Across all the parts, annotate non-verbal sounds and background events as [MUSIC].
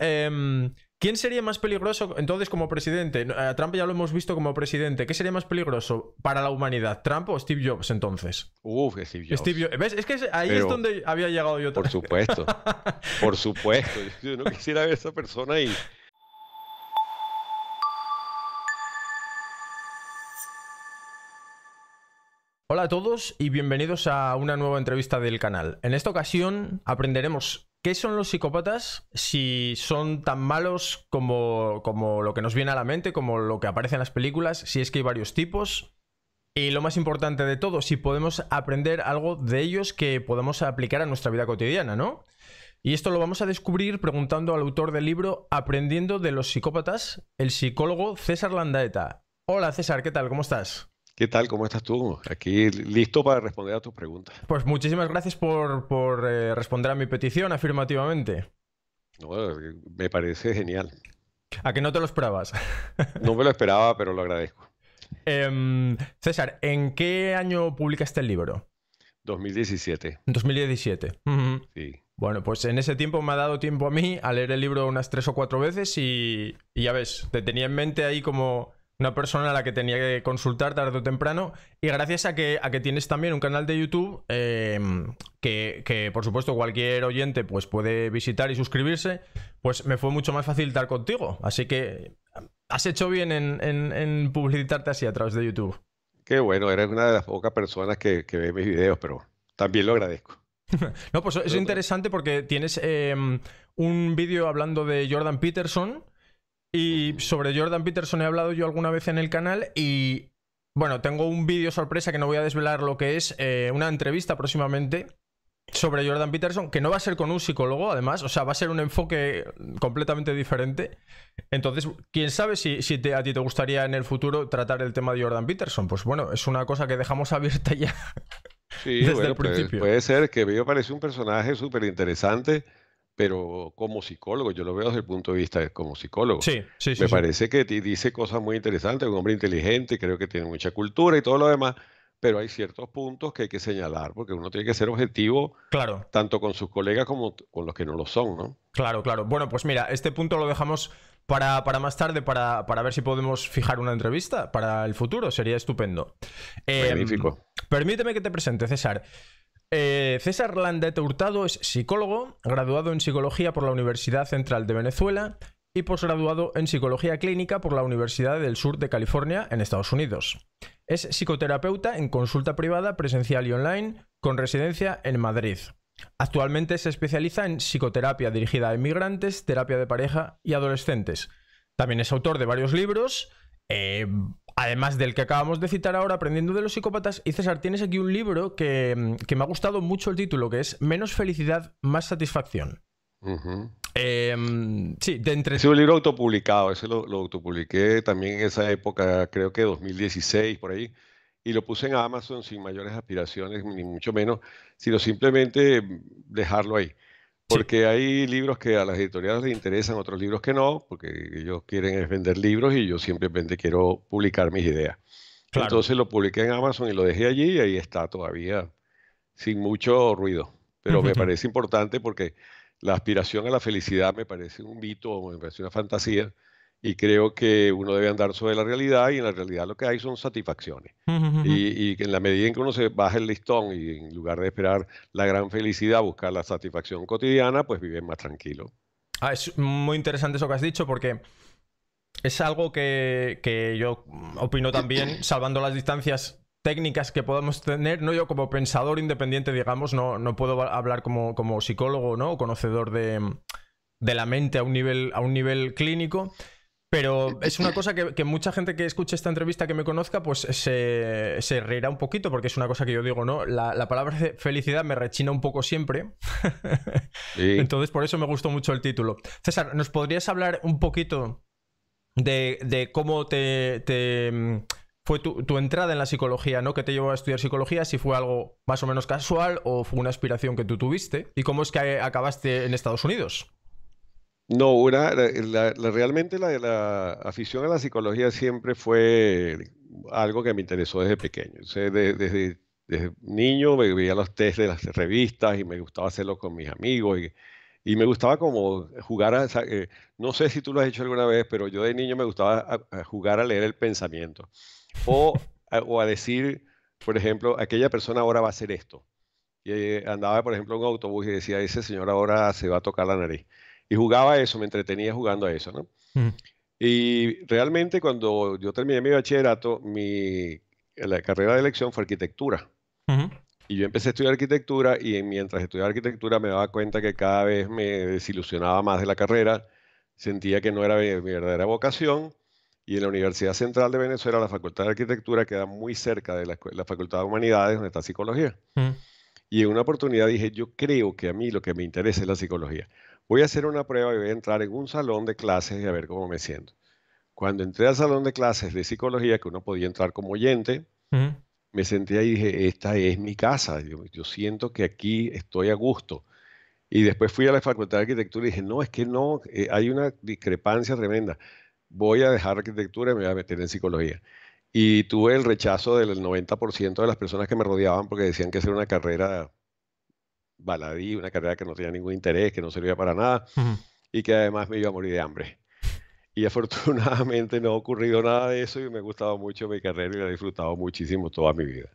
Em, ¿Quién sería más peligroso entonces como presidente? A Trump ya lo hemos visto como presidente. ¿Qué sería más peligroso para la humanidad? ¿Trump o Steve Jobs entonces? Uf, Steve Jobs. Es que ahí es donde había llegado yo Por supuesto. [LAUGHS] por supuesto. Yo no quisiera ver a esa persona ahí. Hola a todos y bienvenidos a una nueva entrevista del canal. En esta ocasión aprenderemos ¿Qué son los psicópatas si son tan malos como, como lo que nos viene a la mente, como lo que aparece en las películas? Si es que hay varios tipos. Y lo más importante de todo, si podemos aprender algo de ellos que podamos aplicar a nuestra vida cotidiana, ¿no? Y esto lo vamos a descubrir preguntando al autor del libro Aprendiendo de los psicópatas, el psicólogo César Landaeta. Hola César, ¿qué tal? ¿Cómo estás? ¿Qué tal? ¿Cómo estás tú? Aquí listo para responder a tus preguntas. Pues muchísimas gracias por, eh, responder a mi petición afirmativamente. Bueno, me parece genial. ¿A que no te lo esperabas? [LAUGHS] no me lo esperaba, pero lo agradezco. Em, César, ¿en qué año publicaste el libro? 2017. 2017. Sí. Bueno, pues en ese tiempo me ha dado tiempo a mí a leer el libro unas tres o cuatro veces y ya ves, te tenía en mente ahí como una persona a la que tenía que consultar tarde o temprano. Y gracias a que, a que tienes también un canal de YouTube em, que, por supuesto, cualquier oyente pues, puede visitar y suscribirse, pues me fue mucho más fácil estar contigo. Así que has hecho bien en, en, publicitarte así a través de YouTube. Qué bueno, eres una de las pocas personas que, ve mis videos, pero también lo agradezco. [LAUGHS] no, pues es interesante porque tienes em, un vídeo hablando de Jordan Peterson y sobre Jordan Peterson he hablado yo alguna vez en el canal y bueno, tengo un vídeo sorpresa que no voy a desvelar lo que es, eh, una entrevista próximamente sobre Jordan Peterson, que no va a ser con un psicólogo, además, o sea, va a ser un enfoque completamente diferente. Entonces, quién sabe si, si te, a ti te gustaría en el futuro tratar el tema de Jordan Peterson. Pues bueno, es una cosa que dejamos abierta ya [LAUGHS] desde el pues principio. Puede, ser que me parece un personaje súper interesante pero como psicólogo, yo lo veo desde el punto de vista de como psicólogo. Sí, sí, sí. Me parece que dice cosas muy interesantes, un hombre inteligente, creo que tiene mucha cultura y todo lo demás, pero hay ciertos puntos que hay que señalar, porque uno tiene que ser objetivo, tanto con sus colegas como con los que no lo son, ¿no? Claro, claro. Bueno, pues mira, este punto lo dejamos para, para, más tarde, para, para, ver si podemos fijar una entrevista para el futuro. Sería estupendo. Em, permíteme que te presente, César. Eh, César Landete Hurtado es psicólogo, graduado en psicología por la Universidad Central de Venezuela y posgraduado en psicología clínica por la Universidad del Sur de California en Estados Unidos. Es psicoterapeuta en consulta privada, presencial y online, con residencia en Madrid. Actualmente se especializa en psicoterapia dirigida a inmigrantes, terapia de pareja y adolescentes. También es autor de varios libros, eh, Además del que acabamos de citar ahora, Aprendiendo de los Psicópatas, y César, tienes aquí un libro que, me ha gustado mucho el título, que es Menos felicidad, más satisfacción. Em, sí, de entre... Es un libro autopublicado, ese lo, lo, autopubliqué también en esa época, creo que 2016, por ahí, y lo puse en Amazon sin mayores aspiraciones, ni mucho menos, sino simplemente dejarlo ahí. Porque hay libros que a las editoriales les interesan, otros libros que no, porque ellos quieren vender libros y yo simplemente quiero publicar mis ideas. Entonces lo publiqué en Amazon y lo dejé allí y ahí está todavía sin mucho ruido. Pero me parece importante porque la aspiración a la felicidad me parece un mito, me parece una fantasía y creo que uno debe andar sobre la realidad y en la realidad lo que hay son satisfacciones. y, que en la medida en que uno se baja el listón y en lugar de esperar la gran felicidad, buscar la satisfacción cotidiana, pues vive más tranquilo. Ah, es muy interesante eso que has dicho porque es algo que, yo opino también, [CLEARS THROAT] salvando las distancias técnicas que podamos tener, ¿no? Yo como pensador independiente, digamos, no, puedo hablar como, como psicólogo, ¿no? O conocedor de, de la mente a un nivel, a un nivel clínico. Pero eh, es una eh, cosa que, mucha gente que escuche esta entrevista, que me conozca, pues se, reirá un poquito, porque es una cosa que yo digo, ¿no? La, palabra felicidad me rechina un poco siempre. [LAUGHS] Entonces, por eso me gustó mucho el título. César, ¿nos podrías hablar un poquito de, cómo te, mm, fue tu, entrada en la psicología, ¿no? Que te llevó a estudiar psicología, si fue algo más o menos casual o fue una aspiración que tú tuviste, y cómo es que acabaste en Estados Unidos. No, realmente la, afición a la psicología siempre fue algo que me interesó desde pequeño. desde, niño me veía los test de las revistas y me gustaba hacerlo con mis amigos y, me gustaba como jugar a... Eh, no sé si tú lo has hecho alguna vez, pero yo de niño me gustaba jugar a leer el pensamiento o a, o a decir, por ejemplo, aquella persona ahora va a hacer esto. Y eh, andaba, por ejemplo, en un autobús y decía, ese señor ahora se va a tocar la nariz. Y jugaba eso, me entretenía jugando a eso, ¿no? Mm. Y realmente cuando yo terminé mi bachillerato, mi, la carrera de elección fue arquitectura. Y yo empecé a estudiar arquitectura y mientras estudiaba arquitectura me daba cuenta que cada vez me desilusionaba más de la carrera, sentía que no era mi verdadera vocación. Y en la Universidad Central de Venezuela, la Facultad de Arquitectura queda muy cerca de la, Facultad de Humanidades, donde está Psicología. Mm. Y en una oportunidad dije, yo creo que a mí lo que me interesa es la psicología voy a hacer una prueba y voy a entrar en un salón de clases y a ver cómo me siento. Cuando entré al salón de clases de psicología, que uno podía entrar como oyente, me senté ahí y dije, esta es mi casa, yo, siento que aquí estoy a gusto. Y después fui a la Facultad de Arquitectura y dije, no, es que no, eh, hay una discrepancia tremenda. Voy a dejar arquitectura y me voy a meter en psicología. Y tuve el rechazo del 90% de las personas que me rodeaban porque decían que hacer una carrera baladí, una carrera que no tenía ningún interés, que no servía para nada y que además me iba a morir de hambre. Y afortunadamente no ha ocurrido nada de eso y me ha gustado mucho mi carrera y la he disfrutado muchísimo toda mi vida.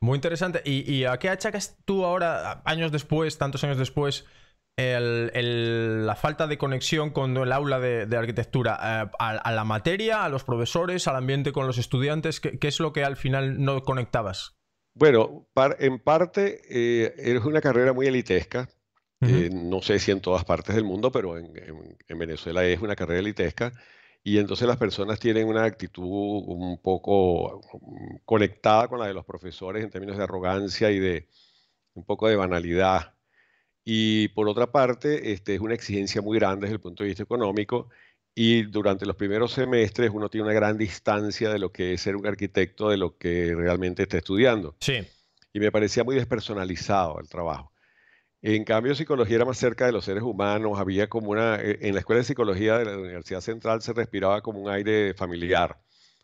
Muy interesante. ¿Y, a qué achacas tú ahora, años después, tantos años después, la falta de conexión con el aula de, arquitectura, eh, a, la materia, a los profesores, al ambiente con los estudiantes, ¿qué, es lo que al final no conectabas? Bueno, en parte eh, es una carrera muy elitesca. Eh, no sé si en todas partes del mundo, pero en, Venezuela es una carrera elitesca. Y entonces las personas tienen una actitud un poco mm, conectada con la de los profesores en términos de arrogancia y de un poco de banalidad. Y por otra parte, este, es una exigencia muy grande desde el punto de vista económico y durante los primeros semestres uno tiene una gran distancia de lo que es ser un arquitecto de lo que realmente está estudiando. Sí. Y me parecía muy despersonalizado el trabajo. En cambio, psicología era más cerca de los seres humanos, había como una, eh, en la escuela de psicología de la Universidad Central se respiraba como un aire familiar,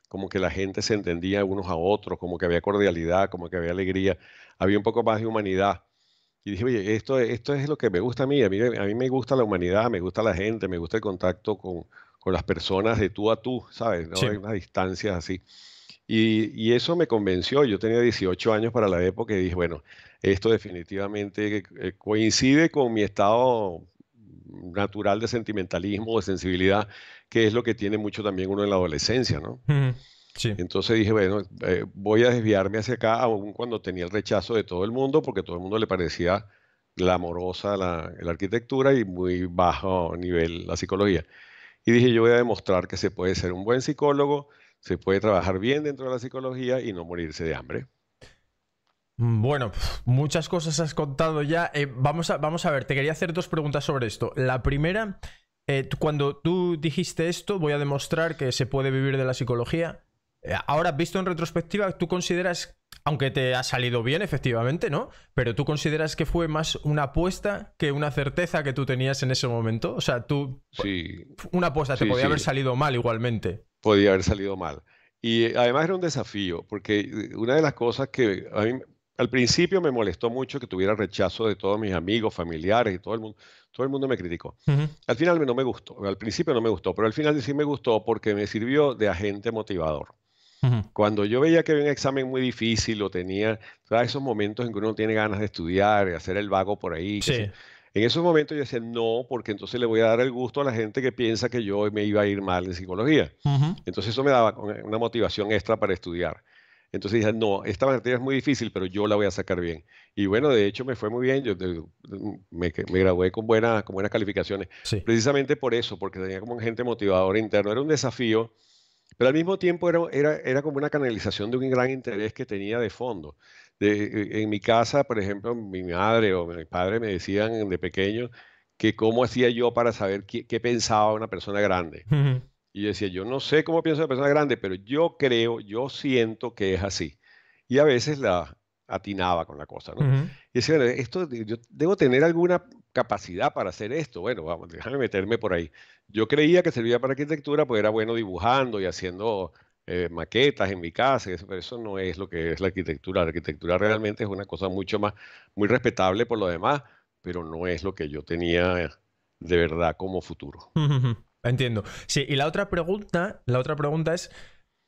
como que la gente se entendía unos a otros, como que había cordialidad, como que había alegría, había un poco más de humanidad. Y dije, oye, esto, esto es lo que me gusta a mí, a mí, a mí me gusta la humanidad, me gusta la gente, me gusta el contacto con, con las personas de tú a tú, ¿sabes? ¿no? Hay unas distancias así. Y, eso me convenció. Yo tenía 18 años para la época y dije, bueno, esto definitivamente eh, coincide con mi estado natural de sentimentalismo, de sensibilidad, que es lo que tiene mucho también uno en la adolescencia, ¿no? sí. Entonces dije, bueno, eh, voy a desviarme hacia acá, aún cuando tenía el rechazo de todo el mundo, porque todo el mundo le parecía glamorosa la arquitectura y muy bajo nivel la psicología. Y dije, yo voy a demostrar que se puede ser un buen psicólogo, se puede trabajar bien dentro de la psicología y no morirse de hambre. Mm, bueno, muchas cosas has contado ya. Eh, vamos, a, vamos a ver, te quería hacer dos preguntas sobre esto. La primera, eh, cuando tú dijiste esto, voy a demostrar que se puede vivir de la psicología. Eh, ahora, visto en retrospectiva, ¿tú consideras aunque te ha salido bien, efectivamente, ¿no? Pero tú consideras que fue más una apuesta que una certeza que tú tenías en ese momento. O sea, tú. Pues, sí. Una apuesta se podía haber salido mal igualmente. Podía haber salido mal. Y eh, además era un desafío, porque eh, una de las cosas que a mí al principio me molestó mucho que tuviera rechazo de todos mis amigos, familiares y todo el mundo. Todo el mundo me criticó. Al final no me gustó, al principio no me gustó, pero al final sí me gustó porque me sirvió de agente motivador. Cuando yo veía que había un examen muy difícil o tenía, todos esos momentos en que uno tiene ganas de estudiar, de hacer el vago por ahí. en esos momentos yo decía, no, porque entonces le voy a dar el gusto a la gente que piensa que yo me iba a ir mal en psicología. Entonces eso me daba eh, una motivación extra para estudiar. Entonces dije, no, esta materia es muy difícil, pero yo la voy a sacar bien. Y bueno, de hecho me fue muy bien, yo me, gradué con, buenas calificaciones. Precisamente por eso, porque tenía como gente motivador interno. Era un desafío pero al mismo tiempo era, era, como una canalización de un gran interés que tenía de fondo. E, en mi casa, por ejemplo, mi madre o mi padre me decían de pequeño que cómo hacía yo para saber qué, pensaba una persona grande. Y yo decía, yo no sé cómo piensa una persona grande, pero yo creo, yo siento que es así. Y a veces la, atinaba con la cosa, ¿no? Y decía, esto, yo debo tener alguna capacidad para hacer esto. Bueno, vamos, déjame meterme por ahí. Yo creía que servía para arquitectura, pues era bueno dibujando y haciendo eh, maquetas en mi casa, pero eso no es lo que es la arquitectura. La arquitectura realmente es una cosa mucho más, muy respetable por lo demás, pero no es lo que yo tenía de verdad como futuro. Entiendo. Sí, y la otra pregunta, la otra pregunta es,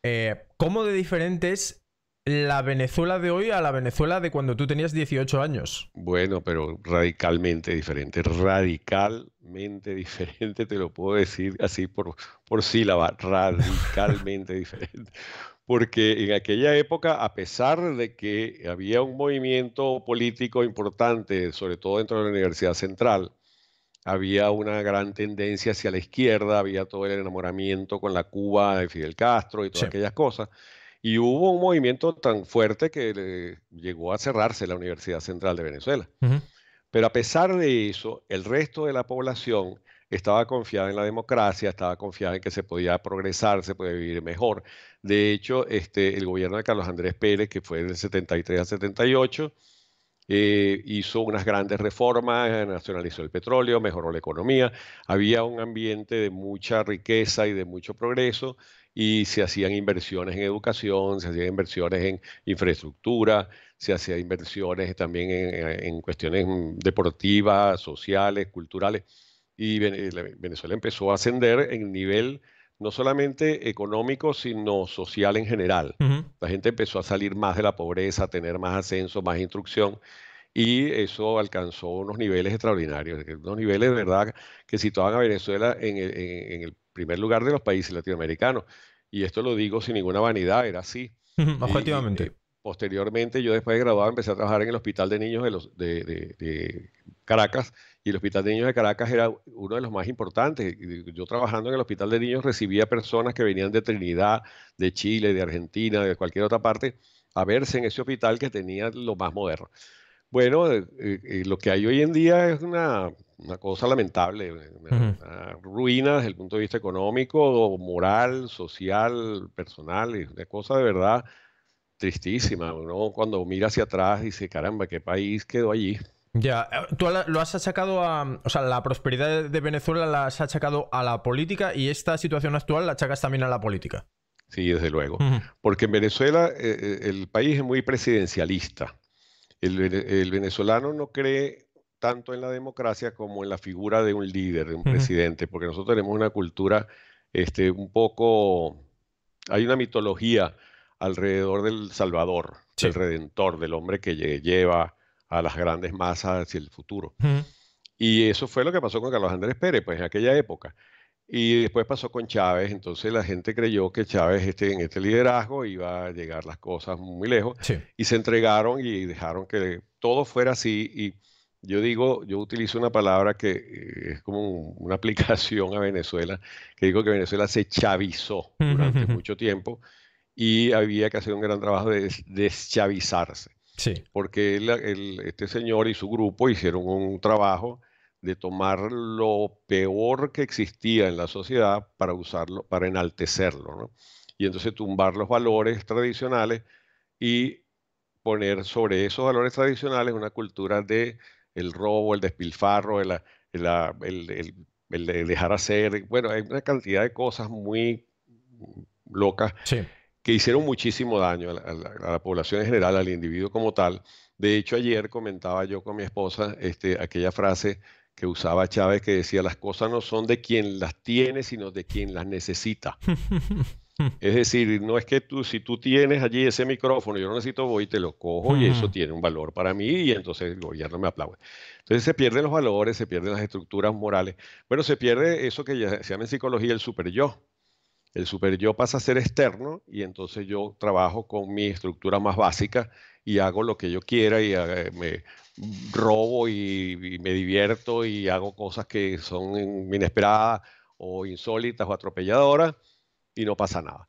eh, ¿cómo de diferentes la Venezuela de hoy a la Venezuela de cuando tú tenías 18 años. Bueno, pero radicalmente diferente, radicalmente [LAUGHS] diferente, te lo puedo decir así por, por sílaba, radicalmente [LAUGHS] diferente. Porque en aquella época, a pesar de que había un movimiento político importante, sobre todo dentro de la Universidad Central, había una gran tendencia hacia la izquierda, había todo el enamoramiento con la Cuba de Fidel Castro y todas aquellas cosas. Y hubo un movimiento tan fuerte que llegó a cerrarse la Universidad Central de Venezuela. Pero a pesar de eso, el resto de la población estaba confiada en la democracia, estaba confiada en que se podía progresar, se podía vivir mejor. De hecho, este, el gobierno de Carlos Andrés Pérez, que fue del 73 al 78, eh, hizo unas grandes reformas, nacionalizó el petróleo, mejoró la economía, había un ambiente de mucha riqueza y de mucho progreso y se hacían inversiones en educación, se hacían inversiones en infraestructura, se hacían inversiones también en, cuestiones mm, deportivas, sociales, culturales. Y Venezuela empezó a ascender en nivel no solamente económico, sino social en general. La gente empezó a salir más de la pobreza, a tener más ascenso, más instrucción, y eso alcanzó unos niveles extraordinarios, unos niveles de verdad que situaban a Venezuela en el, en, en el primer lugar de los países latinoamericanos. Y esto lo digo sin ninguna vanidad, era así. Objetivamente. [LAUGHS] Eh, posteriormente, yo después de graduado empecé a trabajar en el Hospital de Niños de, los, de, Caracas, y el Hospital de Niños de Caracas era uno de los más importantes. Yo trabajando en el Hospital de Niños recibía personas que venían de Trinidad, de Chile, de Argentina, de cualquier otra parte, a verse en ese hospital que tenía lo más moderno. Bueno, eh, eh, lo que hay hoy en día es una una cosa lamentable, ruinas desde el punto de vista económico, moral, social, personal, es una cosa de verdad tristísima. Uno cuando mira hacia atrás y dice, caramba, qué país quedó allí. Ya, eh, tú lo has achacado a. O sea, la prosperidad de Venezuela la has achacado a la política y esta situación actual la achacas también a la política. Sí, desde luego. Porque en Venezuela eh, eh, el país es muy presidencialista. El, el venezolano no cree tanto en la democracia como en la figura de un líder, de un presidente, porque nosotros tenemos una cultura este, un poco, hay una mitología alrededor del Salvador, el Redentor, del hombre que lleva a las grandes masas hacia el futuro. Y eso fue lo que pasó con Carlos Andrés Pérez, pues en aquella época. Y después pasó con Chávez, entonces la gente creyó que Chávez este, en este liderazgo iba a llegar las cosas muy lejos y se entregaron y dejaron que todo fuera así y yo digo, yo utilizo una palabra que eh, es como una [LAUGHS] aplicación a Venezuela, que digo que Venezuela se chavizó durante mucho tiempo y había que hacer un gran trabajo de deschavizarse. Sí. Porque este señor y su grupo hicieron un trabajo de tomar lo peor que existía en la sociedad para usarlo, para enaltecerlo, ¿no? Y entonces tumbar los valores tradicionales y poner sobre esos valores tradicionales una cultura de el robo, el despilfarro, el, ah, ah, el, el, dejar hacer. Bueno, hay una cantidad de cosas muy locas que hicieron muchísimo daño a la, población en general, al individuo como tal. De hecho, ayer comentaba yo con mi esposa este, aquella frase que usaba Chávez que decía, las cosas no son de quien las tiene, sino de quien las necesita. [LAUGHS] [LAUGHS] Es decir, no es que tú, si tú tienes allí ese micrófono, yo no necesito, voy y te lo cojo y eso tiene un valor para mí y entonces el gobierno me aplaude. Entonces se pierden los valores, se pierden las estructuras morales. Bueno, se pierde eso que ya se llama en psicología el super yo. El super yo pasa a ser externo y entonces yo trabajo con mi estructura más básica y hago lo que yo quiera y eh, me robo y me divierto y hago cosas que son inesperadas o insólitas o atropelladoras y no pasa nada.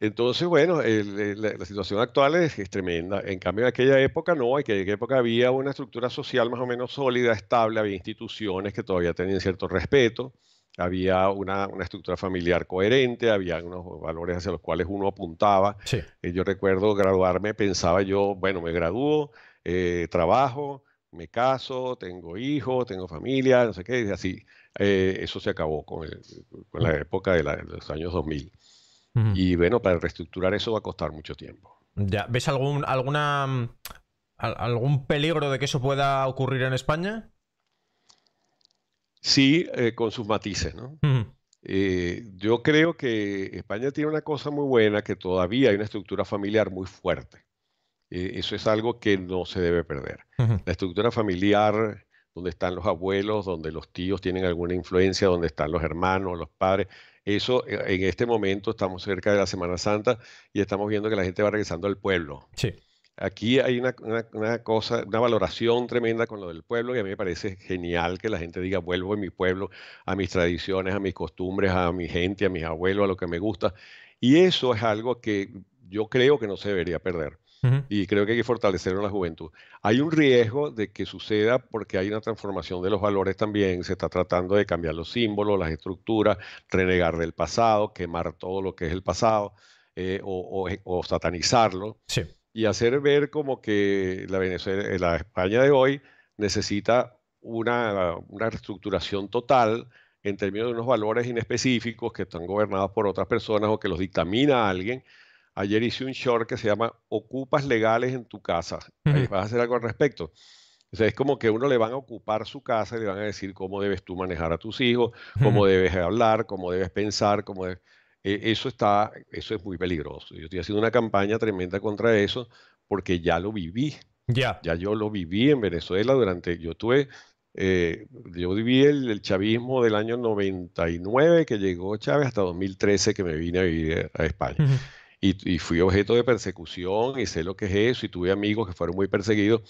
Entonces, bueno, la, situación actual es, tremenda. En cambio, en aquella época no, en aquella época había una estructura social más o menos sólida, estable, había instituciones que todavía tenían cierto respeto, había una, una estructura familiar coherente, había unos valores hacia los cuales uno apuntaba. Eh, yo recuerdo graduarme, pensaba yo, bueno, me gradúo, eh, trabajo, me caso, tengo hijos, tengo familia, no sé qué, así. Eh, eso se acabó con, la época de, los años 2000. Y bueno, para reestructurar eso va a costar mucho tiempo. ¿Ves algún, alguna, algún peligro de que eso pueda ocurrir en España? Sí, eh, con sus matices, eh, yo creo que España tiene una cosa muy buena, que todavía hay una estructura familiar muy fuerte. eso es algo que no se debe perder. La estructura familiar donde están los abuelos, donde los tíos tienen alguna influencia, donde están los hermanos, los padres. Eso eh, en este momento estamos cerca de la Semana Santa y estamos viendo que la gente va regresando al pueblo. Sí. Aquí hay una, cosa, una valoración tremenda con lo del pueblo y a mí me parece genial que la gente diga vuelvo a mi pueblo, a mis tradiciones, a mis costumbres, a mi gente, a mis abuelos, a lo que me gusta. Y eso es algo que yo creo que no se debería perder y creo que hay que fortalecer a la juventud. Hay un riesgo de que suceda porque hay una transformación de los valores también, se está tratando de cambiar los símbolos, las estructuras, renegar del pasado, quemar todo lo que es el pasado eh, eh, o, satanizarlo y hacer ver como que la, eh, España de hoy necesita una, reestructuración total en términos de unos valores inespecíficos que están gobernados por otras personas o que los dictamina alguien Ayer hice un short que se llama Ocupas legales en tu casa. vas a hacer algo al respecto. O es como que uno le van a ocupar su casa y le van a decir cómo debes tú manejar a tus hijos, cómo debes hablar, cómo debes pensar, e-, eso está, eso es muy peligroso. Yo estoy haciendo una campaña tremenda contra eso porque ya lo viví. Ya. Ya yo lo viví en Venezuela durante, yo tuve, eh, yo viví el, chavismo del año 99 que llegó Chávez hasta 2013 que me vine a vivir a España y, fui objeto de persecución y sé lo que es eso y tuve amigos que fueron muy perseguidos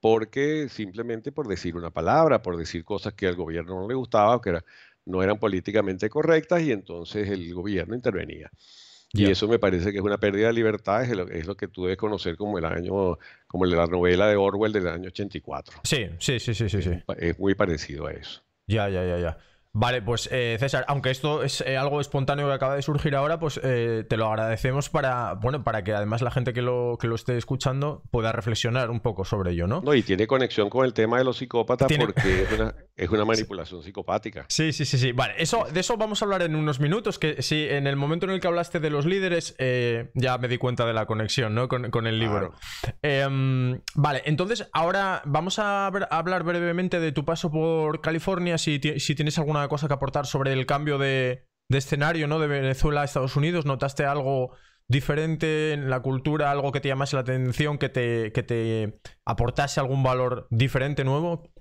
porque simplemente por decir una palabra, por decir cosas que al gobierno no le gustaba, que no eran políticamente correctas y entonces el gobierno intervenía. Y eso me parece que es una pérdida de libertad, es lo, que tú debes conocer como el año, como la novela de Orwell del año 84. Sí, sí, sí, sí, sí. Es, muy parecido a eso. Ya, ya, ya, ya. Vale, pues eh, César, aunque esto es eh, algo espontáneo que acaba de surgir ahora, pues eh, te lo agradecemos para, bueno, para que además la gente que lo, que lo esté escuchando pueda reflexionar un poco sobre ello, ¿no? No, y tiene conexión con el tema de los psicópatas porque es una, [LAUGHS] manipulación psicopática. Sí, sí, sí, sí. Vale, eso, de eso vamos a hablar en unos minutos, que sí, en el momento en el que hablaste de los líderes, eh, ya me di cuenta de la conexión, ¿no? Con, el libro. Em, vale, entonces ahora vamos a, hablar brevemente de tu paso por California, si tienes alguna cosa que aportar sobre el cambio de, escenario, ¿no? De Venezuela a Estados Unidos. ¿Notaste algo diferente en la cultura, algo que te llamase la atención, que te, que te aportase algún valor diferente, nuevo?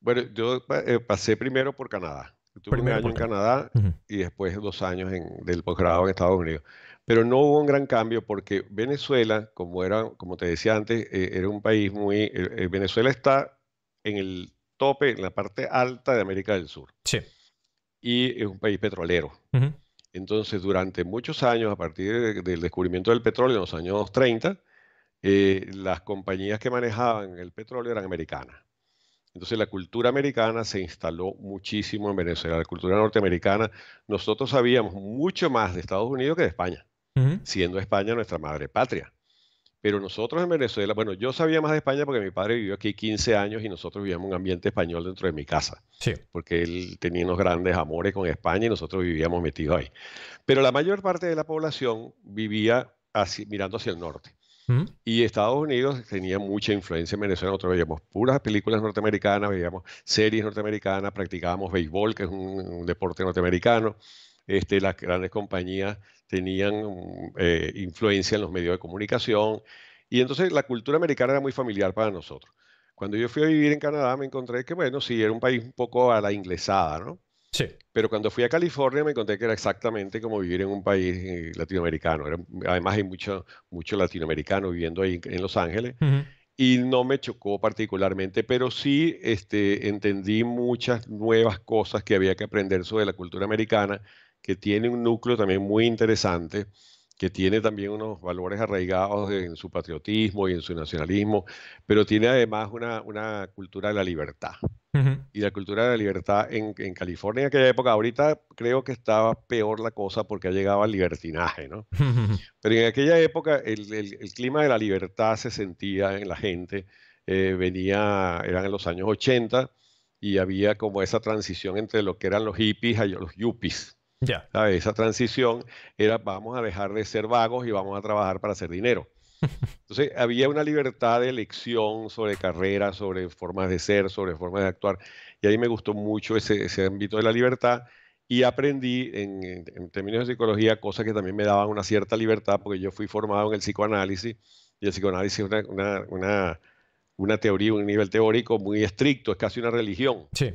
Bueno, yo eh, pasé primero por Canadá. Tuve primero un año en Canadá, y después dos años en, del posgrado en Estados Unidos. Pero no hubo un gran cambio porque Venezuela, como, era, como te decía antes, eh, era un país muy... Eh, Venezuela está en el tope, en la parte alta de América del Sur. Sí y es un país petrolero. Entonces, durante muchos años, a partir del descubrimiento del petróleo en los años 30, eh, las compañías que manejaban el petróleo eran americanas. Entonces la cultura americana se instaló muchísimo en Venezuela. La cultura norteamericana, nosotros sabíamos mucho más de Estados Unidos que de España, siendo España nuestra madre patria. Pero nosotros en Venezuela, bueno, yo sabía más de España porque mi padre vivió aquí 15 años y nosotros vivíamos un ambiente español dentro de mi casa. Porque él tenía unos grandes amores con España y nosotros vivíamos metidos ahí. Pero la mayor parte de la población vivía mirando hacia el norte. Mm. Y Estados Unidos tenía mucha influencia en Venezuela. Nosotros veíamos puras películas norteamericanas, veíamos series norteamericanas, practicábamos béisbol, que es un, deporte norteamericano. Este, las grandes compañías tenían mm, eh, influencia en los medios de comunicación. Y entonces la cultura americana era muy familiar para nosotros. Cuando yo fui a vivir en Canadá me encontré que, bueno, sí, era un país un poco a la inglesada, ¿no? Sí. Pero cuando fui a California me encontré que era exactamente como vivir en un país eh, latinoamericano. además hay mucho, mucho latinoamericano viviendo ahí en Los Ángeles. Y no me chocó particularmente, pero sí este, entendí muchas nuevas cosas que había que aprender sobre la cultura americana, que tiene un núcleo también muy interesante, que tiene también unos valores arraigados en su patriotismo y en su nacionalismo, pero tiene además una, una cultura de la libertad. Y la cultura de la libertad en, California en aquella época, ahorita creo que estaba peor la cosa porque llegaba el libertinaje, ¿no? Pero en aquella época el, el, clima de la libertad se sentía en la gente, eh, venía, eran en los años 80 y había como esa transición entre lo que eran los hippies a los yuppies. Esa transición era vamos a dejar de ser vagos y vamos a trabajar para hacer dinero. [LAUGHS] Entonces había una libertad de elección sobre carreras, sobre formas de ser, sobre formas de actuar. Y ahí me gustó mucho ese, ese ámbito de la libertad y aprendí en, en, términos de psicología cosas que también me daban una cierta libertad porque yo fui formado en el psicoanálisis y el psicoanálisis es una, una, una, una teoría, un nivel teórico muy estricto, es casi una religión. Sí.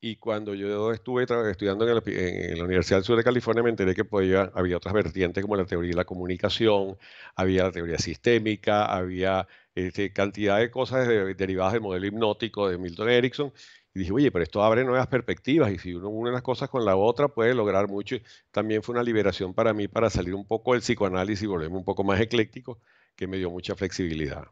Y cuando yo estuve estudiando en, la Universidad del Sur de California, me enteré que podía, había otras vertientes como la teoría de la comunicación, había la teoría sistémica, había este, cantidad de cosas derivadas del modelo hipnótico de Milton Erickson. Y dije, oye, pero esto abre nuevas perspectivas y si uno une las cosas con la otra puede lograr mucho. También fue una liberación para mí para salir un poco del psicoanálisis y volverme un poco más ecléctico, que me dio mucha flexibilidad.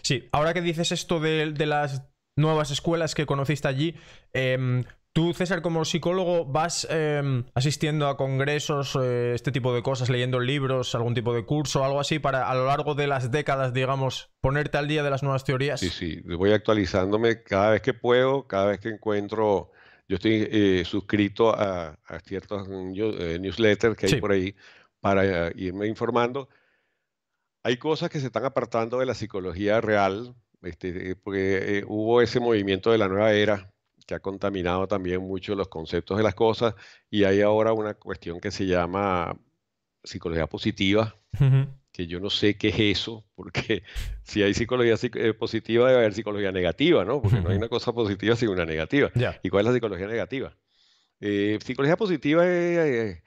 Sí, ahora que dices esto de las nuevas escuelas que conociste allí. Em, tú, César, como psicólogo, vas em, asistiendo a congresos, eh, este tipo de cosas, leyendo libros, algún tipo de curso, algo así, para a lo largo de las décadas, digamos, ponerte al día de las nuevas teorías. Sí, sí, voy actualizándome cada vez que puedo, cada vez que encuentro. Yo estoy eh, suscrito a, ciertos eh, newsletters que hay por ahí para irme informando. Hay cosas que se están apartando de la psicología real, este, eh, porque eh, hubo ese movimiento de la nueva era que ha contaminado también mucho los conceptos de las cosas y hay ahora una cuestión que se llama psicología positiva, que yo no sé qué es eso, porque [LAUGHS] si hay psicología eh, positiva debe haber psicología negativa, ¿no? Porque no hay una cosa positiva sin una negativa. ¿Y cuál es la psicología negativa? psicología positiva es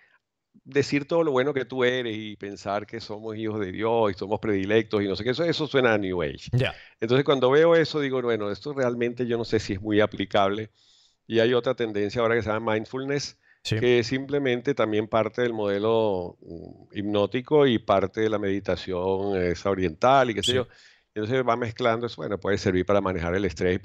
decir todo lo bueno que tú eres y pensar que somos hijos de Dios y somos predilectos y no sé qué, eso, eso suena a New Age. ya Entonces cuando veo eso digo, bueno, esto realmente yo no sé si es muy aplicable. Y hay otra tendencia ahora que se llama mindfulness, que simplemente también parte del modelo mm, hipnótico y parte de la meditación esa oriental y qué sé yo. Entonces va mezclando, eso, bueno, puede servir para manejar el estrés,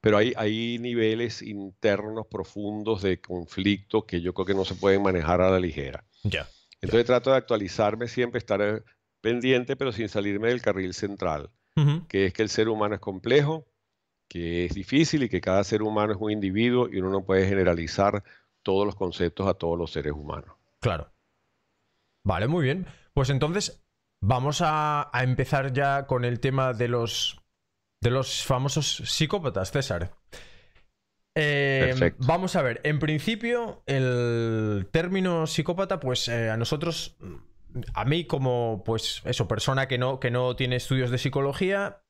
pero hay, hay niveles internos profundos de conflicto que yo creo que no se pueden manejar a la ligera. Ya. Entonces trato de actualizarme siempre, estar eh, pendiente, pero sin salirme del carril central, que es que el ser humano es complejo, que es difícil y que cada ser humano es un individuo y uno no puede generalizar todos los conceptos a todos los seres humanos. Claro. Vale, muy bien. Pues entonces, Vamos a, empezar ya con el tema de los, de los famosos psicópatas, César. Eh, vamos a ver, en principio el término psicópata, pues eh, a nosotros, a mí como, pues eso, persona que no, que no tiene estudios de psicología,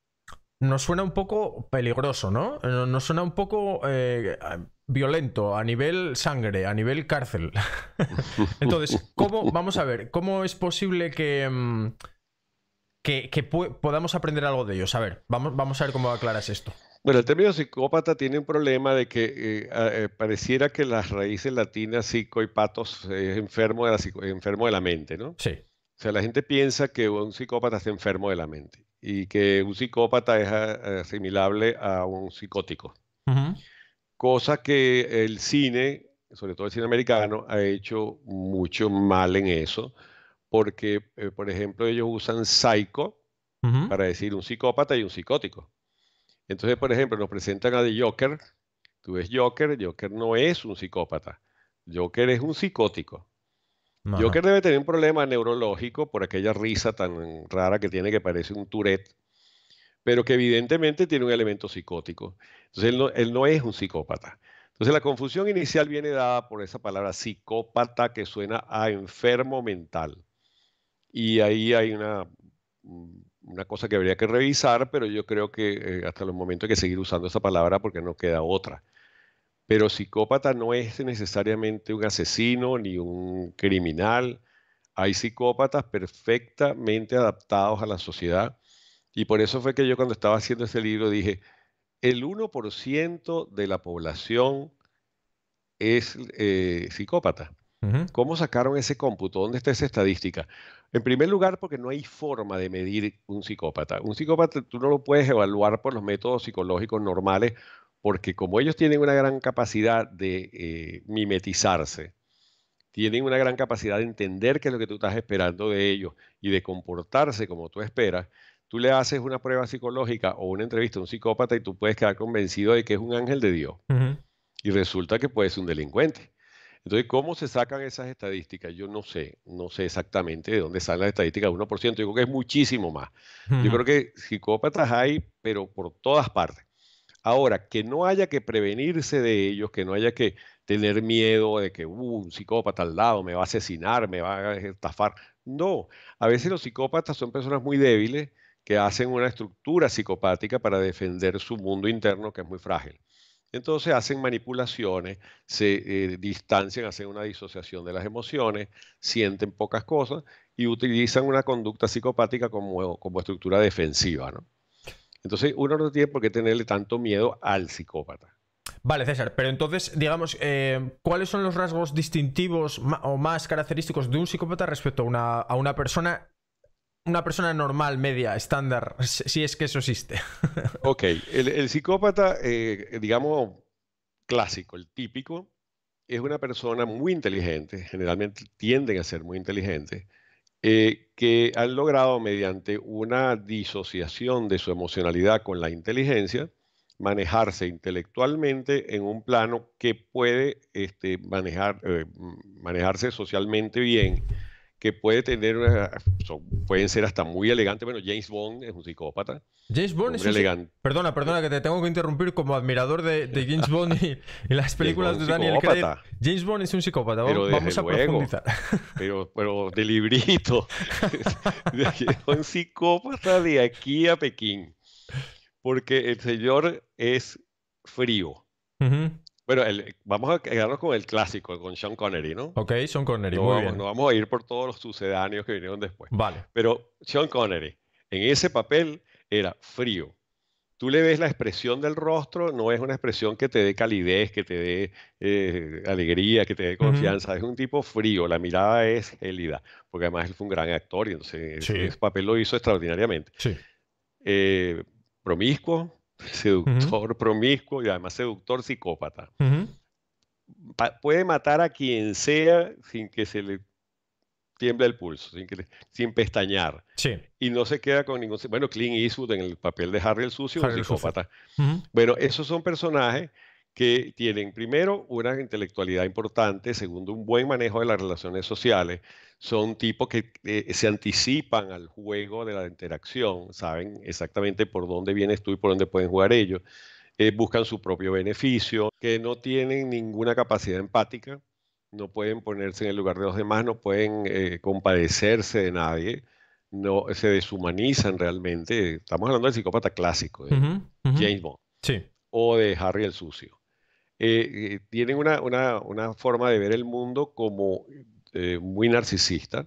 nos suena un poco peligroso, ¿no? Nos suena un poco eh, violento, a nivel sangre, a nivel cárcel. [LAUGHS] Entonces, ¿cómo, vamos a ver, cómo es posible que, mm, que, podamos aprender algo de ellos? A ver, vamos, vamos a ver cómo aclaras esto. Bueno, el término psicópata tiene un problema de que eh, eh, pareciera que las raíces latinas psico y patos es enfermo de, la, enfermo de la mente, ¿no? Sí. O sea, la gente piensa que un psicópata está enfermo de la mente y que un psicópata es eh, asimilable a un psicótico. Cosa que el cine, sobre todo el cine americano, ha hecho mucho mal en eso, porque, eh, por ejemplo, ellos usan psycho para decir un psicópata y un psicótico. Entonces, por ejemplo, nos presentan a The Joker, tú ves Joker, Joker no es un psicópata, Joker es un psicótico creo Joker debe tener un problema neurológico por aquella risa tan rara que tiene que parece un Tourette, pero que evidentemente tiene un elemento psicótico. Entonces él no, es un psicópata. Entonces la confusión inicial viene dada por esa palabra psicópata que suena a enfermo mental. Y ahí hay una, mm, una cosa que habría que revisar, pero yo creo que eh, hasta los momentos hay que seguir usando esa palabra porque no queda otra. Pero psicópata no es necesariamente un asesino ni un criminal. Hay psicópatas perfectamente adaptados a la sociedad. Y por eso fue que yo cuando estaba haciendo ese libro dije, el 1% de la población es eh, psicópata. ¿Cómo sacaron ese cómputo? ¿Dónde está esa estadística? En primer lugar, porque no hay forma de medir un psicópata. Un psicópata tú no lo puedes evaluar por los métodos psicológicos normales porque como ellos tienen una gran capacidad de eh, mimetizarse, tienen una gran capacidad de entender qué es lo que tú estás esperando de ellos y de comportarse como tú esperas, tú le haces una prueba psicológica o una entrevista a un psicópata y tú puedes quedar convencido de que es un ángel de Dios. Y resulta que puede ser un delincuente. Entonces, ¿cómo se sacan esas estadísticas? Yo no sé, no sé exactamente de dónde salen las estadísticas del 1%. Yo creo que es muchísimo más. Yo creo que psicópatas hay, pero por todas partes. Ahora, que no haya que prevenirse de ellos, que no haya que tener miedo de que uh, un psicópata al lado me va a asesinar, me va a estafar. No, a veces los psicópatas son personas muy débiles que hacen una estructura psicopática para defender su mundo interno que es muy frágil. Entonces hacen manipulaciones, se eh, distancian, hacen una disociación de las emociones, sienten pocas cosas y utilizan una conducta psicopática como, como estructura defensiva. ¿no? Entonces uno no tiene por qué tenerle tanto miedo al psicópata. Vale, César, pero entonces, digamos, eh, ¿cuáles son los rasgos distintivos o más característicos de un psicópata respecto a una, persona una persona normal, media, estándar, si es que eso existe. [LAUGHS] ok, el, psicópata, eh, digamos, clásico, el típico, es una persona muy inteligente, generalmente tienden a ser muy inteligentes, eh, que han logrado mediante una disociación de su emocionalidad con la inteligencia, manejarse intelectualmente en un plano que puede este, eh, manejarse socialmente bien que puede tener, pueden ser hasta muy elegantes. Bueno, James Bond es un psicópata. James Bond es un elegante. Perdona, perdona, que te tengo que interrumpir como admirador de, James Bond y, las películas de Daniel Craig. James Bond es un psicópata, pero vamos a profundizar. Pero, pero de librito. [LAUGHS] un psicópata de aquí a Pekín. Porque el señor es frío. Bueno, el, eh, vamos a quedarnos con el clásico, con Sean Connery, ¿no? Ok, Sean Connery, no muy vamos, bien. No vamos a ir por todos los sucedáneos que vinieron después. Vale. Pero Sean Connery, en ese papel, era frío. Tú le ves la expresión del rostro, no es una expresión que te dé calidez, que te dé eh, alegría, que te dé confianza. Es un tipo frío, la mirada es gélida, porque además él fue un gran actor y entonces ese papel lo hizo extraordinariamente. Sí. Eh, promiscuo, seductor promiscuo y además seductor psicópata. puede matar a quien sea sin que se le tiemble el pulso, sin, que sin pestañear. Y no se queda con ningún... Bueno, Clint Eastwood en el papel de Harry el Sucio, un psicópata. Bueno, esos son personajes que tienen primero una intelectualidad importante, segundo un buen manejo de las relaciones sociales, son tipos que eh, se anticipan al juego de la interacción, saben exactamente por dónde vienes tú y por dónde pueden jugar ellos, eh, buscan su propio beneficio, que no tienen ninguna capacidad empática, no pueden ponerse en el lugar de los demás, no pueden eh, compadecerse de nadie, no se deshumanizan realmente. Estamos hablando del psicópata clásico, James Bond. O de Harry el Sucio. Eh, eh, tienen una, forma de ver el mundo como eh, muy narcisista.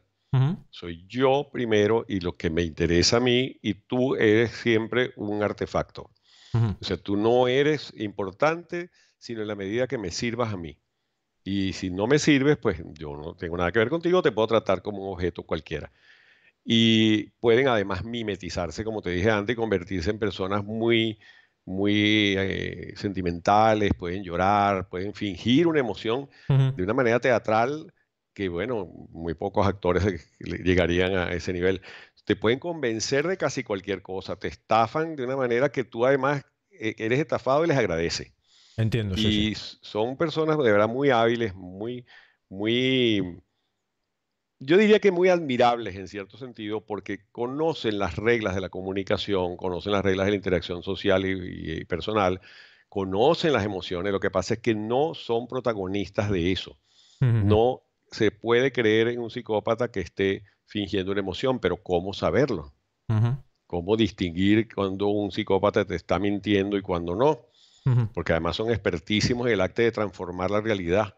Soy yo primero y lo que me interesa a mí y tú eres siempre un artefacto. O sea, tú no eres importante sino en la medida que me sirvas a mí. Y si no me sirves, pues yo no tengo nada que ver contigo, te puedo tratar como un objeto cualquiera. Y pueden además mimetizarse, como te dije antes, y convertirse en personas muy muy eh, sentimentales, pueden llorar, pueden fingir una emoción de una manera teatral que, bueno, muy pocos actores [LAUGHS] llegarían a ese nivel. Te pueden convencer de casi cualquier cosa, te estafan de una manera que tú además e, eres estafado y les agradece. Entiendo. Y son personas de verdad muy hábiles, muy, muy yo diría que muy admirables en cierto sentido porque conocen las reglas de la comunicación, conocen las reglas de la interacción social y, personal, conocen las emociones, lo que pasa es que no son protagonistas de eso. No se puede creer en un psicópata que esté fingiendo una emoción, pero ¿cómo saberlo? ¿Cómo distinguir cuando un psicópata te está mintiendo y cuando no? Porque además son expertísimos en el acto de transformar la realidad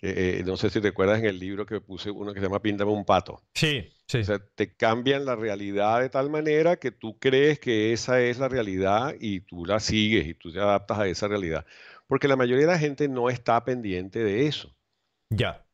eh, no sé si te acuerdas en el libro que puse uno que se llama Píntame un pato. Sí, sí. O sea, te cambian la realidad de tal manera que tú crees que esa es la realidad y tú la sigues y tú te adaptas a esa realidad. Porque la mayoría de la gente no está pendiente de eso. Ya.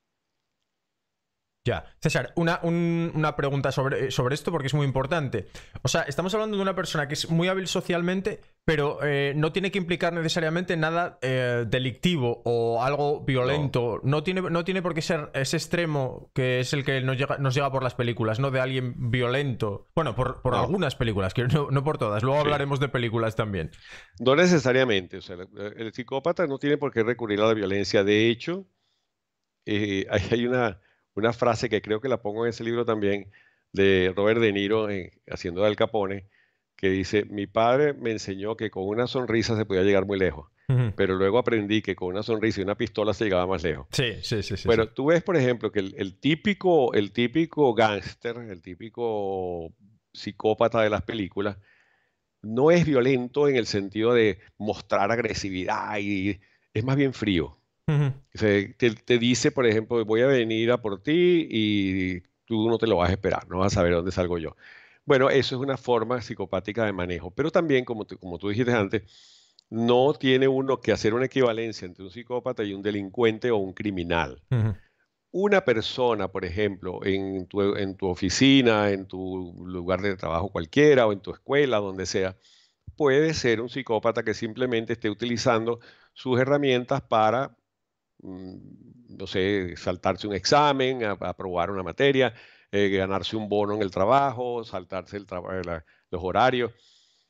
Ya. César, una, pregunta sobre, sobre esto porque es muy importante. O sea, estamos hablando de una persona que es muy hábil socialmente, pero eh, no tiene que implicar necesariamente nada eh, delictivo o algo violento. No. tiene, no tiene por qué ser ese extremo que es el que nos llega, nos llega por las películas, ¿no? De alguien violento. Bueno, por, por algunas películas, que no, por todas. Luego hablaremos de películas también. No necesariamente. O sea, el psicópata no tiene por qué recurrir a la violencia. De hecho, eh, hay una, una frase que creo que la pongo en ese libro también de Robert De Niro haciendo de Al Capone que dice, mi padre me enseñó que con una sonrisa se podía llegar muy lejos, pero luego aprendí que con una sonrisa y una pistola se llegaba más lejos. Sí, sí, sí. bueno, tú ves, por ejemplo, que el, típico, el típico gángster, el típico psicópata de las películas, no es violento en el sentido de mostrar agresividad y es más bien frío. te, te, dice, por ejemplo, voy a venir a por ti y tú no te lo vas a esperar, no vas a saber dónde salgo yo. Bueno, eso es una forma psicopática de manejo, pero también, como, tú, como dijiste antes, no tiene uno que hacer una equivalencia entre un psicópata y un delincuente o un criminal. Una persona, por ejemplo, en tu, en tu oficina, en tu lugar de trabajo cualquiera o en tu escuela, donde sea, puede ser un psicópata que simplemente esté utilizando sus herramientas para, mm, no sé, saltarse un examen, aprobar una materia, eh, ganarse un bono en el trabajo, saltarse el los horarios.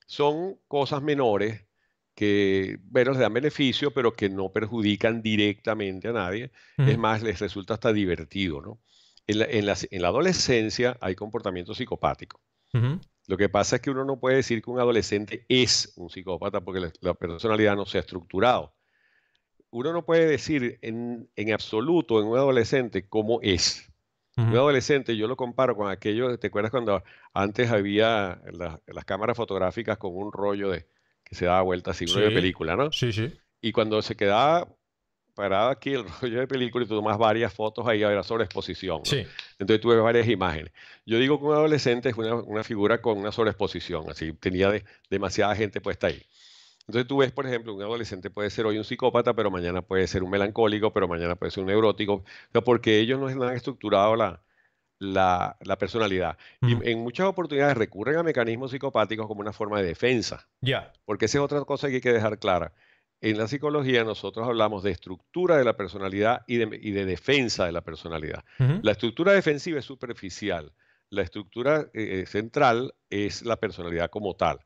Son cosas menores que, bueno, le dan beneficio, pero que no perjudican directamente a nadie. Es más, les resulta hasta divertido, ¿no? En la, adolescencia hay comportamiento psicopático. Lo que pasa es que uno no puede decir que un adolescente es un psicópata porque la, personalidad no se ha estructurado. Uno no puede decir en, en absoluto en un adolescente cómo es. Un adolescente, yo lo comparo con aquello, ¿te acuerdas cuando antes había las cámaras fotográficas con un rollo de que se daba vuelta así, un rollo de película, ¿no? Sí, sí. Y cuando se quedaba parado aquí el [LAUGHS] rollo de película y tú tomas varias fotos ahí, era sobreexposición. Sí. Entonces tuve varias imágenes. Yo digo que un adolescente es una, figura con una sobreexposición, así tenía demasiada gente puesta ahí. Entonces tú ves, por ejemplo, un adolescente puede ser hoy un psicópata, pero mañana puede ser un melancólico, pero mañana puede ser un neurótico, porque ellos no han estructurado la, personalidad. Y mm. en muchas oportunidades recurren a mecanismos psicopáticos como una forma de defensa. Ya. Porque esa es otra cosa que hay que dejar clara. En la psicología nosotros hablamos de estructura de la personalidad y de, defensa de la personalidad. La estructura defensiva es superficial, la estructura eh, eh, central es la personalidad como tal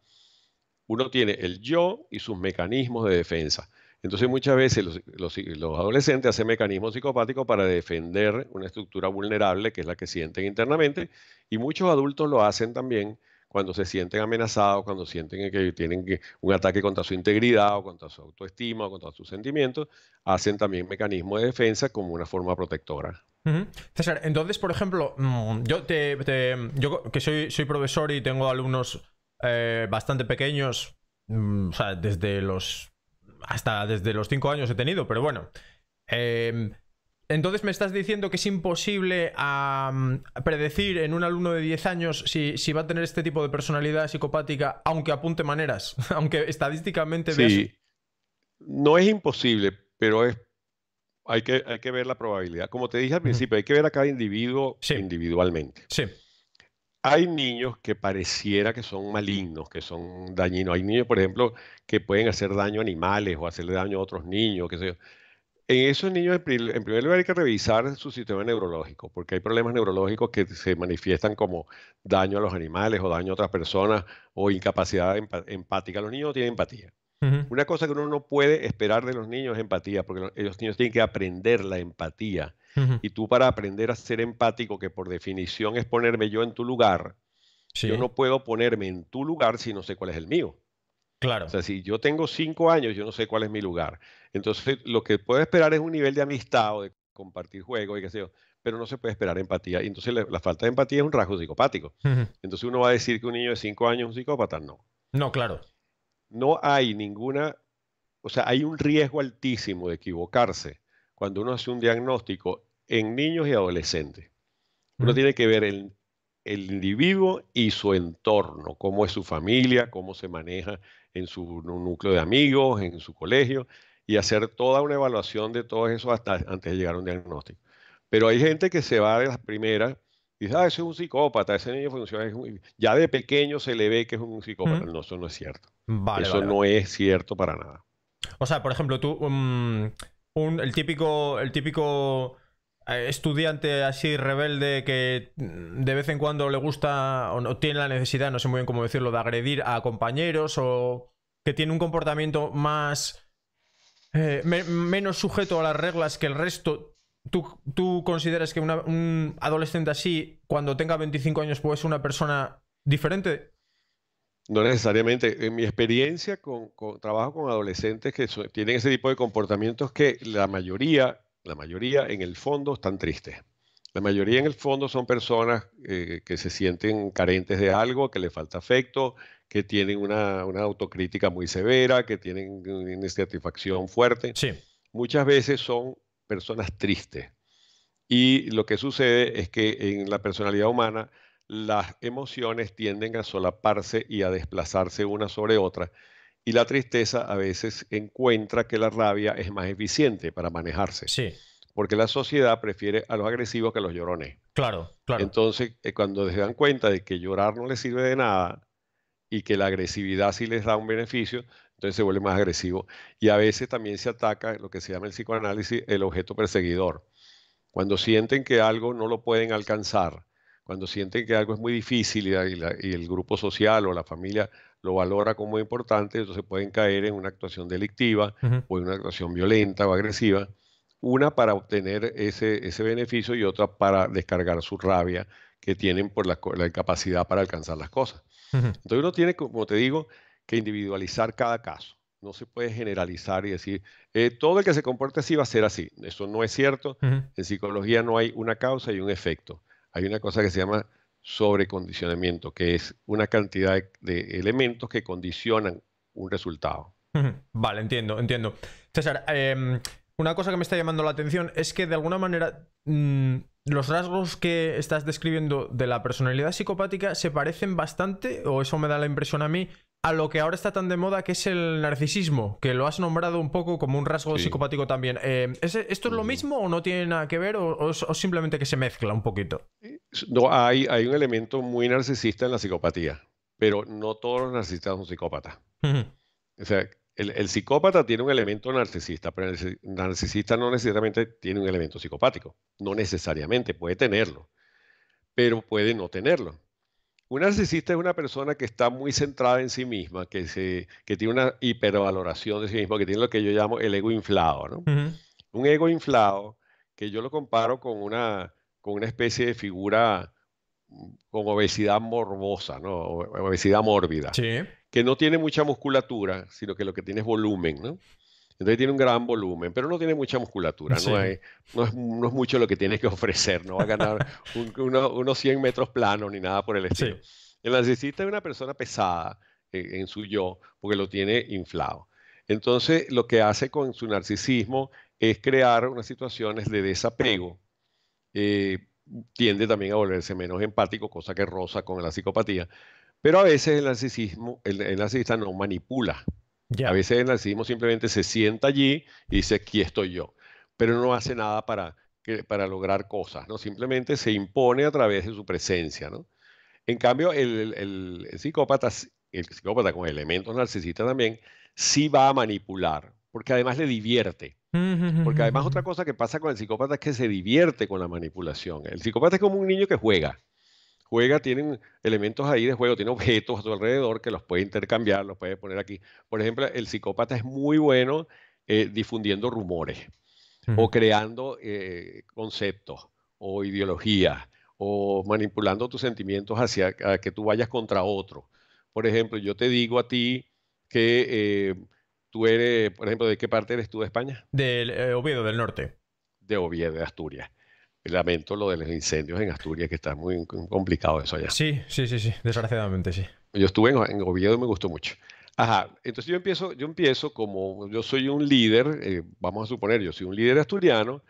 uno tiene el yo y sus mecanismos de defensa. Entonces muchas veces los, adolescentes hacen mecanismos psicopáticos para defender una estructura vulnerable que es la que sienten internamente y muchos adultos lo hacen también cuando se sienten amenazados, cuando sienten que tienen un ataque contra su integridad o contra su autoestima o contra sus sentimientos, hacen también mecanismos de defensa como una forma protectora. César, entonces, por ejemplo, mm, yo, que soy profesor y tengo alumnos eh, bastante pequeños, mm, o sea, desde los... hasta desde los 5 años he tenido, pero bueno. Em, entonces me estás diciendo que es imposible predecir en un alumno de 10 años si, va a tener este tipo de personalidad psicopática, aunque apunte maneras, [LAUGHS] aunque estadísticamente Sí, no es imposible, pero es hay que, hay que ver la probabilidad. Como te dije al principio, hay que ver a cada individuo individualmente. Sí. Hay niños que pareciera que son malignos, que son dañinos. Hay niños, por ejemplo, que pueden hacer daño a animales o hacerle daño a otros niños, qué En esos niños, en primer lugar, hay que revisar su sistema neurológico, porque hay problemas neurológicos que se manifiestan como daño a los animales o daño a otras personas o incapacidad empática. Los niños tienen empatía. Una cosa que uno no puede esperar de los niños es empatía, porque los niños tienen que aprender la empatía. Y tú para aprender a ser empático, que por definición es ponerme yo en tu lugar, yo no puedo ponerme en tu lugar si no sé cuál es el mío. Claro. O sea, si yo tengo cinco años, yo no sé cuál es mi lugar. Entonces, lo que puedo esperar es un nivel de amistad o de compartir juegos y qué sé yo, pero no se puede esperar empatía. Y entonces, la, falta de empatía es un rasgo psicopático. Entonces, uno va a decir que un niño de cinco años es un psicópata. No. No, claro. No hay ninguna. O sea, hay un riesgo altísimo de equivocarse cuando uno hace un diagnóstico en niños y adolescentes. Uno tiene que ver el, individuo y su entorno, cómo es su familia, cómo se maneja en su núcleo de amigos, en su colegio, y hacer toda una evaluación de todo eso hasta antes de llegar a un diagnóstico. Pero hay gente que se va de las primeras y dice, ah, ese es un psicópata, ese niño funciona, ya de pequeño se le ve que es un psicópata. No, eso no es cierto. eso no es cierto para nada. O sea, por ejemplo, tú, mm, el típico, el típico estudiante así rebelde que de vez en cuando le gusta o no, tiene la necesidad, no sé muy bien cómo decirlo, de agredir a compañeros o que tiene un comportamiento más... Eh, menos sujeto a las reglas que el resto, ¿tú, tú consideras que un adolescente así, cuando tenga 25 años, puede ser una persona diferente? No necesariamente. En mi experiencia con, trabajo con adolescentes que tienen ese tipo de comportamientos que la mayoría la mayoría en el fondo están tristes. La mayoría en el fondo son personas eh, que se sienten carentes de algo, que les falta afecto, que tienen una, autocrítica muy severa, que tienen una insatisfacción fuerte. Muchas veces son personas tristes. Y lo que sucede es que en la personalidad humana las emociones tienden a solaparse y a desplazarse una sobre otra y la tristeza a veces encuentra que la rabia es más eficiente para manejarse. Sí. Porque la sociedad prefiere a los agresivos que a los llorones. Claro, claro. Entonces, eh, cuando se dan cuenta de que llorar no les sirve de nada y que la agresividad sí les da un beneficio, entonces se vuelve más agresivo. Y a veces también se ataca lo que se llama el psicoanálisis el objeto perseguidor. Cuando sienten que algo no lo pueden alcanzar, cuando sienten que algo es muy difícil y el grupo social o la familia lo valora como importante, entonces pueden caer en una actuación delictiva o en una actuación violenta o agresiva. Una para obtener ese, ese beneficio y otra para descargar su rabia que tienen por la, capacidad incapacidad para alcanzar las cosas. Entonces uno tiene, como te digo, que individualizar cada caso. No se puede generalizar y decir, eh, todo el que se comporte así va a ser así. Eso no es cierto. En psicología no hay una causa y un efecto. Hay una cosa que se llama sobre condicionamiento, que es una cantidad de, elementos que condicionan un resultado. Vale, entiendo, entiendo. César, em, una cosa que me está llamando la atención es que de alguna manera mm, los rasgos que estás describiendo de la personalidad psicopática se parecen bastante, o eso me da la impresión a mí, a lo que ahora está tan de moda, que es el narcisismo, que lo has nombrado un poco como un rasgo psicopático también. Eh, ¿Esto es lo mm. mismo o no tiene nada que ver o, simplemente que se mezcla un poquito? hay, un elemento muy narcisista en la psicopatía, pero no todos los narcisistas son psicópatas. O sea, el, psicópata tiene un elemento narcisista, pero el narcisista no necesariamente tiene un elemento psicopático. No necesariamente, puede tenerlo, pero puede no tenerlo. Un narcisista es una persona que está muy centrada en sí misma, que, se, tiene una hipervaloración de sí misma, que tiene lo que yo llamo el ego inflado. ¿no? Un ego inflado que yo lo comparo con una, con una especie de figura mm, con obesidad morbosa, ¿no? obesidad mórbida, que no tiene mucha musculatura, sino que lo que tiene es volumen. ¿no? Entonces tiene un gran volumen, pero no tiene mucha musculatura, no, es, mucho lo que tiene que ofrecer, no va a ganar [LAUGHS] unos 100 metros planos ni nada por el estilo. El narcisista es una persona pesada en, su yo, porque lo tiene inflado. Entonces lo que hace con su narcisismo es crear unas situaciones de desapego. Eh, tiende también a volverse menos empático, cosa que rosa con la psicopatía. Pero a veces el narcisismo, el, el narcisista no manipula, a veces el narcisismo simplemente se sienta allí y dice, aquí estoy yo, pero no hace nada para, para lograr cosas, ¿no? Simplemente se impone a través de su presencia, En cambio, el, el, el psicópata, el psicópata con elementos narcisistas también, sí va a manipular, porque además le divierte. Porque además otra cosa que pasa con el psicópata es que se divierte con la manipulación. El psicópata es como un niño que juega juega, tienen elementos ahí de juego, tiene objetos a su alrededor que los puede intercambiar, los puede poner aquí. Por ejemplo, el psicópata es muy bueno eh, difundiendo rumores o creando eh, conceptos o ideologías o manipulando tus sentimientos hacia que tú vayas contra otro. Por ejemplo, yo te digo a ti que eh, tú eres, por ejemplo, ¿de qué parte eres tú de España? De Oviedo, del norte. De Oviedo, de Asturias. Lamento lo de los incendios en Asturias, que está muy complicado eso allá. Sí, sí, sí, sí, desgraciadamente sí. Yo estuve en, Oviedo y me gustó mucho. Ajá, entonces yo empiezo, yo empiezo como yo soy un líder, eh, vamos a suponer, yo soy un líder asturiano,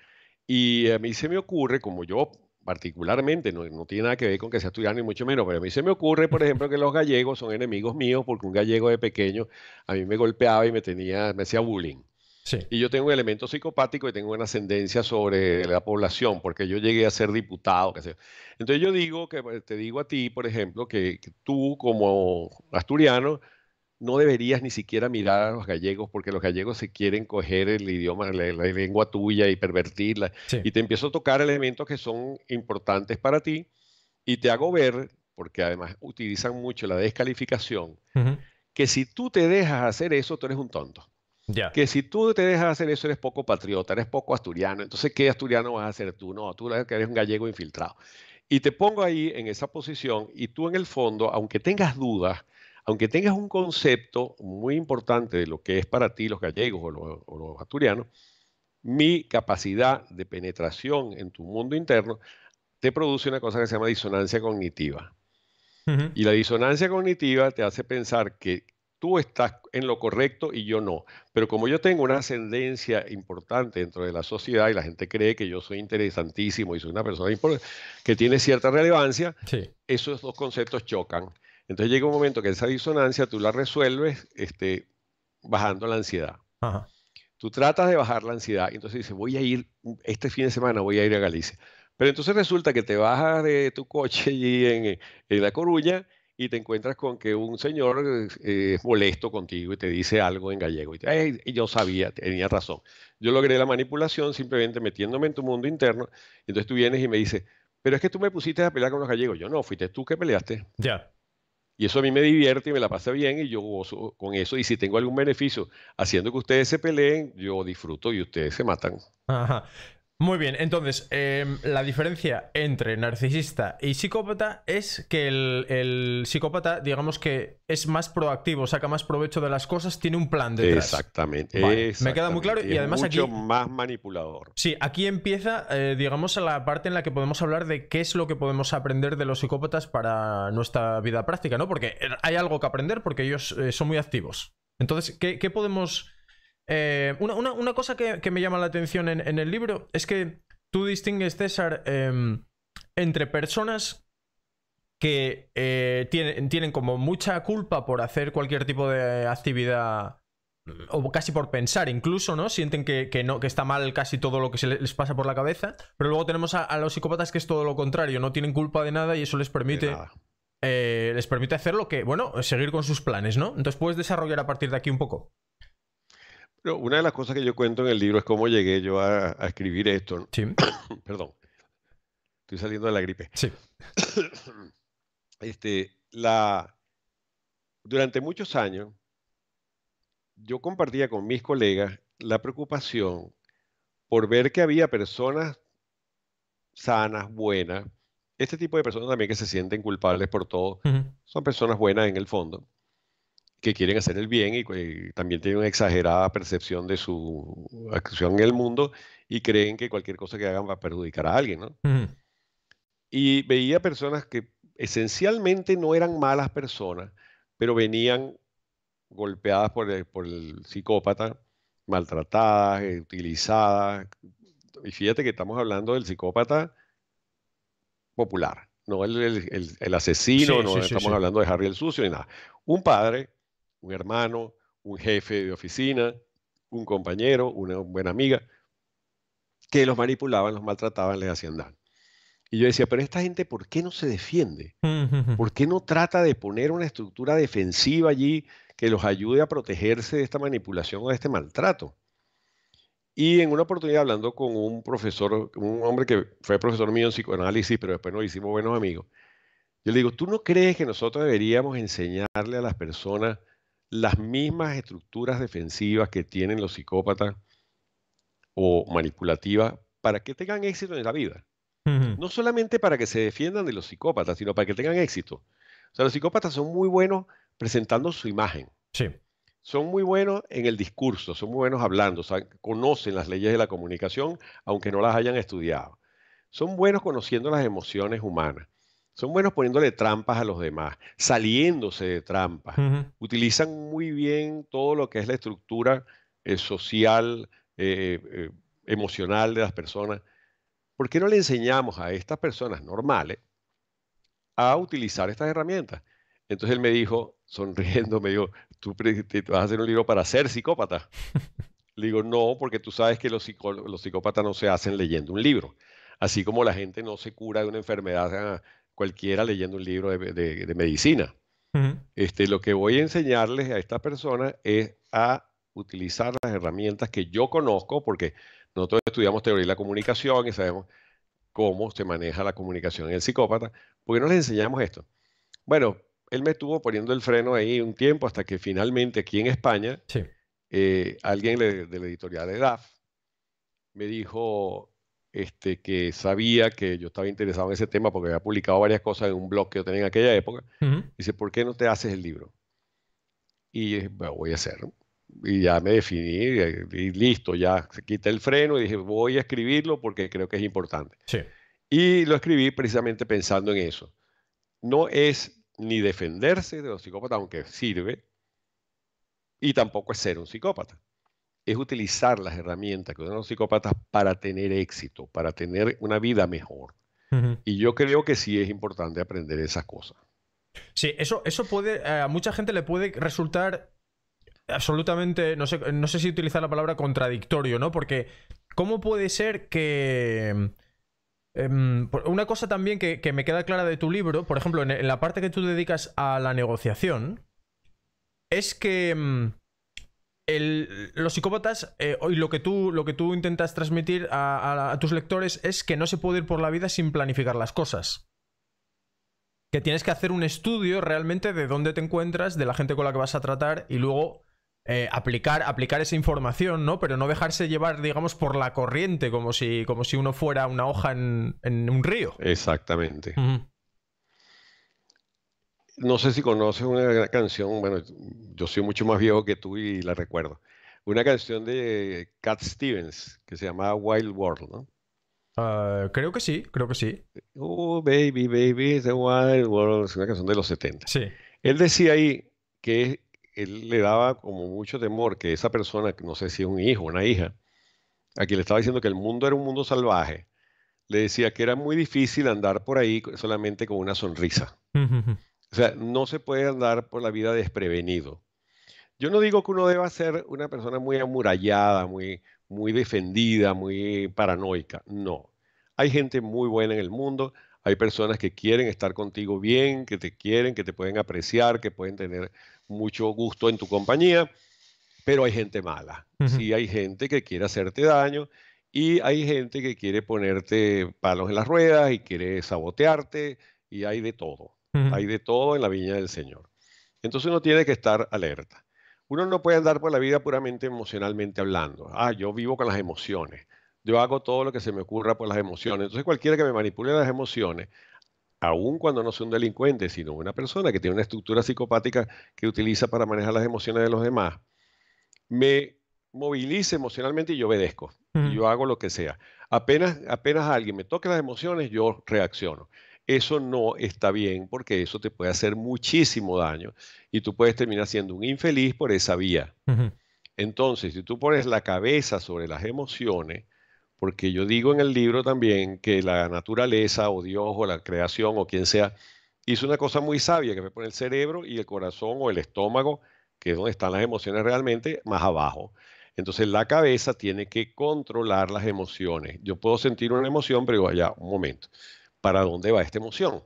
y eh, a mí se me ocurre, como yo particularmente, no, no, tiene nada que ver con que sea asturiano ni mucho menos, pero a mí se me ocurre, por ejemplo, que los gallegos son enemigos míos porque un gallego de pequeño a mí me golpeaba y me tenía, me hacía bullying. Y yo tengo un elemento psicopático y tengo una ascendencia sobre la población, porque yo llegué a ser diputado. Entonces yo digo que eh, te digo a ti, por ejemplo, que, tú como asturiano no deberías ni siquiera mirar a los gallegos, porque los gallegos se quieren coger el idioma, la, lengua tuya y pervertirla. Y te empiezo a tocar elementos que son importantes para ti y te hago ver, porque además utilizan mucho la descalificación, que si tú te dejas hacer eso, tú eres un tonto. Que si tú te dejas hacer eso, eres poco patriota, eres poco asturiano. Entonces, ¿qué asturiano vas a hacer tú? No, tú eres un gallego infiltrado. Y te pongo ahí en esa posición y tú en el fondo, aunque tengas dudas, aunque tengas un concepto muy importante de lo que es para ti los gallegos o los, asturianos, mi capacidad de penetración en tu mundo interno te produce una cosa que se llama disonancia cognitiva. Y la disonancia cognitiva te hace pensar que tú estás en lo correcto y yo no. Pero como yo tengo una ascendencia importante dentro de la sociedad y la gente cree que yo soy interesantísimo y soy una persona que tiene cierta relevancia, esos dos conceptos chocan. Entonces llega un momento que esa disonancia tú la resuelves este, bajando la ansiedad. Tú tratas de bajar la ansiedad y entonces dices, voy a ir, este fin de semana voy a ir a Galicia. Pero entonces resulta que te bajas de tu coche allí en, en La Coruña y te encuentras con que un señor eh, eh, es molesto contigo y te dice algo en gallego. Y, yo sabía, tenía razón. Yo logré la manipulación simplemente metiéndome en tu mundo interno. Entonces tú vienes y me dices, pero es que tú me pusiste a pelear con los gallegos. Yo no, fuiste tú que peleaste. Ya. Y eso a mí me divierte y me la pasa bien y yo gozo con eso. Y si tengo algún beneficio haciendo que ustedes se peleen, yo disfruto y ustedes se matan. Ajá. Muy bien, entonces, em, la diferencia entre narcisista y psicópata es que el, psicópata, digamos que es más proactivo, saca más provecho de las cosas, tiene un plan detrás. Exactamente. Me queda muy claro y además es mucho más manipulador. Sí, aquí empieza, eh, digamos, la parte en la que podemos hablar de qué es lo que podemos aprender de los psicópatas para nuestra vida práctica, ¿no? Porque eh, hay algo que aprender porque ellos eh, son muy activos. Entonces, ¿qué, qué podemos eh, una, cosa que, me llama la atención en, el libro es que tú distingues, César, em, entre personas que eh, tienen, tienen, como mucha culpa por hacer cualquier tipo de actividad o casi por pensar incluso, ¿no? Sienten que, no, que está mal casi todo lo que se les pasa por la cabeza, pero luego tenemos a, los psicópatas que es todo lo contrario, no tienen culpa de nada y eso les permite... Eh, les permite hacer lo que, bueno, seguir con sus planes, ¿no? Entonces puedes desarrollar a partir de aquí un poco una de las cosas que yo cuento en el libro es cómo llegué yo a, escribir esto. Sí. [COUGHS] Perdón. Estoy saliendo de la gripe. Sí. [COUGHS] Este, durante muchos años, yo compartía con mis colegas la preocupación por ver que había personas sanas, buenas. Este tipo de personas también que se sienten culpables por todo, son personas buenas en el fondo, que quieren hacer el bien y, eh, también tienen una exagerada percepción de su acción en el mundo y creen que cualquier cosa que hagan va a perjudicar a alguien, ¿no? Y veía personas que esencialmente no eran malas personas, pero venían golpeadas por el, psicópata, maltratadas, eh, utilizadas. Y fíjate que estamos hablando del psicópata popular, no el, asesino, no estamos hablando de Harry el Sucio ni nada. Un padre un hermano, un jefe de oficina, un compañero, una buena amiga, que los manipulaban, los maltrataban, les hacían daño. Y yo decía, pero esta gente, ¿por qué no se defiende? ¿Por qué no trata de poner una estructura defensiva allí que los ayude a protegerse de esta manipulación o de este maltrato? Y en una oportunidad hablando con un profesor, un hombre que fue profesor mío en psicoanálisis, pero después nos hicimos buenos amigos, yo le digo, ¿tú no crees que nosotros deberíamos enseñarle a las personas las mismas estructuras defensivas que tienen los psicópatas o manipulativas para que tengan éxito en la vida. No solamente para que se defiendan de los psicópatas, sino para que tengan éxito. O sea, los psicópatas son muy buenos presentando su imagen. Son muy buenos en el discurso, son muy buenos hablando, conocen las leyes de la comunicación, aunque no las hayan estudiado. Son buenos conociendo las emociones humanas. Son buenos poniéndole trampas a los demás, saliéndose de trampas. Utilizan muy bien todo lo que es la estructura eh, social, eh, eh, emocional de las personas. ¿Por qué no le enseñamos a estas personas normales a utilizar estas herramientas? Entonces él me dijo, sonriendo, me dijo, tú vas a hacer un libro para ser psicópata. Le digo, no, porque tú sabes que los psicópatas no se hacen leyendo un libro. Así como la gente no se cura de una enfermedad ah, cualquiera leyendo un libro de, medicina. este, lo que voy a enseñarles a esta persona es a utilizar las herramientas que yo conozco, porque nosotros estudiamos teoría de la comunicación y sabemos cómo se maneja la comunicación en el psicópata, porque no les enseñamos esto. Bueno, él me estuvo poniendo el freno ahí un tiempo hasta que finalmente aquí en España, eh, alguien de, la editorial de DAF me dijo, este, que sabía que yo estaba interesado en ese tema porque había publicado varias cosas en un blog que yo tenía en aquella época. Dice, ¿por qué no te haces el libro? Y dije, voy a hacerlo. Y ya me definí y eh, listo, ya se quita el freno y dije, voy a escribirlo porque creo que es importante. Y lo escribí precisamente pensando en eso. No es ni defenderse de los psicópatas, aunque sirve, y tampoco es ser un psicópata es utilizar las herramientas que usan los psicópatas para tener éxito, para tener una vida mejor. Y yo creo que sí es importante aprender esas cosas. Sí, eso, eso puede, eh, a mucha gente le puede resultar absolutamente, no sé, no sé si utilizar la palabra contradictorio, ¿no? Porque, ¿cómo puede ser que... Em, una cosa también que, me queda clara de tu libro, por ejemplo, en, la parte que tú dedicas a la negociación, es que em, los psicópatas, eh, hoy lo que tú, lo que tú intentas transmitir a, tus lectores es que no se puede ir por la vida sin planificar las cosas. Que tienes que hacer un estudio realmente de dónde te encuentras, de la gente con la que vas a tratar y luego eh, aplicar, aplicar esa información, ¿no? Pero no dejarse llevar, digamos, por la corriente, como si, como si uno fuera una hoja en, un río. Exactamente no sé si conoces una canción, bueno, yo soy mucho más viejo que tú y la recuerdo. Una canción de Cat Stevens que se llamaba Wild World, ¿no? Ah, creo que sí, creo que sí. Oh, baby, baby, the wild world. Es una canción de los 70. Sí. Él decía ahí que él le daba como mucho temor que esa persona, no sé si un hijo, o una hija, a quien le estaba diciendo que el mundo era un mundo salvaje, le decía que era muy difícil andar por ahí solamente con una sonrisa. O sea, no se puede andar por la vida desprevenido. Yo no digo que uno deba ser una persona muy amurallada, muy, muy defendida, muy paranoica. No. Hay gente muy buena en el mundo, hay personas que quieren estar contigo bien, que te quieren, que te pueden apreciar, que pueden tener mucho gusto en tu compañía, pero hay gente mala. Sí, hay gente que quiere hacerte daño y hay gente que quiere ponerte palos en las ruedas y quiere sabotearte y hay de todo. Hay de todo en la viña del Señor. Entonces uno tiene que estar alerta. Uno no puede andar por la vida puramente emocionalmente hablando. Ah, yo vivo con las emociones. Yo hago todo lo que se me ocurra por las emociones. Entonces cualquiera que me manipule las emociones, aun cuando no sea un delincuente, sino una persona que tiene una estructura psicopática que utiliza para manejar las emociones de los demás, me movilice emocionalmente y yo obedezco. yo hago lo que sea. Apenas, apenas alguien me toque las emociones, yo reacciono. Eso no está bien porque eso te puede hacer muchísimo daño y tú puedes terminar siendo un infeliz por esa vía. Entonces, si tú pones la cabeza sobre las emociones, porque yo digo en el libro también que la naturaleza o Dios o la creación o quien sea, hizo una cosa muy sabia que fue poner el cerebro y el corazón o el estómago, que es donde están las emociones realmente, más abajo. Entonces la cabeza tiene que controlar las emociones. Yo puedo sentir una emoción, pero digo, ah, ya, un momento para dónde va esta emoción.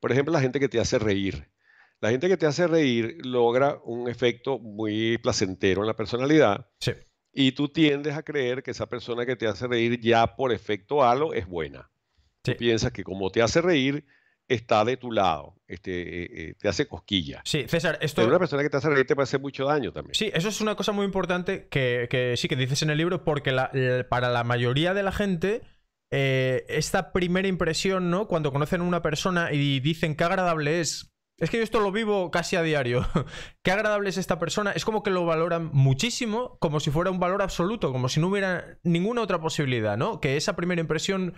Por ejemplo, la gente que te hace reír. La gente que te hace reír logra un efecto muy placentero en la personalidad. Y tú tiendes a creer que esa persona que te hace reír ya por efecto halo es buena. piensas que como te hace reír, está de tu lado, este, eh, eh, te hace cosquilla. Sí, César, esto... Pero una persona que te hace reír te puede hacer mucho daño también. Sí, eso es una cosa muy importante que, sí que dices en el libro, porque para la mayoría de la gente eh, esta primera impresión, ¿no? Cuando conocen a una persona y dicen qué agradable es. Es que yo esto lo vivo casi a diario. [LAUGHS] qué agradable es esta persona. Es como que lo valoran muchísimo, como si fuera un valor absoluto, como si no hubiera ninguna otra posibilidad, ¿no? Que esa primera impresión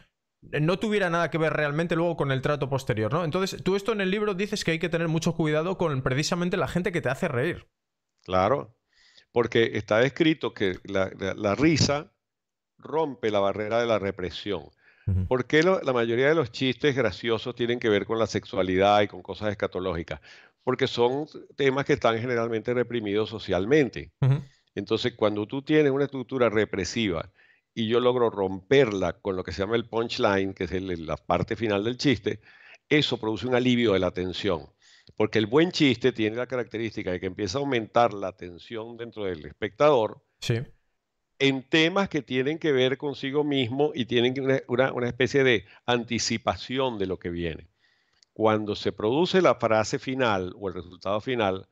eh, no tuviera nada que ver realmente luego con el trato posterior, ¿no? Entonces, tú esto en el libro dices que hay que tener mucho cuidado con precisamente la gente que te hace reír. Claro, porque está escrito que la risa rompe la barrera de la represión. ¿Por qué la mayoría de los chistes graciosos tienen que ver con la sexualidad y con cosas escatológicas? Porque son temas que están generalmente reprimidos socialmente. Entonces, cuando tú tienes una estructura represiva y yo logro romperla con lo que se llama el punchline, que es la parte final del chiste, eso produce un alivio de la tensión. Porque el buen chiste tiene la característica de que empieza a aumentar la tensión dentro del espectador. Sí en temas que tienen que ver consigo mismo y tienen una, especie de anticipación de lo que viene. Cuando se produce la frase final o el resultado final,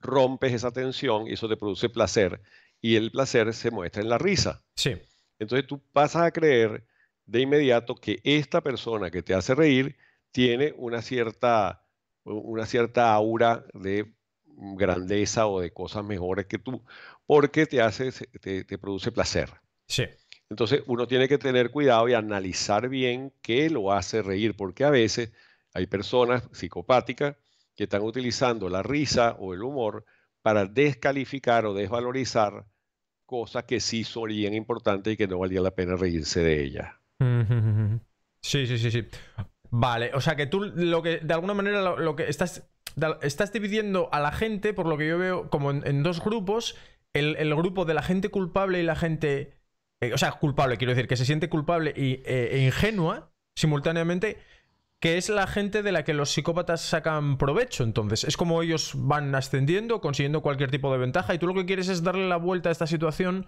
rompes esa tensión y eso te produce placer y el placer se muestra en la risa. Sí. Entonces tú pasas a creer de inmediato que esta persona que te hace reír tiene una una cierta aura de grandeza o de cosas mejores que tú, porque te, hace, te, produce placer. Sí. Entonces uno tiene que tener cuidado y analizar bien qué lo hace reír, porque a veces hay personas psicopáticas que están utilizando la risa o el humor para descalificar o desvalorizar cosas que sí son importantes y que no valía la pena reírse de ellas. Sí, sí, sí, sí. Vale, o sea que tú lo que de alguna manera lo, que estás estás dividiendo a la gente, por lo que yo veo, como en, dos grupos, el, grupo de la gente culpable y la gente. Eh, o sea, culpable, quiero decir, que se siente culpable y, eh, e ingenua simultáneamente, que es la gente de la que los psicópatas sacan provecho. Entonces, es como ellos van ascendiendo, consiguiendo cualquier tipo de ventaja, y tú lo que quieres es darle la vuelta a esta situación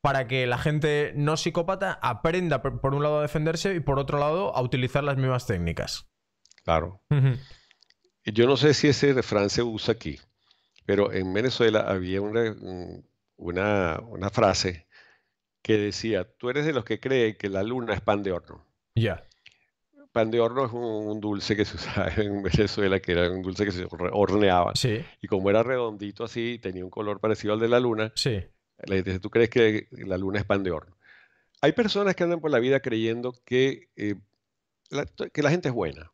para que la gente no psicópata aprenda, por un lado, a defenderse y por otro lado, a utilizar las mismas técnicas. Claro. Yo no sé si ese refrán se usa aquí. Pero en Venezuela había una, frase que decía, tú eres de los que creen que la luna es pan de horno. Ya. Pan de horno es un, dulce que se usaba [LAUGHS] en Venezuela, que era un dulce que se horneaba. Sí. Y como era redondito así, tenía un color parecido al de la luna. Sí. La dice, tú crees que la luna es pan de horno. Hay personas que andan por la vida creyendo que, eh, que la gente es buena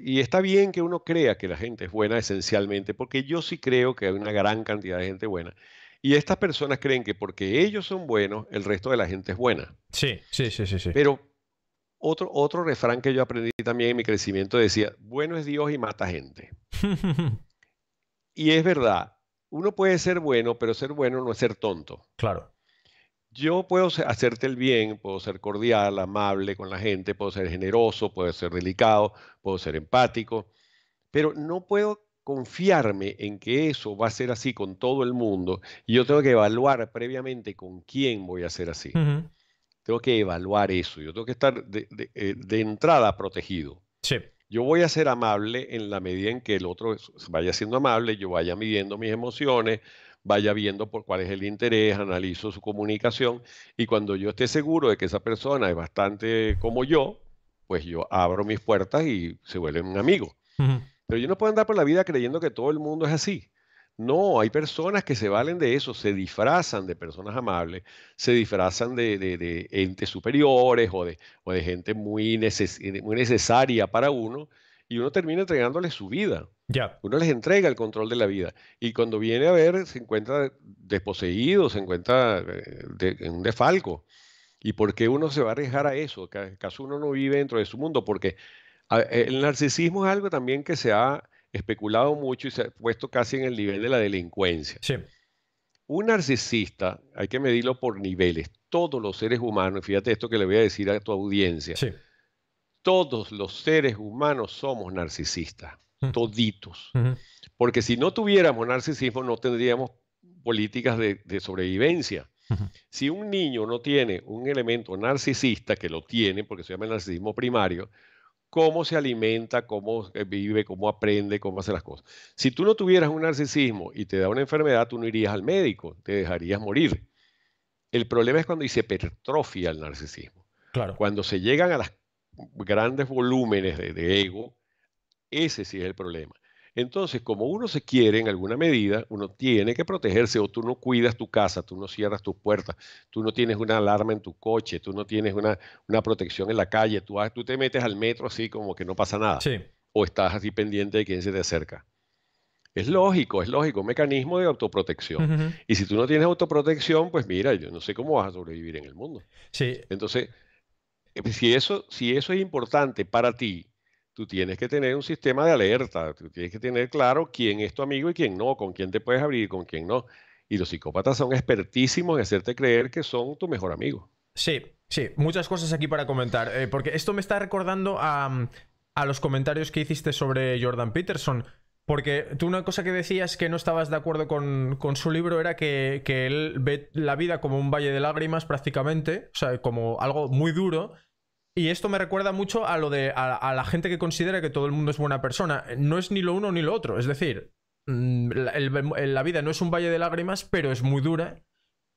y está bien que uno crea que la gente es buena esencialmente, porque yo sí creo que hay una gran cantidad de gente buena. Y estas personas creen que porque ellos son buenos, el resto de la gente es buena. Sí, sí, sí, sí. sí. Pero otro, otro refrán que yo aprendí también en mi crecimiento decía, bueno es Dios y mata gente. [LAUGHS] y es verdad, uno puede ser bueno, pero ser bueno no es ser tonto. Claro. Yo puedo hacerte el bien, puedo ser cordial, amable con la gente, puedo ser generoso, puedo ser delicado, puedo ser empático, pero no puedo confiarme en que eso va a ser así con todo el mundo y yo tengo que evaluar previamente con quién voy a ser así. Tengo que evaluar eso, yo tengo que estar de, eh, entrada protegido. Yo voy a ser amable en la medida en que el otro vaya siendo amable, yo vaya midiendo mis emociones, vaya viendo por cuál es el interés, analizo su comunicación y cuando yo esté seguro de que esa persona es bastante como yo, pues yo abro mis puertas y se vuelve un amigo. Pero yo no puedo andar por la vida creyendo que todo el mundo es así. No, hay personas que se valen de eso, se disfrazan de personas amables, se disfrazan de, de, de entes superiores o de, o de gente muy, muy necesaria para uno y uno termina entregándole su vida. Uno les entrega el control de la vida. Y cuando viene a ver, se encuentra desposeído, se encuentra eh, en un defalco. ¿Y por qué uno se va a arriesgar a eso? caso uno no vive dentro de su mundo? Porque el narcisismo es algo también que se ha especulado mucho y se ha puesto casi en el nivel de la delincuencia. Un narcisista, hay que medirlo por niveles. Todos los seres humanos, fíjate esto que le voy a decir a tu audiencia. Todos los seres humanos somos narcisistas toditos. Porque si no tuviéramos narcisismo, no tendríamos políticas de, sobrevivencia. Si un niño no tiene un elemento narcisista, que lo tiene, porque se llama el narcisismo primario, cómo se alimenta, cómo eh, vive, cómo aprende, cómo hace las cosas. Si tú no tuvieras un narcisismo y te da una enfermedad, tú no irías al médico, te dejarías morir. El problema es cuando se hipertrofia el narcisismo. Claro. Cuando se llegan a los grandes volúmenes de ego, ese sí es el problema. Entonces, como uno se quiere en alguna medida, uno tiene que protegerse o tú no cuidas tu casa, tú no cierras tus puertas, tú no tienes una alarma en tu coche, tú no tienes una, una protección en la calle, tú, tú, te metes al metro así como que no pasa nada. O estás así pendiente de quién se te acerca. Es lógico, es lógico, un mecanismo de autoprotección. Y si tú no tienes autoprotección, pues mira, yo no sé cómo vas a sobrevivir en el mundo. Sí. Entonces, eh, pues, si eso, si eso es importante para ti, tú tienes que tener un sistema de alerta, tú tienes que tener claro quién es tu amigo y quién no, con quién te puedes abrir y con quién no. Y los psicópatas son expertísimos en hacerte creer que son tu mejor amigo. Sí, sí, muchas cosas aquí para comentar, eh, porque esto me está recordando mm, a, los comentarios que hiciste sobre Jordan Peterson. Porque tú una cosa que decías que no estabas de acuerdo con, con su libro era que, que, él ve la vida como un valle de lágrimas prácticamente, o sea, como algo muy duro, y esto me recuerda mucho a lo de a, la gente que considera que todo el mundo es buena persona. No es ni lo uno ni lo otro. Es decir, mm, la, vida no es un valle de lágrimas, pero es muy dura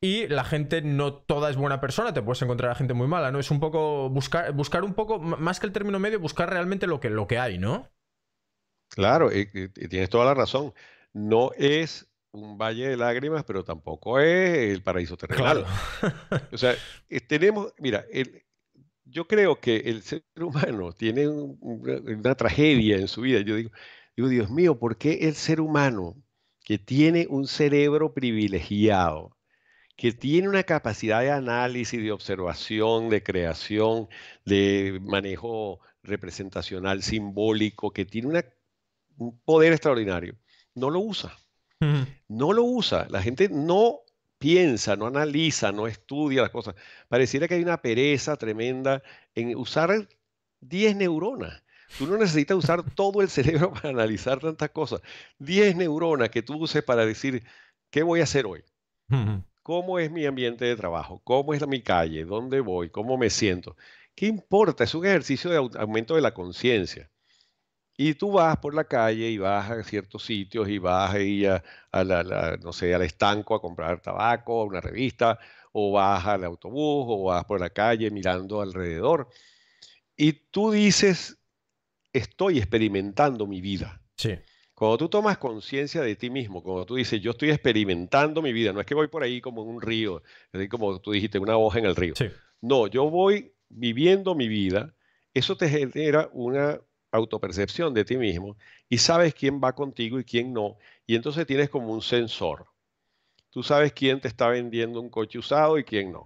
y la gente no toda es buena persona, te puedes encontrar a gente muy mala, ¿no? Es un poco buscar, buscar un poco, más que el término medio, buscar realmente lo que, lo que hay, ¿no? Claro, tienes toda la razón. No es un valle de lágrimas, pero tampoco es el paraíso terrenal. [LAUGHS] o sea, eh, tenemos, mira, el, yo creo que el ser [LAUGHS] humano tiene una, tragedia en su vida. Yo digo, Dios mío, ¿por qué el ser humano que tiene un cerebro privilegiado, que tiene una capacidad de análisis, de observación, de creación, de manejo representacional, simbólico, que tiene un poder extraordinario, no lo usa? No lo usa. La gente no piensa, no analiza, no estudia las cosas. Pareciera que hay una pereza tremenda en usar 10 neuronas. Tú no necesitas usar todo el cerebro [LAUGHS] para analizar tantas cosas. 10 neuronas que tú uses para decir, ¿qué voy a hacer hoy? ¿Cómo es mi ambiente de trabajo? ¿Cómo es mi calle? ¿Dónde voy? ¿Cómo me siento? ¿Qué importa? Es un ejercicio de aumento de la conciencia. Y tú vas por la calle y vas a ciertos sitios y vas a, la, no sé, al estanco a comprar tabaco, a una revista, o vas al autobús, o vas por la calle mirando alrededor. Y tú dices, estoy experimentando mi vida. Sí. Cuando tú tomas conciencia de ti mismo, cuando tú dices, yo estoy experimentando mi vida, no es que voy por ahí como un río, como tú dijiste, una hoja en el río. No, yo voy viviendo mi vida, eso te genera una autopercepción de ti mismo y sabes quién va contigo y quién no. Y entonces tienes como un sensor. Tú sabes quién te está vendiendo un coche usado y quién no.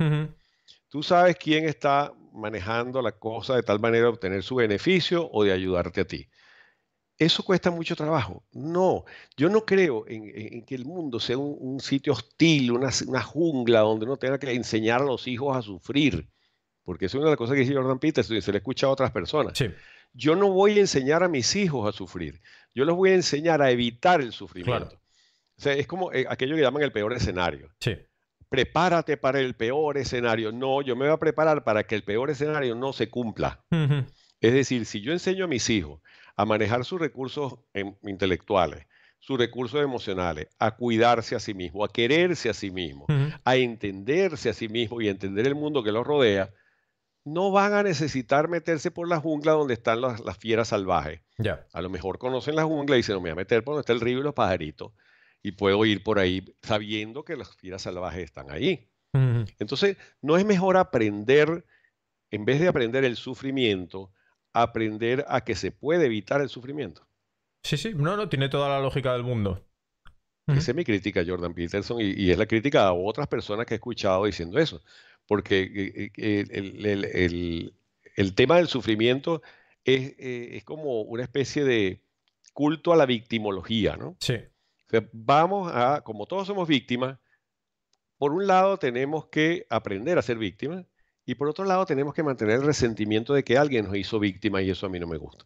Tú sabes quién está manejando la cosa de tal manera de obtener su beneficio o de ayudarte a ti. Eso cuesta mucho trabajo. No, yo no creo en, que el mundo sea un, sitio hostil, una, jungla donde uno tenga que enseñar a los hijos a sufrir. Porque es una de las cosas que dice Jordan Peterson y se le escucha a otras personas. Sí yo no voy a enseñar a mis hijos a sufrir, yo los voy a enseñar a evitar el sufrimiento. O sea, es como eh, aquello que llaman el peor escenario. Sí. Prepárate para el peor escenario. No, yo me voy a preparar para que el peor escenario no se cumpla. Es decir, si yo enseño a mis hijos a manejar sus recursos em, intelectuales, sus recursos emocionales, a cuidarse a sí mismo, a quererse a sí mismo, a entenderse a sí mismo y entender el mundo que los rodea, no van a necesitar meterse por la jungla donde están las, fieras salvajes. Ya. A lo mejor conocen la jungla y dicen, no, me voy a meter por donde está el río y los pajaritos y puedo ir por ahí sabiendo que las fieras salvajes están ahí. Entonces, ¿no es mejor aprender, en vez de aprender el sufrimiento, aprender a que se puede evitar el sufrimiento? Sí, sí, no, no, tiene toda la lógica del mundo. Esa es mi crítica, Jordan Peterson, y, y, es la crítica a otras personas que he escuchado diciendo eso porque eh, eh, el, tema del sufrimiento eh, es, como una especie de culto a la victimología, ¿no? Sí. O sea, vamos a, como todos somos víctimas, por un lado tenemos que aprender a ser víctimas y por otro lado tenemos que mantener el resentimiento de que alguien nos hizo víctima y eso a mí no me gusta.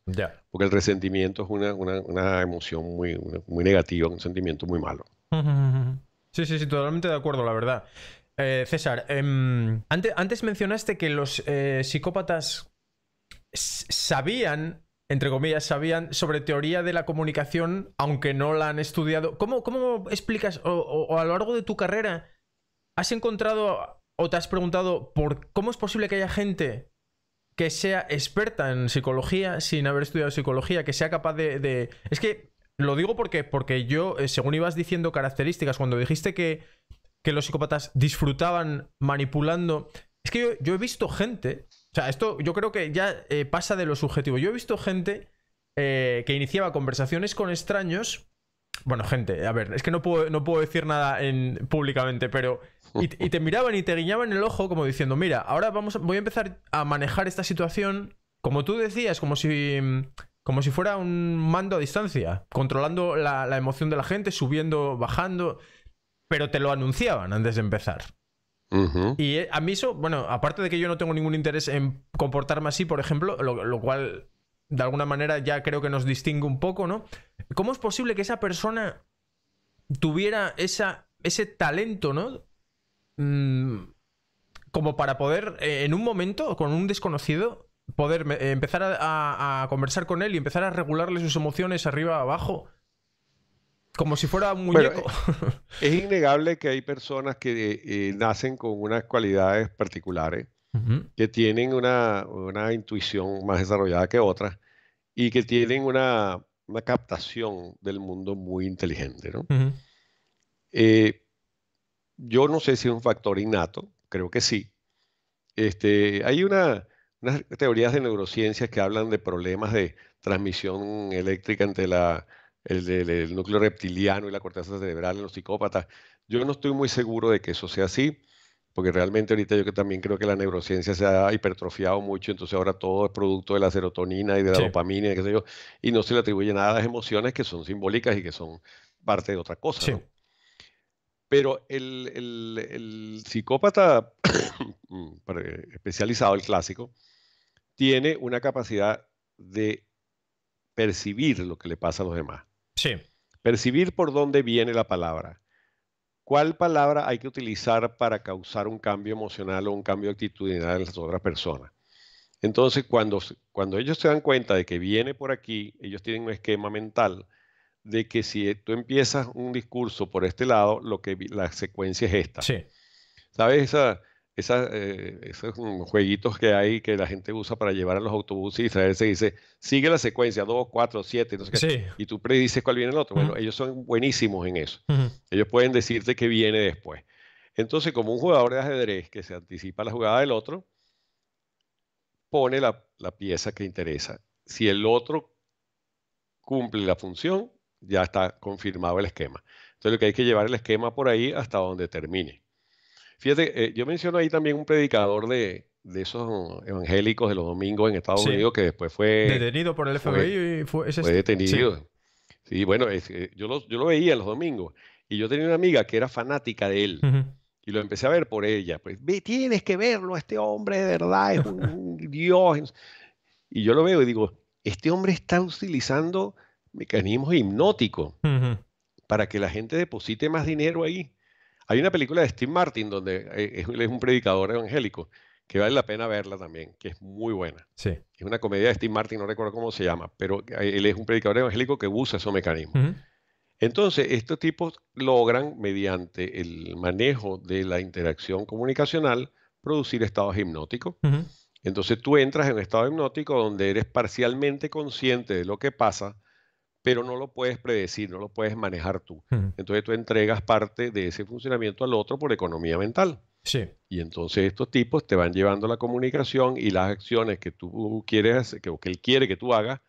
Porque el resentimiento es una, emoción muy, muy negativa, un sentimiento muy malo. [LAUGHS] Sí, sí, sí, totalmente de acuerdo, la verdad. Eh, César, em, antes, mencionaste que los eh, psicópatas sabían, entre comillas, sabían sobre teoría de la comunicación, aunque no la han estudiado. ¿Cómo, explicas, o, a lo largo de tu carrera, has encontrado o te has preguntado por cómo es posible que haya gente que sea experta en psicología sin haber estudiado psicología, que sea capaz de... Es que lo digo porque, porque yo, eh, según ibas diciendo características, cuando dijiste que que los psicópatas disfrutaban manipulando. Es que yo, he visto gente, o sea, esto yo creo que ya eh, pasa de lo subjetivo. Yo he visto gente eh, que iniciaba conversaciones con extraños. Bueno, gente, a ver, es que no puedo, no puedo decir nada en, públicamente, pero... Y, te miraban y te guiñaban el ojo como diciendo, mira, ahora vamos voy a empezar a manejar esta situación, como tú decías, como si, como si fuera un mando a distancia, controlando la, la emoción de la gente, subiendo, bajando pero te lo anunciaban antes de empezar. Y eh, a mí eso, bueno, aparte de que yo no tengo ningún interés en comportarme así, por ejemplo, lo, cual de alguna manera ya creo que nos distingue un poco, ¿no? ¿Cómo es posible que esa persona tuviera esa, ese talento, ¿no? Mm, como para poder, eh, en un momento, con un desconocido, poder empezar a, conversar con él y empezar a regularle sus emociones arriba abajo como si fuera un muñeco. Eh, es, innegable que hay personas que eh, eh, nacen con unas cualidades particulares, [LAUGHS] que tienen una, una, intuición más desarrollada que otras y que tienen una, captación del mundo muy inteligente. yo no sé si es un factor innato, creo que sí. Este, hay una, unas teorías de neurociencias que hablan de problemas de transmisión eléctrica entre la el del núcleo reptiliano y la corteza cerebral en los psicópatas. Yo no estoy muy seguro de que eso sea así, porque realmente ahorita yo que también creo que la neurociencia se ha hipertrofiado mucho, entonces ahora todo es producto de la serotonina y de la dopamina y qué sé yo, y no se le atribuye nada a las emociones que son simbólicas y que son parte de otra cosa. Pero el psicópata [COUGHS] mm, especializado, el clásico, tiene una capacidad de percibir lo que le pasa a los demás. Sí. Percibir por dónde viene la palabra. ¿Cuál palabra hay que utilizar para causar un cambio emocional o un cambio actitudinal en las otras personas? Entonces, cuando, cuando ellos se dan cuenta de que viene por aquí, ellos tienen un esquema mental de que si tú empiezas un discurso por este lado, lo que la secuencia es esta. Sí. ¿Sabes? Esa, eh, esos jueguitos que hay que la gente usa para llevar a los autobuses y se dice, sigue la secuencia 2, 4, 7, y tú predices cuál viene el otro. Bueno, ellos son buenísimos en eso. Ellos pueden decirte qué viene después. Entonces, como un jugador de ajedrez que se anticipa la jugada del otro, pone la, la pieza que interesa. Si el otro cumple la función, ya está confirmado el esquema. Entonces, lo que hay que llevar el esquema por ahí hasta donde termine. Fíjate, eh, yo menciono ahí también un predicador de, esos evangélicos de los domingos en Estados Unidos que después fue... Detenido por el FBI. Fue, fue, ese... Este, detenido. Sí, bueno, yo, lo, yo lo veía los domingos. Y yo tenía una amiga que era fanática de él. Y lo empecé a ver por ella. Pues, tienes que verlo, este hombre de verdad es un, [LAUGHS] Dios. Y yo lo veo y digo, este hombre está utilizando mecanismos hipnóticos para que la gente deposite más dinero ahí. Hay una película de Steve Martin donde eh, es, es un predicador evangélico que vale la pena verla también, que es muy buena. Sí. Es una comedia de Steve Martin, no recuerdo cómo se llama, pero eh, él es un predicador evangélico que usa esos mecanismos. Entonces, estos tipos logran, mediante el manejo de la interacción comunicacional, producir estados hipnóticos. Entonces, tú entras en un estado hipnótico donde eres parcialmente consciente de lo que pasa, pero no lo puedes predecir, no lo puedes manejar tú. Entonces tú entregas parte de ese funcionamiento al otro por economía mental. Sí. Y entonces estos tipos te van llevando la comunicación y las acciones que tú quieres, que, que él quiere que tú hagas,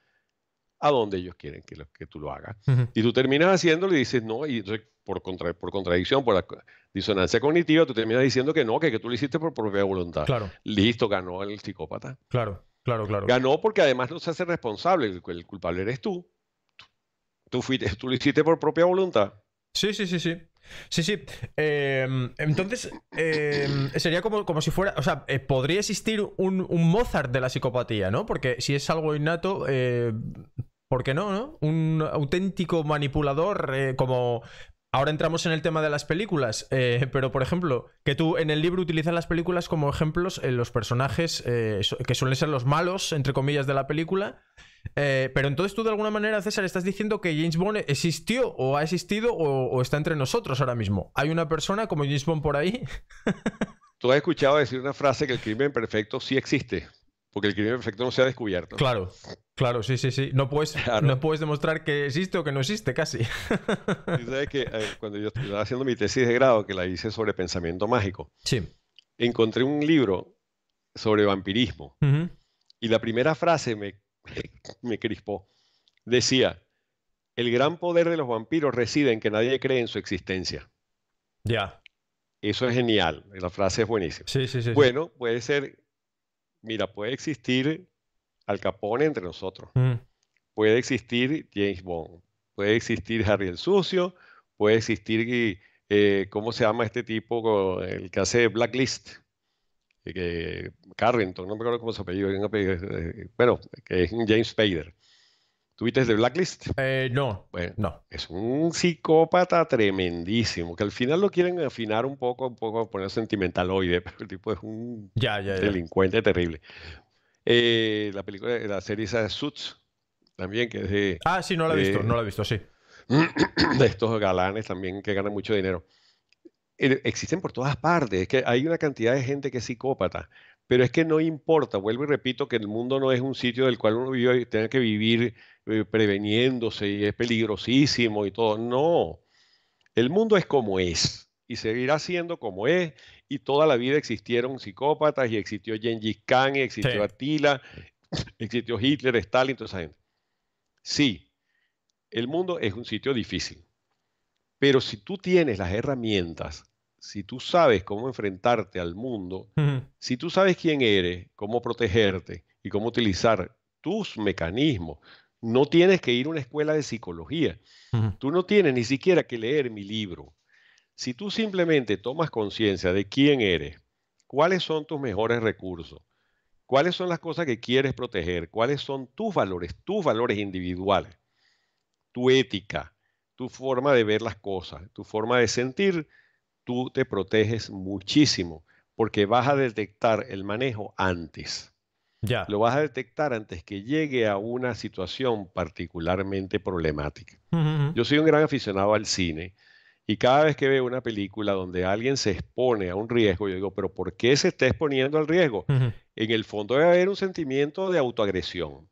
a donde ellos quieren que, tú lo hagas. Y tú terminas haciéndolo y dices, no, y por, contradicción, por disonancia cognitiva, tú terminas diciendo que no, que, tú lo hiciste por propia voluntad. Claro. Listo, ganó el psicópata. Claro, claro, claro. Ganó porque además no se hace responsable, el culpable eres tú. ¿Tú, fuiste, ¿Tú lo hiciste por propia voluntad? Sí, sí, sí, sí. Sí, sí. Em, entonces, em, sería como, como, si fuera. O sea, eh, podría existir un, Mozart de la psicopatía, ¿no? Porque si es algo innato, eh, ¿por qué no, no? Un auténtico manipulador, eh, como. Ahora entramos en el tema de las películas, pero por ejemplo, que tú en el libro utilizas las películas como ejemplos, en los personajes que suelen ser los malos, entre comillas, de la película, eh, pero entonces tú de alguna manera, César, estás diciendo que James Bond existió o ha existido o, está entre nosotros ahora mismo. ¿Hay una persona como James Bond por ahí? [LAUGHS] tú has escuchado decir una frase que el crimen perfecto sí existe, porque el crimen perfecto no se ha descubierto. Claro, claro, sí, sí, sí. No puedes, no puedes demostrar que existe o que no existe, casi. Y [LAUGHS] sabes que eh, cuando yo estaba haciendo mi tesis de grado, que la hice sobre pensamiento mágico, sí. encontré un libro sobre vampirismo. Y la primera frase me [LAUGHS] me crispó. Decía, el gran poder de los vampiros reside en que nadie cree en su existencia. Ya. Eso es genial, la frase es buenísima. Sí, sí, sí. Bueno, puede ser, mira, puede existir Al Capone entre nosotros. Mm. Puede existir James Bond, puede existir Harry el Sucio, puede existir, eh, ¿cómo se llama este tipo? El que hace Blacklist que Carrington, no me acuerdo cómo se apellido, bueno, que es James Spader. ¿Tuviste de Blacklist? Eh, no. Bueno, no. Es un psicópata tremendísimo, que al final lo quieren afinar un poco, un poco poner sentimental hoy, [LAUGHS] pero el tipo es un delincuente terrible. Eh, la película, la serie esa Suits, también, que es de. Ah, sí, no la he visto, eh, no la he visto, sí. [CLEARS THROAT] De estos galanes también que ganan mucho dinero existen por todas partes, es que hay una cantidad de gente que es psicópata, pero es que no importa, vuelvo y repito que el mundo no es un sitio del cual uno vive y tenga que vivir eh, preveniéndose y es peligrosísimo y todo, no, el mundo es como es y seguirá siendo como es y toda la vida existieron psicópatas y existió Gengis Khan, existió Attila, [CLEARS THROAT] existió Hitler, Stalin, toda esa gente. Sí, el mundo es un sitio difícil pero si tú tienes las herramientas, si tú sabes cómo enfrentarte al mundo, si tú sabes quién eres, cómo protegerte y cómo utilizar tus mecanismos, no tienes que ir a una escuela de psicología. Tú no tienes ni siquiera que leer mi libro. Si tú simplemente tomas conciencia de quién eres, cuáles son tus mejores recursos, cuáles son las cosas que quieres proteger, cuáles son tus valores, tus valores individuales, tu ética, tu forma de ver las cosas, tu forma de sentir, tú te proteges muchísimo porque vas a detectar el manejo antes. Ya. Lo vas a detectar antes que llegue a una situación particularmente problemática. Yo soy un gran aficionado al cine y cada vez que veo una película donde alguien se expone a un riesgo, yo digo, pero ¿por qué se está exponiendo al riesgo? En el fondo debe haber un sentimiento de autoagresión.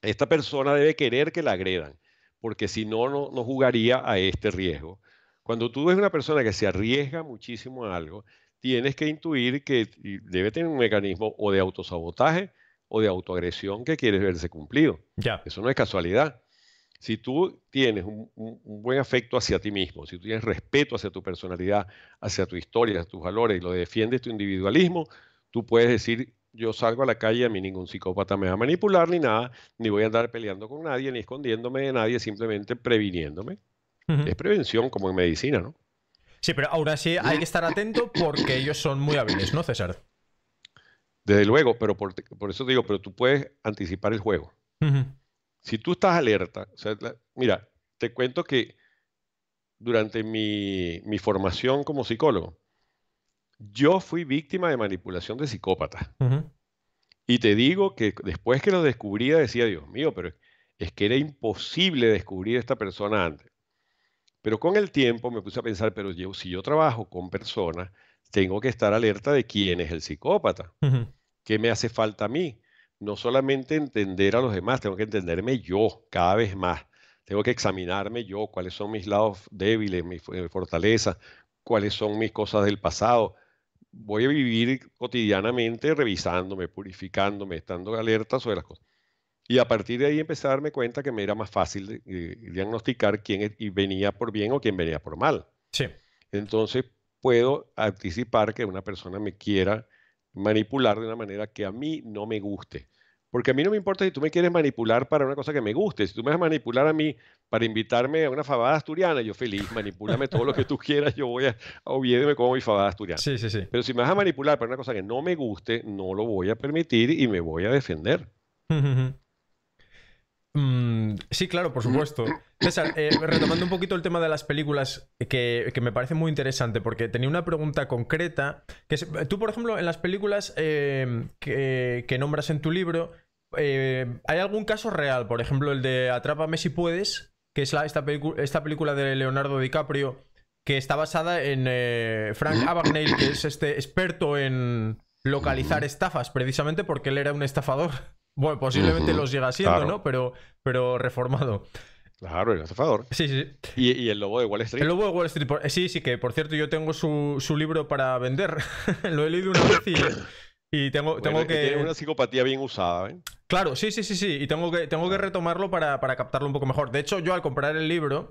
Esta persona debe querer que la agredan porque si no, no, jugaría a este riesgo. Cuando tú ves una persona que se arriesga muchísimo a algo, tienes que intuir que debe tener un mecanismo o de autosabotaje o de autoagresión que quieres verse cumplido. Eso no es casualidad. Si tú tienes un, buen afecto hacia ti mismo, si tú tienes respeto hacia tu personalidad, hacia tu historia, tus valores, y lo defiendes tu individualismo, tú puedes decir, yo salgo a la calle, a mí ningún psicópata me va a manipular ni nada, ni voy a andar peleando con nadie, ni escondiéndome de nadie, simplemente previniéndome. Es prevención como en medicina, ¿no? Sí, pero ahora sí hay que estar atento porque ellos son muy hábiles, ¿no, César? Desde luego, pero por, eso te digo, pero tú puedes anticipar el juego. Si tú estás alerta, mira, te cuento que durante mi formación como psicólogo, yo fui víctima de manipulación de psicópata Y te digo que después que lo descubría decía, Dios mío, pero es que era imposible descubrir a esta persona antes. Pero con el tiempo me puse a pensar, pero yo, si yo trabajo con personas, tengo que estar alerta de quién es el psicópata, qué me hace falta a mí. No solamente entender a los demás, tengo que entenderme yo cada vez más. Tengo que examinarme yo, cuáles son mis lados débiles, mis eh, fortalezas, cuáles son mis cosas del pasado, voy a vivir cotidianamente revisándome, purificándome, estando alerta sobre las cosas. Y a partir de ahí empecé a darme cuenta que me era más fácil diagnosticar quién e, venía por bien o quién venía por mal. Sí. Entonces puedo anticipar que una persona me quiera manipular de una manera que a mí no me guste. Porque a mí no me importa si tú me quieres manipular para una cosa que me guste. Si tú me vas a manipular a mí para invitarme a una fabada asturiana, yo feliz, manipúlame todo lo que tú [LAUGHS] quieras, yo voy a, obviarme como mi fabada asturiana. Sí, sí, sí. Pero si me vas a manipular para una cosa que no me guste, no lo voy a permitir y me voy a defender. [LAUGHS] Mm, sí, claro, por supuesto. César, eh, retomando un poquito el tema de las películas, que, me parece muy interesante, porque tenía una pregunta concreta. Que tú, por ejemplo, en las películas eh, que, que nombras en tu libro, eh, hay algún caso real, por ejemplo el de Atrápame si puedes, que es la, esta, película de Leonardo DiCaprio, que está basada en eh, Frank Abagnale, que es este experto en localizar estafas, precisamente porque él era un estafador. [LAUGHS] Bueno, posiblemente los llega siendo, ¿no? Pero, pero reformado. Claro, el estafador. Sí, sí. ¿Y, el lobo de Wall Street. El lobo de Wall Street. Sí, sí, que por cierto yo tengo su, su libro para vender. [LAUGHS] Lo he leído una vez y... Y tengo, tengo que. Tiene una psicopatía bien usada, ¿eh? Claro, sí, sí, sí, sí. Y tengo que, tengo que ah. retomarlo para, captarlo un poco mejor. De hecho, yo al comprar el libro.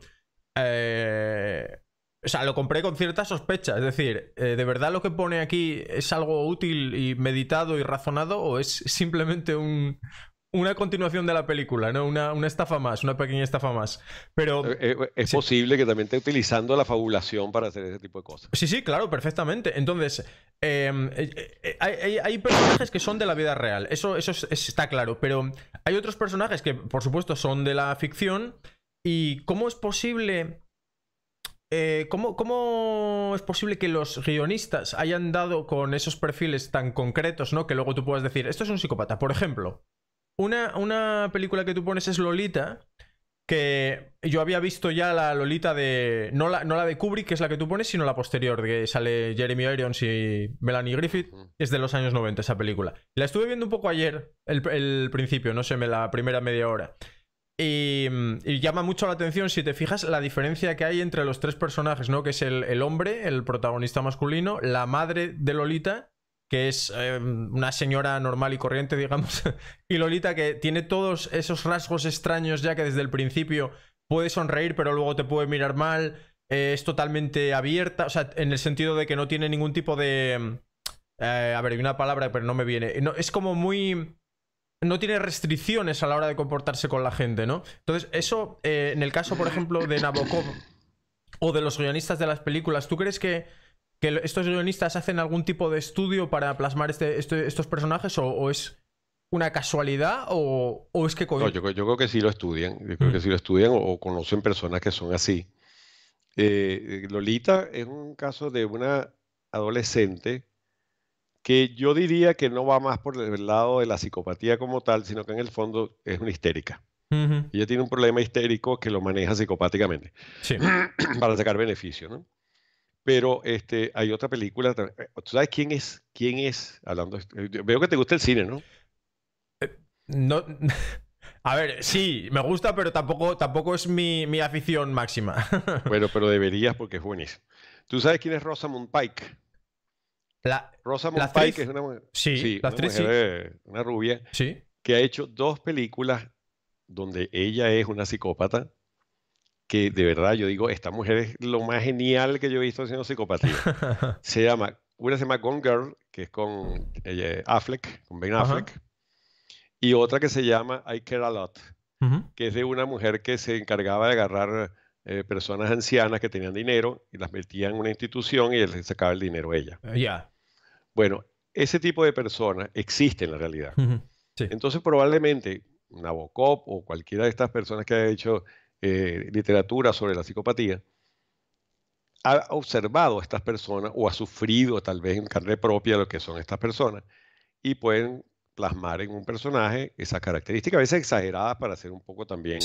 Eh, o sea, lo compré con cierta sospecha. Es decir, eh, ¿de verdad lo que pone aquí es algo útil y meditado y razonado o es simplemente un, una continuación de la película, ¿no? Una, estafa más, una pequeña estafa más. Pero. Eh, eh, eh, es posible que también esté utilizando la fabulación para hacer ese tipo de cosas. Sí, sí, claro, perfectamente. Entonces, em, hay, personajes que son de la vida real. Eso, eso está claro. Pero hay otros personajes que, por supuesto, son de la ficción. ¿Y cómo es posible ¿cómo, es posible que los guionistas hayan dado con esos perfiles tan concretos, ¿no? Que luego tú puedas decir, esto es un psicópata, por ejemplo. Una, película que tú pones es Lolita, que yo había visto ya la Lolita de. No la, no la de Kubrick, que es la que tú pones, sino la posterior, que sale Jeremy Irons y Melanie Griffith. Es de los años 90 esa película. La estuve viendo un poco ayer, el, principio, no sé, me la primera media hora. Mm, y, llama mucho la atención, si te fijas, la diferencia que hay entre los tres personajes, ¿no? Que es el hombre, el protagonista masculino, la madre de Lolita que es em, una señora normal y corriente, [LAUGHS] digamos, y Lolita que tiene todos esos rasgos extraños ya que desde el principio puede sonreír pero luego te puede mirar mal, eh, es totalmente abierta, o sea, en el sentido de que no tiene ningún tipo de... Em, eh, a ver, hay una palabra pero no me viene. es como muy no tiene restricciones a la hora de comportarse con la gente, ¿no? Entonces, eso, eh, en el caso, por ejemplo, de Nabokov o de los guionistas de las películas, ¿tú crees que que estos guionistas hacen algún tipo de estudio para plasmar este, este, estos personajes o, es una casualidad o, es que... yo, creo que sí lo estudian, yo creo que mm. sí lo estudian o, conocen personas que son así. Eh, Lolita es un caso de una adolescente que yo diría que no va más por el lado de la psicopatía como tal, sino que en el fondo es una histérica. Ella tiene un problema histérico que lo maneja psicopáticamente [CLEARS THROAT] para sacar beneficio, ¿no? Pero este, hay otra película. Eh, ¿Tú sabes quién es? ¿Quién es? Hablando. Eh, veo que te gusta el cine, ¿no? Eh, no. [LAUGHS] A ver, sí, me gusta, pero tampoco, tampoco es mi, afición máxima. [LAUGHS] bueno, pero deberías porque es buenísimo. ¿Tú sabes quién es Rosamund Pike? La, Rosamund Pike es una Sí, la una rubia. Que ha hecho dos películas donde ella es una psicópata que de verdad yo digo, esta mujer es lo más genial que yo he visto haciendo psicopatía. [LAUGHS] se llama, una se llama Gone Girl, que es con Affleck, con Ben Affleck, y otra que se llama I Care a Lot, que es de una mujer que se encargaba de agarrar eh, personas ancianas que tenían dinero y las metía en una institución y les sacaba el dinero ella. Ah, ya. Bueno, ese tipo de personas existe en la realidad. Entonces probablemente Nabokov o cualquiera de estas personas que ha hecho eh, literatura sobre la psicopatía, ha observado estas personas o ha sufrido tal vez en carne propia lo que son estas personas y pueden plasmar en un personaje esas características, a veces exageradas para hacer un poco también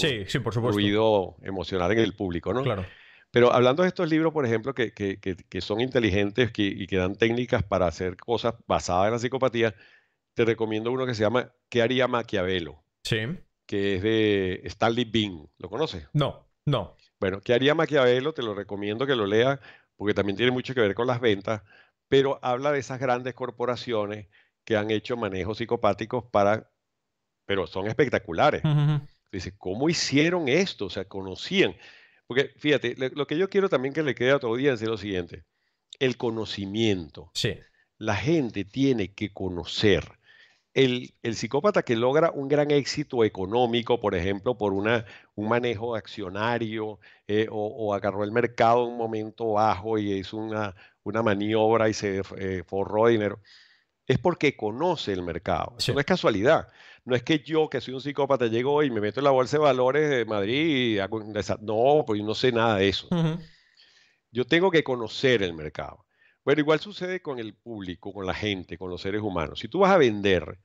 ruido emocional en el público, ¿no? Claro. Pero hablando de estos libros, por ejemplo, que, que son inteligentes y que dan técnicas para hacer cosas basadas en la psicopatía, te recomiendo uno que se llama ¿Qué haría Maquiavelo? Sí que es de Stanley Bean. ¿Lo conoces? No, no. Bueno, ¿qué haría Maquiavelo? Te lo recomiendo que lo lea, porque también tiene mucho que ver con las ventas, pero habla de esas grandes corporaciones que han hecho manejos psicopáticos para, pero son espectaculares. Dice, ¿cómo hicieron esto? O sea, conocían. Porque fíjate, lo que yo quiero también que le quede a tu audiencia es lo siguiente, el conocimiento. Sí. La gente tiene que conocer el, psicópata que logra un gran éxito económico, por ejemplo, por una, un manejo accionario eh, o, agarró el mercado en un momento bajo y hizo una, una maniobra y se eh, forró dinero, es porque conoce el mercado. Eso no es casualidad. No es que yo, que soy un psicópata, llego y me meto en la bolsa de valores de Madrid y hago... No, pues yo no sé nada de eso. Yo tengo que conocer el mercado. Bueno, igual sucede con el público, con la gente, con los seres humanos. Si tú vas a vender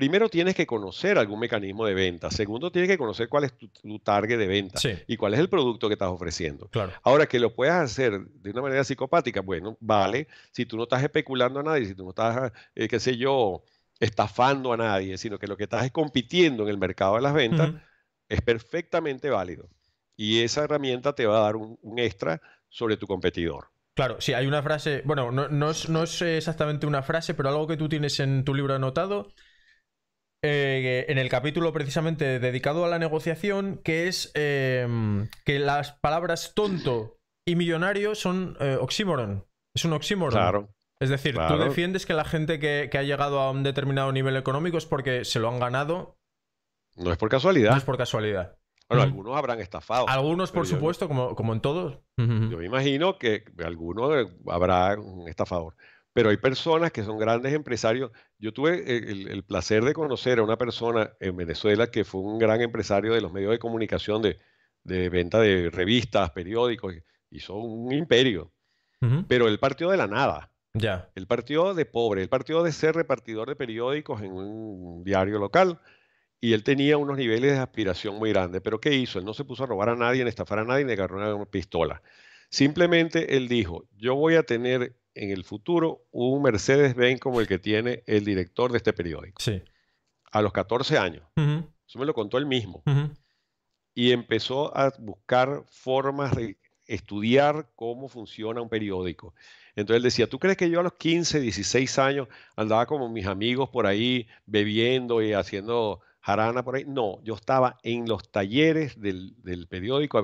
primero tienes que conocer algún mecanismo de venta. Segundo, tienes que conocer cuál es tu, target de venta y cuál es el producto que estás ofreciendo. Ahora, que lo puedas hacer de una manera psicopática, bueno, vale, si tú no estás especulando a nadie, si tú no estás, eh, qué sé yo, estafando a nadie, sino que lo que estás es compitiendo en el mercado de las ventas, es perfectamente válido. Y esa herramienta te va a dar un, extra sobre tu competidor. Claro, sí, hay una frase, bueno, no, no es exactamente una frase, pero algo que tú tienes en tu libro anotado, eh, en el capítulo precisamente dedicado a la negociación, que es em, que las palabras tonto y millonario son eh, oxímoron. Es un oxímoron. Claro. Es decir, tú defiendes que la gente que, ha llegado a un determinado nivel económico es porque se lo han ganado. No es por casualidad. No es por casualidad. Bueno, algunos habrán estafado. Algunos, por supuesto, como, como en todos. Yo me imagino que algunos habrán estafador pero hay personas que son grandes empresarios. Yo tuve eh, el, placer de conocer a una persona en Venezuela que fue un gran empresario de los medios de comunicación, de, venta de revistas, periódicos, hizo un imperio. Pero él partió de la nada. Ya. el partió de pobre, el partió de ser repartidor de periódicos en un diario local y él tenía unos niveles de aspiración muy grandes. Pero ¿qué hizo? Él no se puso a robar a nadie, ni estafar a nadie, ni agarró una pistola. Simplemente él dijo, yo voy a tener en el futuro un Mercedes-Benz como el que tiene el director de este periódico. Sí. A los 14 años. Eso me lo contó él mismo. Y empezó a buscar formas de estudiar cómo funciona un periódico. Entonces él decía, ¿tú crees que yo a los 15, 16 años andaba como mis amigos por ahí bebiendo y haciendo jarana por ahí? No, yo estaba en los talleres del, del periódico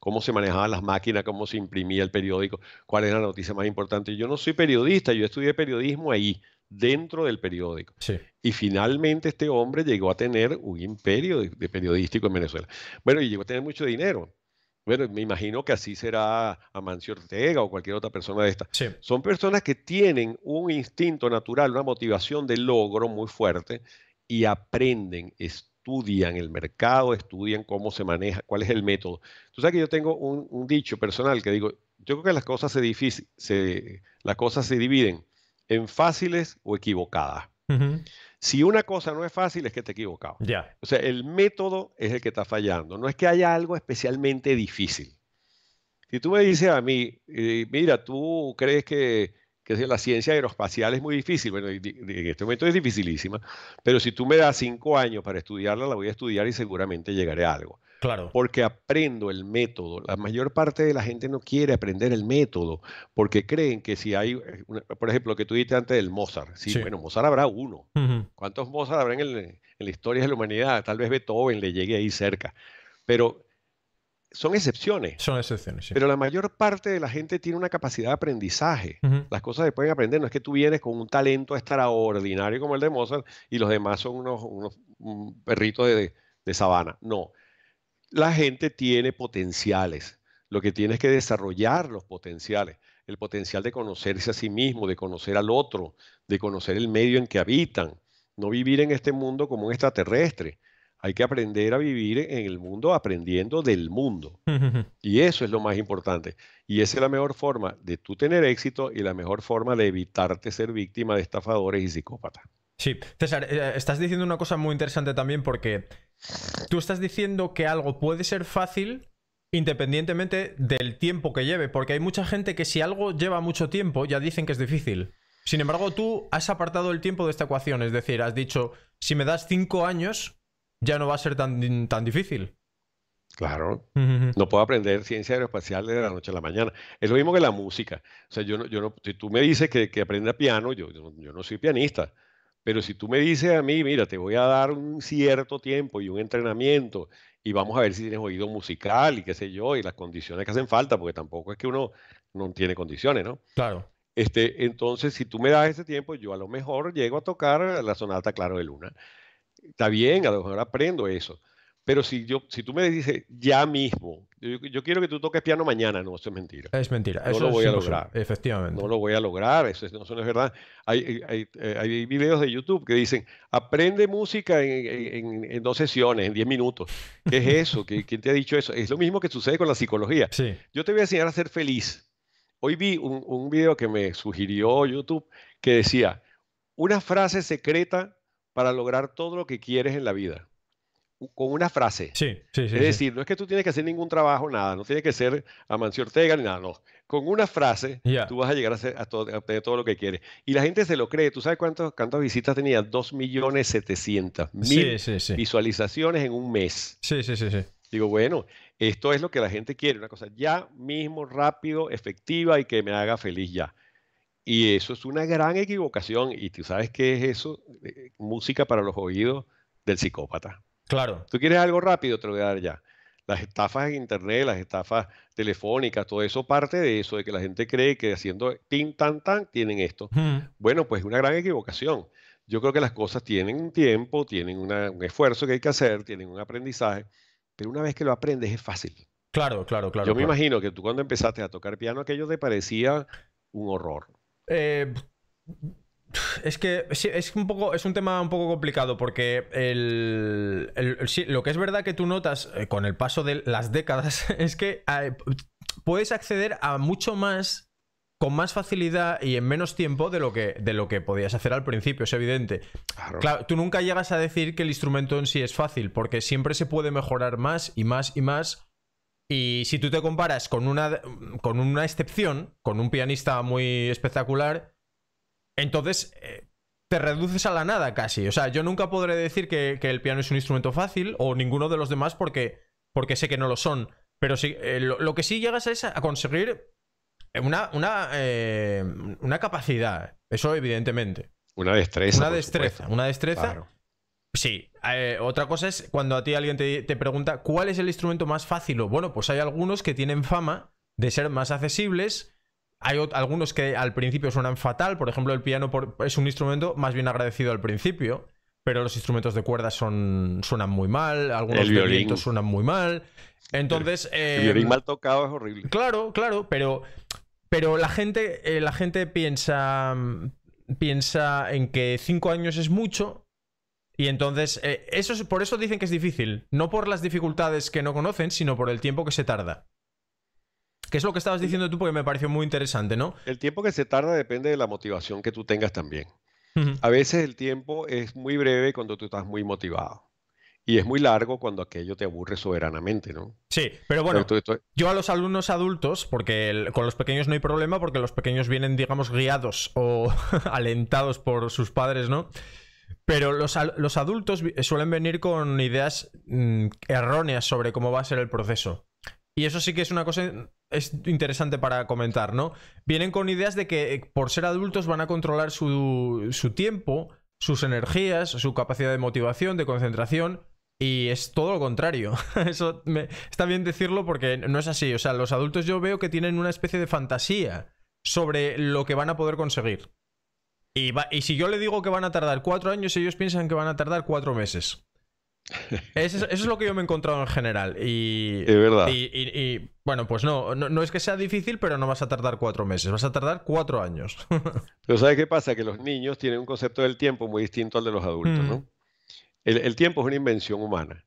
cómo se manejaban las máquinas, cómo se imprimía el periódico, cuál era la noticia más importante. Yo no soy periodista, yo estudié periodismo ahí, dentro del periódico. Sí. Y finalmente este hombre llegó a tener un imperio de, periodístico en Venezuela. Bueno, y llegó a tener mucho dinero. Bueno, me imagino que así será Amancio Ortega o cualquier otra persona de esta. Son personas que tienen un instinto natural, una motivación de logro muy fuerte y aprenden, estudian el mercado, estudian cómo se maneja, cuál es el método. Tú sabes que yo tengo un, dicho personal que digo, yo creo que las cosas se, difícil, las cosas se dividen en fáciles o equivocadas. Si una cosa no es fácil es que te equivocado. O sea, el método es el que está fallando. No es que haya algo especialmente difícil. Si tú me dices a mí, eh, mira, tú crees que que la ciencia aeroespacial es muy difícil, bueno, en este momento es dificilísima, pero si tú me das cinco años para estudiarla, la voy a estudiar y seguramente llegaré a algo. Claro. Porque aprendo el método. La mayor parte de la gente no quiere aprender el método porque creen que si hay, eh, por ejemplo, lo que tú dijiste antes del Mozart. Sí, bueno, Mozart habrá uno. ¿Cuántos Mozart habrá en, en la historia de la humanidad? Tal vez Beethoven le llegue ahí cerca. Pero son excepciones. Son excepciones, Pero la mayor parte de la gente tiene una capacidad de aprendizaje. Las cosas se pueden aprender. No es que tú vienes con un talento extraordinario como el de Mozart y los demás son unos, unos perritos de, de sabana. No. La gente tiene potenciales. Lo que tienes que desarrollar los potenciales. El potencial de conocerse a sí mismo, de conocer al otro, de conocer el medio en que habitan. No vivir en este mundo como un extraterrestre hay que aprender a vivir en el mundo aprendiendo del mundo. [LAUGHS] Y eso es lo más importante. Y esa es la mejor forma de tú tener éxito y la mejor forma de evitarte ser víctima de estafadores y psicópatas. Sí, César, eh, estás diciendo una cosa muy interesante también porque tú estás diciendo que algo puede ser fácil independientemente del tiempo que lleve, porque hay mucha gente que si algo lleva mucho tiempo ya dicen que es difícil. Sin embargo, tú has apartado el tiempo de esta ecuación, es decir, has dicho, si me das cinco años, ya no va a ser tan, tan difícil. Claro, no puedo aprender ciencia aeroespacial de la noche a la mañana. Es lo mismo que la música. O sea, yo yo si tú me dices que, que aprenda piano, yo, yo, no soy pianista. Pero si tú me dices a mí, mira, te voy a dar un cierto tiempo y un entrenamiento y vamos a ver si tienes oído musical y qué sé yo, y las condiciones que hacen falta, porque tampoco es que uno no tiene condiciones, ¿no? Claro. Este, entonces, si tú me das ese tiempo, yo a lo mejor llego a tocar la sonata Claro de Luna Está bien, a lo mejor aprendo eso. Pero si, yo, si tú me dices ya mismo, yo, quiero que tú toques piano mañana, no, eso es mentira. Es mentira. No lo voy a lograr. Efectivamente. No lo voy a lograr, eso, no, es verdad. Eh, hay, videos de YouTube que dicen, aprende música en, dos sesiones, en diez minutos. ¿Qué es eso? ¿Quién te ha dicho eso? Es lo mismo que sucede con la psicología. Sí. Yo te voy a enseñar a ser feliz. Hoy vi un video que me sugirió YouTube que decía, una frase secreta para lograr todo lo que quieres en la vida. Con una frase. Sí, sí, sí. Es decir, no es que tú tienes que hacer ningún trabajo, nada, no tienes que ser Amancio Ortega ni nada, no. Con una frase tú vas a llegar a, hacer, todo, lo que quieres. Y la gente se lo cree. ¿Tú sabes cuántas visitas tenía? 2.700.000 visualizaciones en un mes. Sí, sí, sí, sí. Digo, bueno, esto es lo que la gente quiere, una cosa ya mismo, rápido, efectiva y que me haga feliz ya. Y eso es una gran equivocación. Y tú sabes qué es eso, eh, música para los oídos del psicópata. Claro. Tú quieres algo rápido, te lo voy a dar ya. Las estafas en internet, las estafas telefónicas, todo eso parte de eso, de que la gente cree que haciendo tin tan tan tienen esto. Bueno, pues es una gran equivocación. Yo creo que las cosas tienen un tiempo, tienen un esfuerzo que hay que hacer, tienen un aprendizaje, pero una vez que lo aprendes es fácil. Claro, claro, claro. Yo me imagino que tú cuando empezaste a tocar piano aquello te parecía un horror. Eh, es que es un poco es un tema un poco complicado porque lo que es verdad que tú notas eh, con el paso de las décadas [LAUGHS] es que eh, puedes acceder a mucho más con más facilidad y en menos tiempo de lo que, de lo que podías hacer al principio, es evidente. tú nunca llegas a decir que el instrumento en sí es fácil, porque siempre se puede mejorar más y más y más y si tú te comparas con una, con una excepción, con un pianista muy espectacular, entonces eh, te reduces a la nada casi. O sea, yo nunca podré decir que, el piano es un instrumento fácil o ninguno de los demás porque, porque sé que no lo son. Pero sí, eh, lo, que sí llegas es a conseguir una, una, eh, una capacidad. Eso evidentemente. Una destreza. Una destreza. Una destreza. Sí, eh, otra cosa es cuando a ti alguien te, pregunta cuál es el instrumento más fácil. bueno, pues hay algunos que tienen fama de ser más accesibles. Hay algunos que al principio suenan fatal. Por ejemplo, el piano es un instrumento más bien agradecido al principio. Pero los instrumentos de cuerda son, suenan muy mal. Algunos violín suenan muy mal. Entonces. el eh, violín mal tocado es horrible. Claro, claro, pero. Pero la gente, eh, la gente piensa, piensa en que cinco años es mucho y entonces, eh, eso es, por eso dicen que es difícil. No por las dificultades que no conocen, sino por el tiempo que se tarda. Que es lo que estabas diciendo tú, porque me pareció muy interesante, ¿no? El tiempo que se tarda depende de la motivación que tú tengas también. A veces el tiempo es muy breve cuando tú estás muy motivado. Y es muy largo cuando aquello te aburre soberanamente, ¿no? Sí, pero bueno, yo a los alumnos adultos, porque con los pequeños no hay problema, porque los pequeños vienen, digamos, guiados o [LAUGHS] alentados por sus padres, ¿no? Pero los, adultos eh, suelen venir con ideas mm, erróneas sobre cómo va a ser el proceso. Y eso sí que es una cosa interesante para comentar, ¿no? Vienen con ideas de que eh, por ser adultos van a controlar su, su tiempo, sus energías, su capacidad de motivación, de concentración, y es todo lo contrario. [LAUGHS] Eso está bien decirlo porque no es así. O sea, los adultos yo veo que tienen una especie de fantasía sobre lo que van a poder conseguir. Y, si yo le digo que van a tardar cuatro años, ellos piensan que van a tardar cuatro meses. [LAUGHS] Eso es, lo que yo me he encontrado en general. es verdad. Y, bueno, pues no, no, es que sea difícil, pero no vas a tardar cuatro meses, vas a tardar cuatro años. [LAUGHS] pero ¿sabes qué pasa? Que los niños tienen un concepto del tiempo muy distinto al de los adultos, ¿no? Mm. El, tiempo es una invención humana.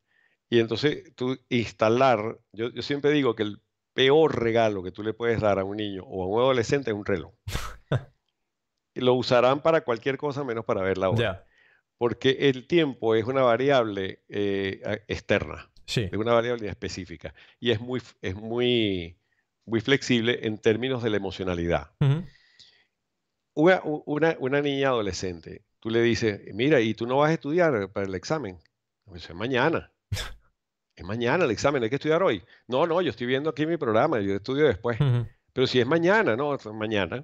Y entonces tú instalar, yo siempre digo que el peor regalo que tú le puedes dar a un niño o a un adolescente es un reloj. [LAUGHS] lo usarán para cualquier cosa menos para ver la hora. Porque el tiempo es una variable eh, externa, sí. es una variable específica y es muy, es muy, muy flexible en términos de la emocionalidad. una, niña adolescente, tú le dices, mira, ¿y tú no vas a estudiar para el examen? es mañana. [LAUGHS] es mañana el examen, hay que estudiar hoy. No, no, yo estoy viendo aquí mi programa, yo estudio después. Pero si es mañana, no, mañana.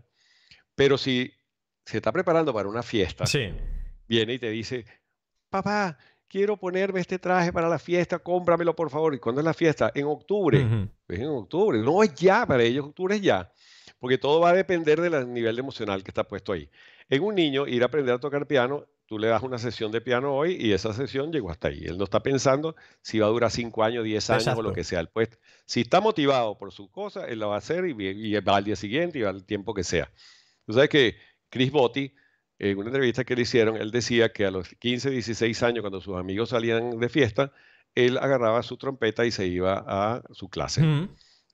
Pero si se está preparando para una fiesta, sí. viene y te dice, papá, quiero ponerme este traje para la fiesta, cómpramelo por favor. ¿Y cuándo es la fiesta? En octubre. Es en octubre. No es ya, para ellos octubre es ya. Porque todo va a depender del nivel emocional que está puesto ahí. En un niño, ir a aprender a tocar piano, tú le das una sesión de piano hoy y esa sesión llegó hasta ahí. Él no está pensando si va a durar cinco años, diez años o lo que sea. pues, si está motivado por su cosa, él lo va a hacer y, va al día siguiente y va al tiempo que sea. Tú sabes que Chris Botti, en una entrevista que le hicieron, él decía que a los 15, 16 años, cuando sus amigos salían de fiesta, él agarraba su trompeta y se iba a su clase.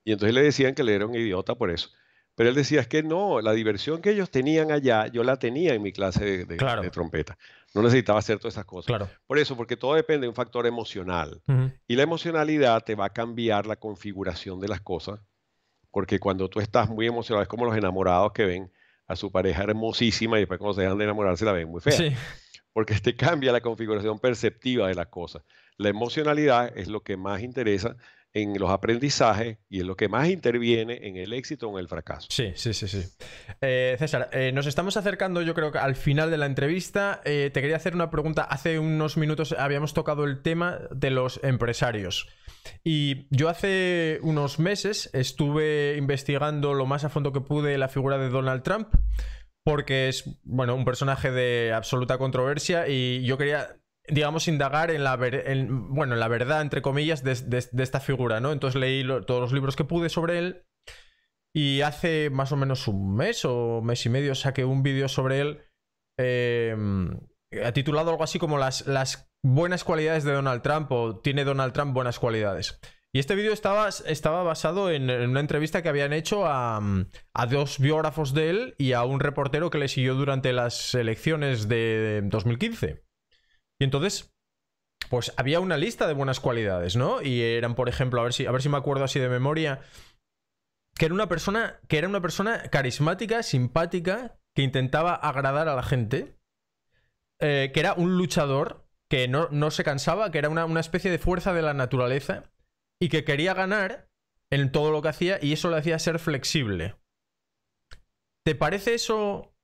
Y entonces le decían que le era un idiota por eso. Pero él decía, es que no, la diversión que ellos tenían allá, yo la tenía en mi clase de, trompeta. No necesitaba hacer todas esas cosas. Por eso, porque todo depende de un factor emocional. Y la emocionalidad te va a cambiar la configuración de las cosas, porque cuando tú estás muy emocionado, es como los enamorados que ven, a su pareja hermosísima y después cuando se dejan de enamorarse la ven muy fea. Porque este cambia la configuración perceptiva de las cosas. La emocionalidad es lo que más interesa en los aprendizajes y en lo que más interviene en el éxito o en el fracaso. Sí, sí, sí, sí. Eh, César, eh, nos estamos acercando yo creo que al final de la entrevista. Eh, te quería hacer una pregunta. Hace unos minutos habíamos tocado el tema de los empresarios. Y yo hace unos meses estuve investigando lo más a fondo que pude la figura de Donald Trump porque es, bueno, un personaje de absoluta controversia y yo quería digamos, indagar en la, bueno, la verdad, entre comillas, de, esta figura, ¿no? Entonces leí todos los libros que pude sobre él y hace más o menos un mes o mes y medio saqué un vídeo sobre él eh, titulado algo así como las, las, buenas cualidades de Donald Trump o tiene Donald Trump buenas cualidades. Y este vídeo estaba, estaba, basado en, una entrevista que habían hecho a, a, dos biógrafos de él y a un reportero que le siguió durante las elecciones de 2015. Y entonces, pues había una lista de buenas cualidades, ¿no? Y eran, por ejemplo, a ver si, a ver si me acuerdo así de memoria, que era una persona, que era una persona carismática, simpática, que intentaba agradar a la gente, eh, que era un luchador, que no, se cansaba, que era una, una especie de fuerza de la naturaleza y que quería ganar en todo lo que hacía y eso le hacía ser flexible. ¿Te parece eso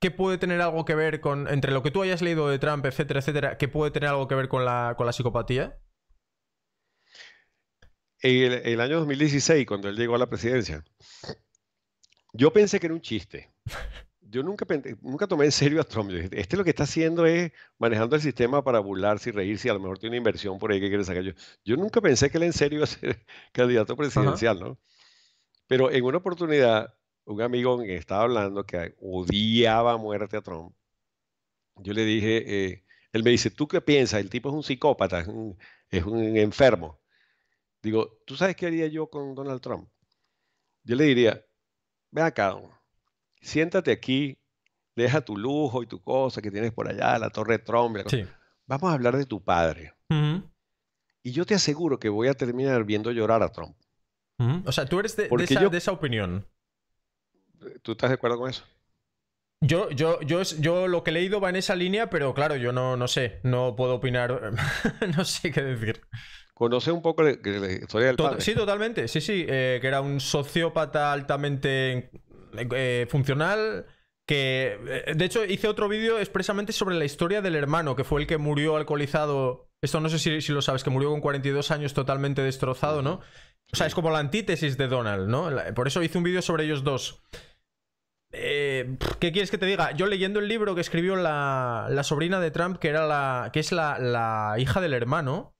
¿Qué puede tener algo que ver con, entre lo que tú hayas leído de Trump, etcétera, etcétera, que puede tener algo que ver con la, con la psicopatía? En el, año 2016, cuando él llegó a la presidencia, yo pensé que era un chiste. Yo nunca, nunca tomé en serio a Trump. Este lo que está haciendo es manejando el sistema para burlarse y reírse. A lo mejor tiene una inversión por ahí que quiere sacar yo. Yo nunca pensé que él en serio iba a ser [LAUGHS] candidato presidencial, ¿no? Pero en una oportunidad un amigo que estaba hablando que odiaba muerte a Trump, yo le dije, eh, él me dice, ¿tú qué piensas? El tipo es un psicópata, es un, enfermo. Digo, ¿tú sabes qué haría yo con Donald Trump? Yo le diría, ven acá, siéntate aquí, deja tu lujo y tu cosa que tienes por allá, la torre Trump. La Vamos a hablar de tu padre. Y yo te aseguro que voy a terminar viendo llorar a Trump. O sea, tú eres de esa opinión. ¿Tú estás de acuerdo con eso? Yo, yo, yo, yo lo que he leído va en esa línea, pero claro, yo no, no sé, no puedo opinar, [LAUGHS] no sé qué decir. Conoce un poco la, historia del padre. Sí, totalmente, sí, sí, eh, que era un sociópata altamente eh, funcional, que eh, de hecho hice otro vídeo expresamente sobre la historia del hermano, que fue el que murió alcoholizado, esto no sé si, si lo sabes, que murió con 42 años totalmente destrozado, ¿no? O sea, es como la antítesis de Donald, ¿no? Por eso hice un vídeo sobre ellos dos. Eh, ¿Qué quieres que te diga? Yo leyendo el libro que escribió la, sobrina de Trump, que, era la, que es la, hija del hermano,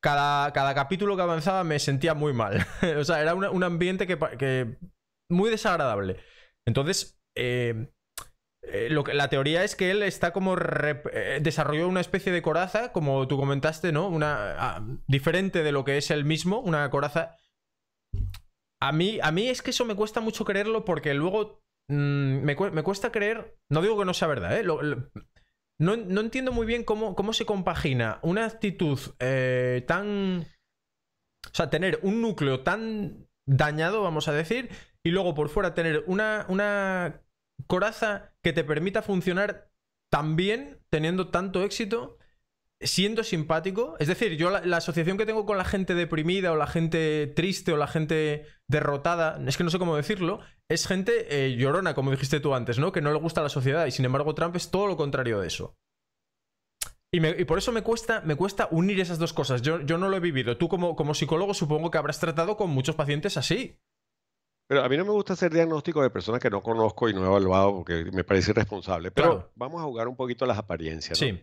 cada, cada, capítulo que avanzaba me sentía muy mal. [LAUGHS] o sea, era un ambiente que, muy desagradable. Entonces, eh, eh, lo la teoría es que él está como desarrolló una especie de coraza, como tú comentaste, ¿no? Una diferente de lo que es él mismo, una coraza. A mí, a mí es que eso me cuesta mucho creerlo porque luego Mm, me, cuesta creer, no digo que no sea verdad, ¿eh? no, entiendo muy bien cómo, se compagina una actitud eh, tan... O sea, tener un núcleo tan dañado, vamos a decir, y luego por fuera tener una, una coraza que te permita funcionar tan bien, teniendo tanto éxito, siendo simpático, es decir, yo la, asociación que tengo con la gente deprimida o la gente triste o la gente derrotada, es que no sé cómo decirlo, es gente eh, llorona, como dijiste tú antes, ¿no? Que no le gusta la sociedad y sin embargo Trump es todo lo contrario de eso. Y, por eso me cuesta, me cuesta unir esas dos cosas. Yo, no lo he vivido. Tú como, como psicólogo supongo que habrás tratado con muchos pacientes así. Pero a mí no me gusta hacer diagnóstico de personas que no conozco y no he evaluado porque me parece irresponsable. Pero vamos a jugar un poquito las apariencias. ¿no? Sí.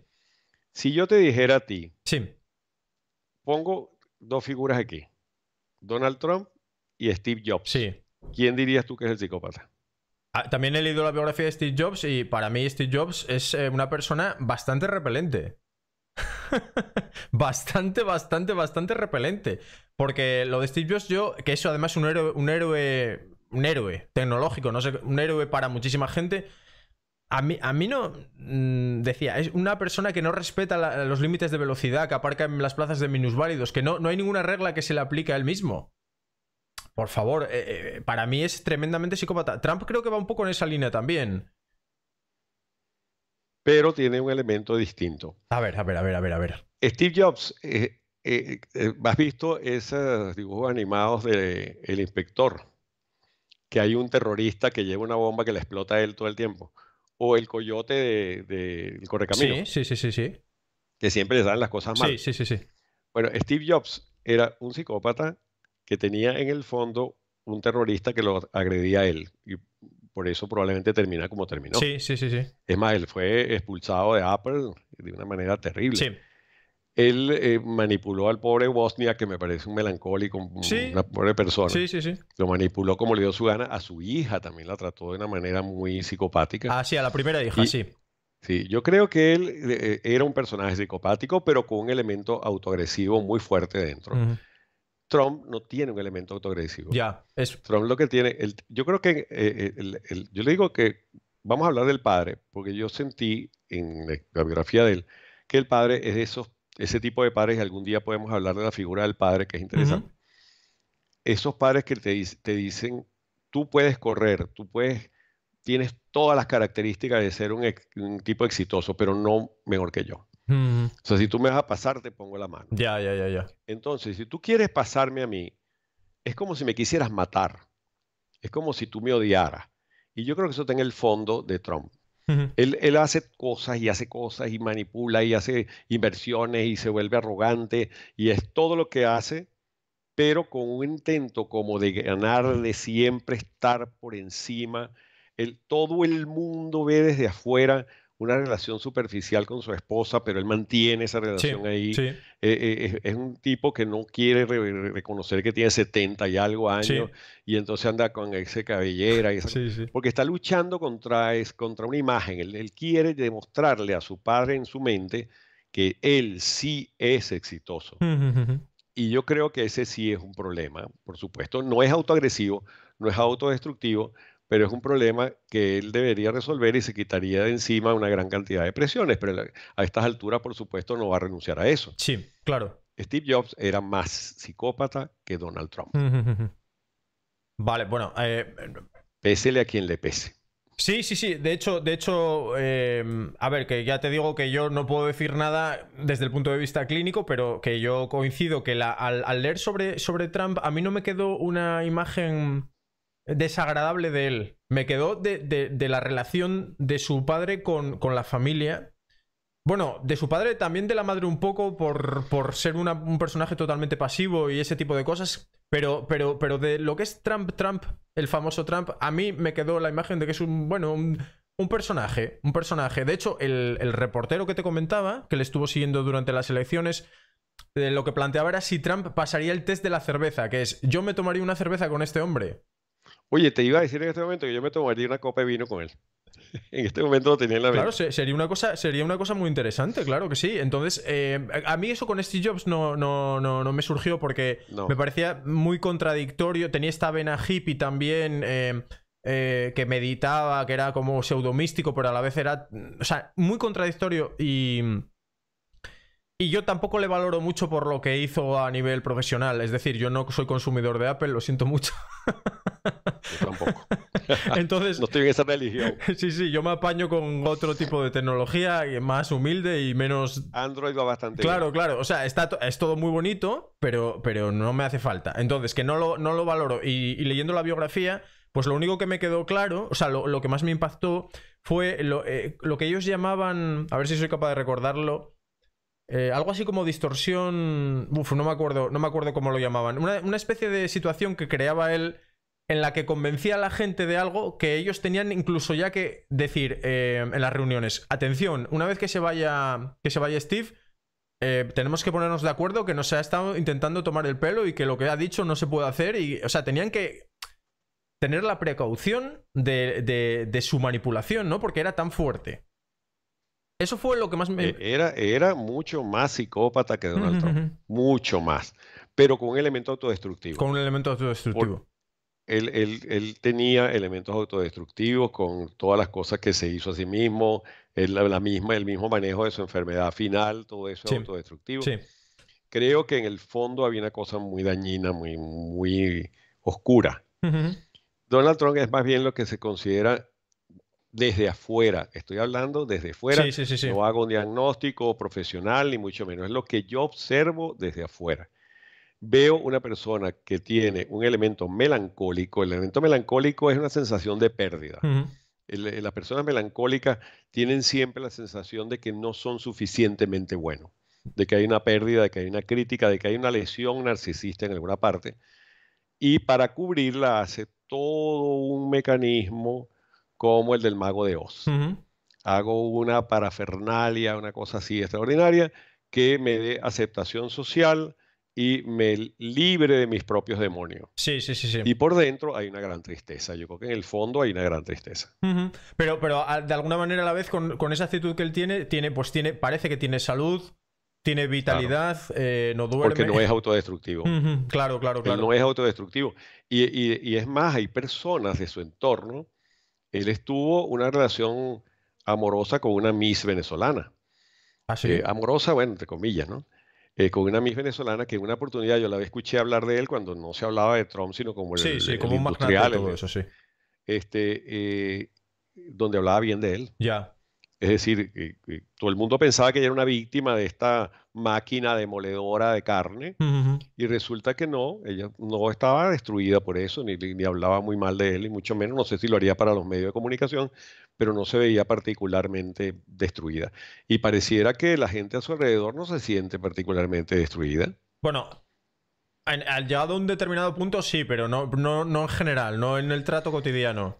Si yo te dijera a ti, sí. pongo dos figuras aquí, Donald Trump y Steve Jobs. Sí. ¿Quién dirías tú que es el psicópata? Ah, también he leído la biografía de Steve Jobs y para mí Steve Jobs es eh, una persona bastante repelente. [LAUGHS] bastante, bastante, bastante repelente. Porque lo de Steve Jobs, yo, que eso además es un héroe, un héroe, un héroe tecnológico, no sé, un héroe para muchísima gente. A mí, no. Mm, decía, es una persona que no respeta los límites de velocidad, que aparca en las plazas de minusválidos, que no, hay ninguna regla que se le aplique a él mismo. Por favor, eh, eh, para mí es tremendamente psicópata. Trump creo que va un poco en esa línea también. Pero tiene un elemento distinto. A ver, a ver, a ver, a ver, a ver. Steve Jobs, eh, ¿has visto esos dibujos animados de Inspector? Que hay un terrorista que lleva una bomba que le explota a él todo el tiempo o el coyote del de, correcamino. Sí, sí, sí, Que siempre les dan las cosas mal. Sí, sí, sí, sí. Bueno, Steve Jobs era un psicópata que tenía en el fondo un terrorista que lo agredía a él. Y por eso probablemente termina como terminó. Sí, sí, sí, sí. Es más, él fue expulsado de Apple de una manera terrible. Sí él eh, manipuló al pobre Bosnia, que me parece un melancólico, una pobre persona. Sí, sí, sí. Lo manipuló como le dio su gana. A su hija también la trató de una manera muy psicopática. Ah, sí, a la primera hija, sí. Sí, yo creo que él eh, eh, era un personaje psicopático, pero con un elemento autoagresivo muy fuerte dentro. Trump no tiene un elemento autoagresivo. Ya, eso. Trump lo que tiene, yo creo que, yo le digo que vamos a hablar del padre, porque yo sentí en la biografía de él que el padre es de esos ese tipo de padres, algún día podemos hablar de la figura del padre, que es interesante. Esos padres que te, dicen, tú puedes correr, tú puedes, tienes todas las características de ser un, tipo exitoso, pero no mejor que yo. O sea, si tú me vas a pasar, te pongo la mano. Ya, ya, ya, ya. Entonces, si tú quieres pasarme a mí, es como si me quisieras matar. Es como si tú me odiaras. Y yo creo que eso está en el fondo de Trump él, hace cosas y hace cosas y manipula y hace inversiones y se vuelve arrogante y es todo lo que hace, pero con un intento como de ganar, de siempre estar por encima. El, todo el mundo ve desde afuera una relación superficial con su esposa, pero él mantiene esa relación ahí. Eh, eh, es, un tipo que no quiere reconocer que tiene 70 y algo años y entonces anda con ese cabellera. Porque está luchando contra, contra una imagen. Él, quiere demostrarle a su padre en su mente que él sí es exitoso. Y yo creo que ese sí es un problema, por supuesto. No es autoagresivo, no es autodestructivo, pero es un problema que él debería resolver y se quitaría de encima una gran cantidad de presiones, pero a estas alturas, por supuesto, no va a renunciar a eso. Sí, claro. Steve Jobs era más psicópata que Donald Trump. Vale, bueno. Eh, Pésele a quien le pese. Sí, sí, sí. De hecho, de hecho, em, a ver, que ya te digo que yo no puedo decir nada desde el punto de vista clínico, pero que yo coincido que la, al, al, leer sobre, sobre Trump, a mí no me quedó una imagen desagradable de él. Me quedó de, la relación de su padre con, la familia. Bueno, de su padre también de la madre un poco por, ser un personaje totalmente pasivo y ese tipo de cosas. Pero, pero, pero de lo que es Trump, Trump, el famoso Trump, a mí me quedó la imagen de que es un, bueno, un, personaje, un personaje. De hecho, el, el reportero que te comentaba, que le estuvo siguiendo durante las elecciones, eh, lo que planteaba era si Trump pasaría el test de la cerveza, que es yo me tomaría una cerveza con este hombre. Oye, te iba a decir en este momento que yo me tomaría una copa de vino con él. [LAUGHS] En este momento lo tenía en la mente. Claro, sería una, cosa, sería una cosa muy interesante, claro que sí. Entonces, eh, a mí eso con Steve Jobs no, no, no, me surgió porque me parecía muy contradictorio. Tenía esta vena hippie también. Eh, eh, que meditaba, que era como pseudo místico, pero a la vez era. O sea, muy contradictorio y. Y yo tampoco le valoro mucho por lo que hizo a nivel profesional. Es decir, yo no soy consumidor de Apple, lo siento mucho. [LAUGHS] Yo tampoco. Entonces, [LAUGHS] [LAUGHS] no estoy en esa religión. [LAUGHS] Sí, sí, yo me apaño con otro tipo de tecnología más humilde y menos. Android o bastante claro, Claro, O sea, está, es todo muy bonito, pero, pero no me hace falta. Entonces, que no lo, no lo valoro. Y, leyendo la biografía, pues lo único que me quedó claro, o sea, lo, que más me impactó fue eh, lo, que ellos llamaban, a ver si soy capaz de recordarlo, eh, algo así como distorsión, uf, no me acuerdo, no me acuerdo cómo lo llamaban, una, una especie de situación que creaba él en la que convencía a la gente de algo que ellos tenían incluso ya que decir eh, en las reuniones. Atención, una vez que se vaya, que se vaya Steve, eh, tenemos que ponernos de acuerdo que no se ha estado intentando tomar el pelo y que lo que ha dicho no se puede hacer. Y, o sea, tenían que tener la precaución de, su manipulación, ¿no? Porque era tan fuerte. Eso fue lo que más me... Eh, era, era mucho más psicópata que Donald Trump. Mucho más. Pero con un elemento autodestructivo. Con un elemento autodestructivo él, tenía elementos autodestructivos con todas las cosas que se hizo a sí mismo, la misma, el mismo manejo de su enfermedad final, todo eso autodestructivo. Creo que en el fondo había una cosa muy dañina, muy, muy oscura. Donald Trump es más bien lo que se considera desde afuera, estoy hablando desde afuera, sí, no hago un diagnóstico profesional, ni mucho menos, es lo que yo observo desde afuera veo una persona que tiene un elemento melancólico, el elemento melancólico es una sensación de pérdida. Eh, las personas melancólicas tienen siempre la sensación de que no son suficientemente buenos, de que hay una pérdida, de que hay una crítica, de que hay una lesión narcisista en alguna parte. Y para cubrirla hace todo un mecanismo como el del mago de Oz. Hago una parafernalia, una cosa así extraordinaria, que me dé aceptación social, y me libre de mis propios demonios. Sí, sí, sí, sí. Y por dentro hay una gran tristeza. Yo creo que en el fondo hay una gran tristeza. Pero, pero de alguna manera a la vez, con, con, esa actitud que él tiene, tiene, pues tiene, parece que tiene salud, tiene vitalidad, eh, no duerme. Porque no es [LAUGHS] autodestructivo. Claro, claro, claro. no es autodestructivo. Y, y, es más, hay personas de su entorno. Él estuvo una relación amorosa con una Miss venezolana. así ¿Ah, eh, amorosa, bueno, entre comillas, ¿no? Eh, con una mis venezolana que en una oportunidad yo la escuché hablar de él cuando no se hablaba de Trump, sino como el, Este, donde hablaba bien de él. Ya. Es decir, todo el mundo pensaba que ella era una víctima de esta máquina demoledora de carne y resulta que no, ella no estaba destruida por eso, ni, ni hablaba muy mal de él, y mucho menos, no sé si lo haría para los medios de comunicación, pero no se veía particularmente destruida. Y pareciera que la gente a su alrededor no se siente particularmente destruida. Bueno, al llegado a un determinado punto sí, pero no en general, no en el trato cotidiano.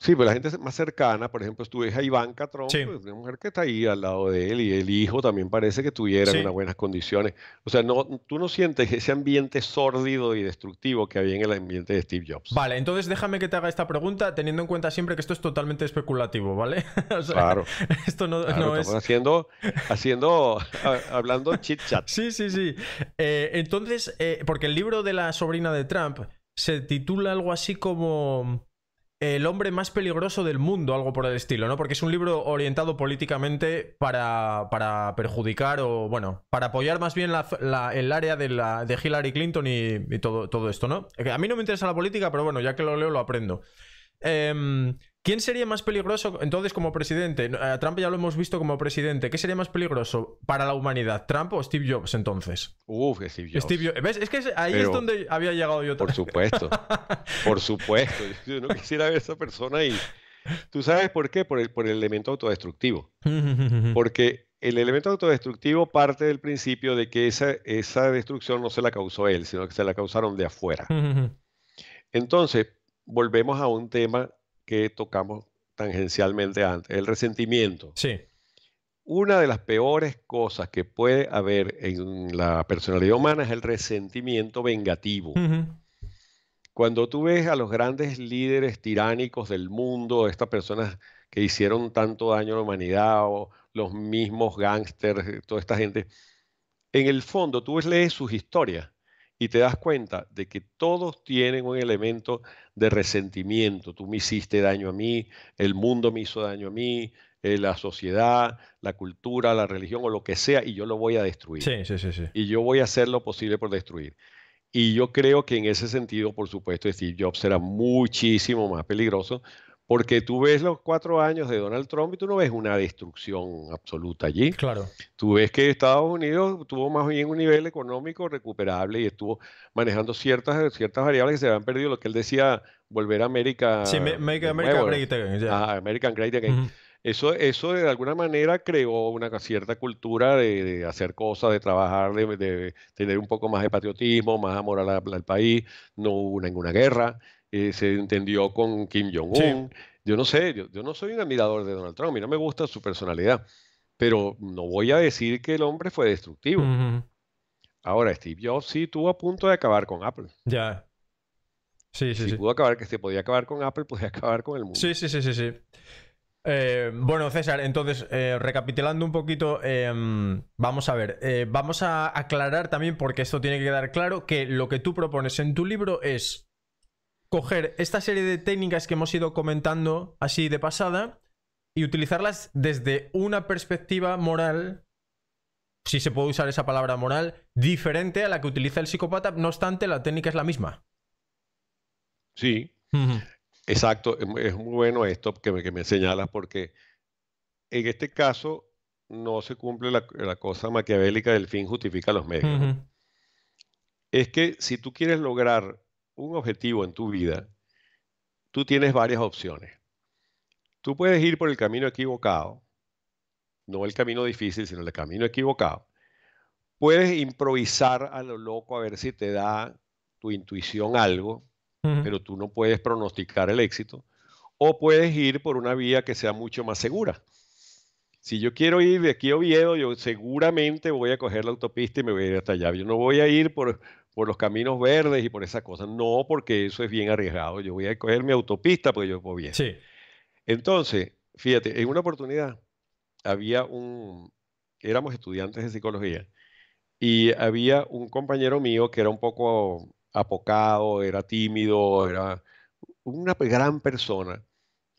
Sí, pero pues la gente más cercana, por ejemplo, tu hija Iván Catrón, pues, una mujer que está ahí al lado de él y el hijo también parece que tuviera unas buenas condiciones. O sea, no, tú no sientes ese ambiente sórdido y destructivo que había en el ambiente de Steve Jobs. Vale, entonces déjame que te haga esta pregunta teniendo en cuenta siempre que esto es totalmente especulativo, ¿vale? [LAUGHS] claro. Esto no, estamos haciendo, haciendo, ah, hablando chit chat. Sí, sí, sí. Eh, entonces, eh, porque el libro de la sobrina de Trump se titula algo así como el hombre más peligroso del mundo, algo por el estilo, ¿no? Porque es un libro orientado políticamente para, para perjudicar o, bueno, para apoyar más bien el área de, la, de Hillary Clinton y, todo, todo esto, ¿no? A mí no me interesa la política, pero bueno, ya que lo leo lo aprendo. Em, ¿Quién sería más peligroso entonces como presidente? A Trump ya lo hemos visto como presidente. ¿Qué sería más peligroso para la humanidad? ¿Trump o Steve Jobs entonces? Uf, Steve Jobs. ¿Ves? Es que ahí es donde había llegado yo. Por supuesto. [LAUGHS] por supuesto. Yo no quisiera ver a esa persona Y ¿Tú sabes por qué? Por el, por el elemento autodestructivo. [LAUGHS] Porque el elemento autodestructivo parte del principio de que esa, esa destrucción no se la causó él, sino que se la causaron de afuera. [LAUGHS] Entonces, volvemos a un tema que tocamos tangencialmente antes, el resentimiento. Sí. Una de las peores cosas que puede haber en la personalidad humana es el resentimiento vengativo. Cuando tú ves a los grandes líderes tiránicos del mundo, estas personas que hicieron tanto daño a la humanidad, o los mismos gángsters, toda esta gente, en el fondo tú lees sus historias y te das cuenta de que todos tienen un elemento de resentimiento. Tú me hiciste daño a mí, el mundo me hizo daño a mí, eh, la sociedad, la cultura, la religión o lo que sea, y yo lo voy a destruir. sí, sí, sí, Y yo voy a hacer lo posible por destruir. Y yo creo que en ese sentido, por supuesto, Steve Jobs será muchísimo más peligroso porque tú ves los cuatro años de Donald Trump y tú no ves una destrucción absoluta allí. Claro. Tú ves que Estados Unidos tuvo más bien un nivel económico recuperable y estuvo manejando ciertas, ciertas variables que se habían perdido. Lo que él decía, volver a América. Sí, Great Again. Ah, American Great Again. Eso, eso de alguna manera creó una cierta cultura de, hacer cosas, de trabajar, de, tener un poco más de patriotismo, más amor al país. No hubo ninguna guerra. Eh, se entendió con Kim Jong-un. Yo no sé, yo, no soy un admirador de Donald Trump, a no me gusta su personalidad, pero no voy a decir que el hombre fue destructivo. Ahora, Steve Jobs sí estuvo a punto de acabar con Apple. Ya. Sí, sí, si pudo acabar, que se podía acabar con Apple, podía acabar con el mundo. Sí, sí, sí, sí, eh, bueno, César, entonces, eh, recapitulando un poquito, em, vamos a ver, vamos a aclarar también, porque esto tiene que quedar claro, que lo que tú propones en tu libro es coger esta serie de técnicas que hemos ido comentando así de pasada y utilizarlas desde una perspectiva moral, si se puede usar esa palabra moral, diferente a la que utiliza el psicópata, no obstante la técnica es la misma. Sí, exacto, es muy bueno esto que me, que señalas porque en este caso no se cumple la, cosa maquiavélica del fin justifica los medios. Es que si tú quieres lograr un objetivo en tu vida, tú tienes varias opciones. Tú puedes ir por el camino equivocado, no el camino difícil, sino el camino equivocado. Puedes improvisar a lo loco a ver si te da tu intuición algo, pero tú no puedes pronosticar el éxito. O puedes ir por una vía que sea mucho más segura. Si yo quiero ir de aquí a Oviedo, yo seguramente voy a coger la autopista y me voy a ir hasta allá. Yo no voy a ir por por los caminos verdes y por esas cosas. No, porque eso es bien arriesgado. Yo voy a coger mi autopista porque yo voy bien. Entonces, fíjate, en una oportunidad había un, éramos estudiantes de psicología y había un compañero mío que era un poco apocado, era tímido, era una gran persona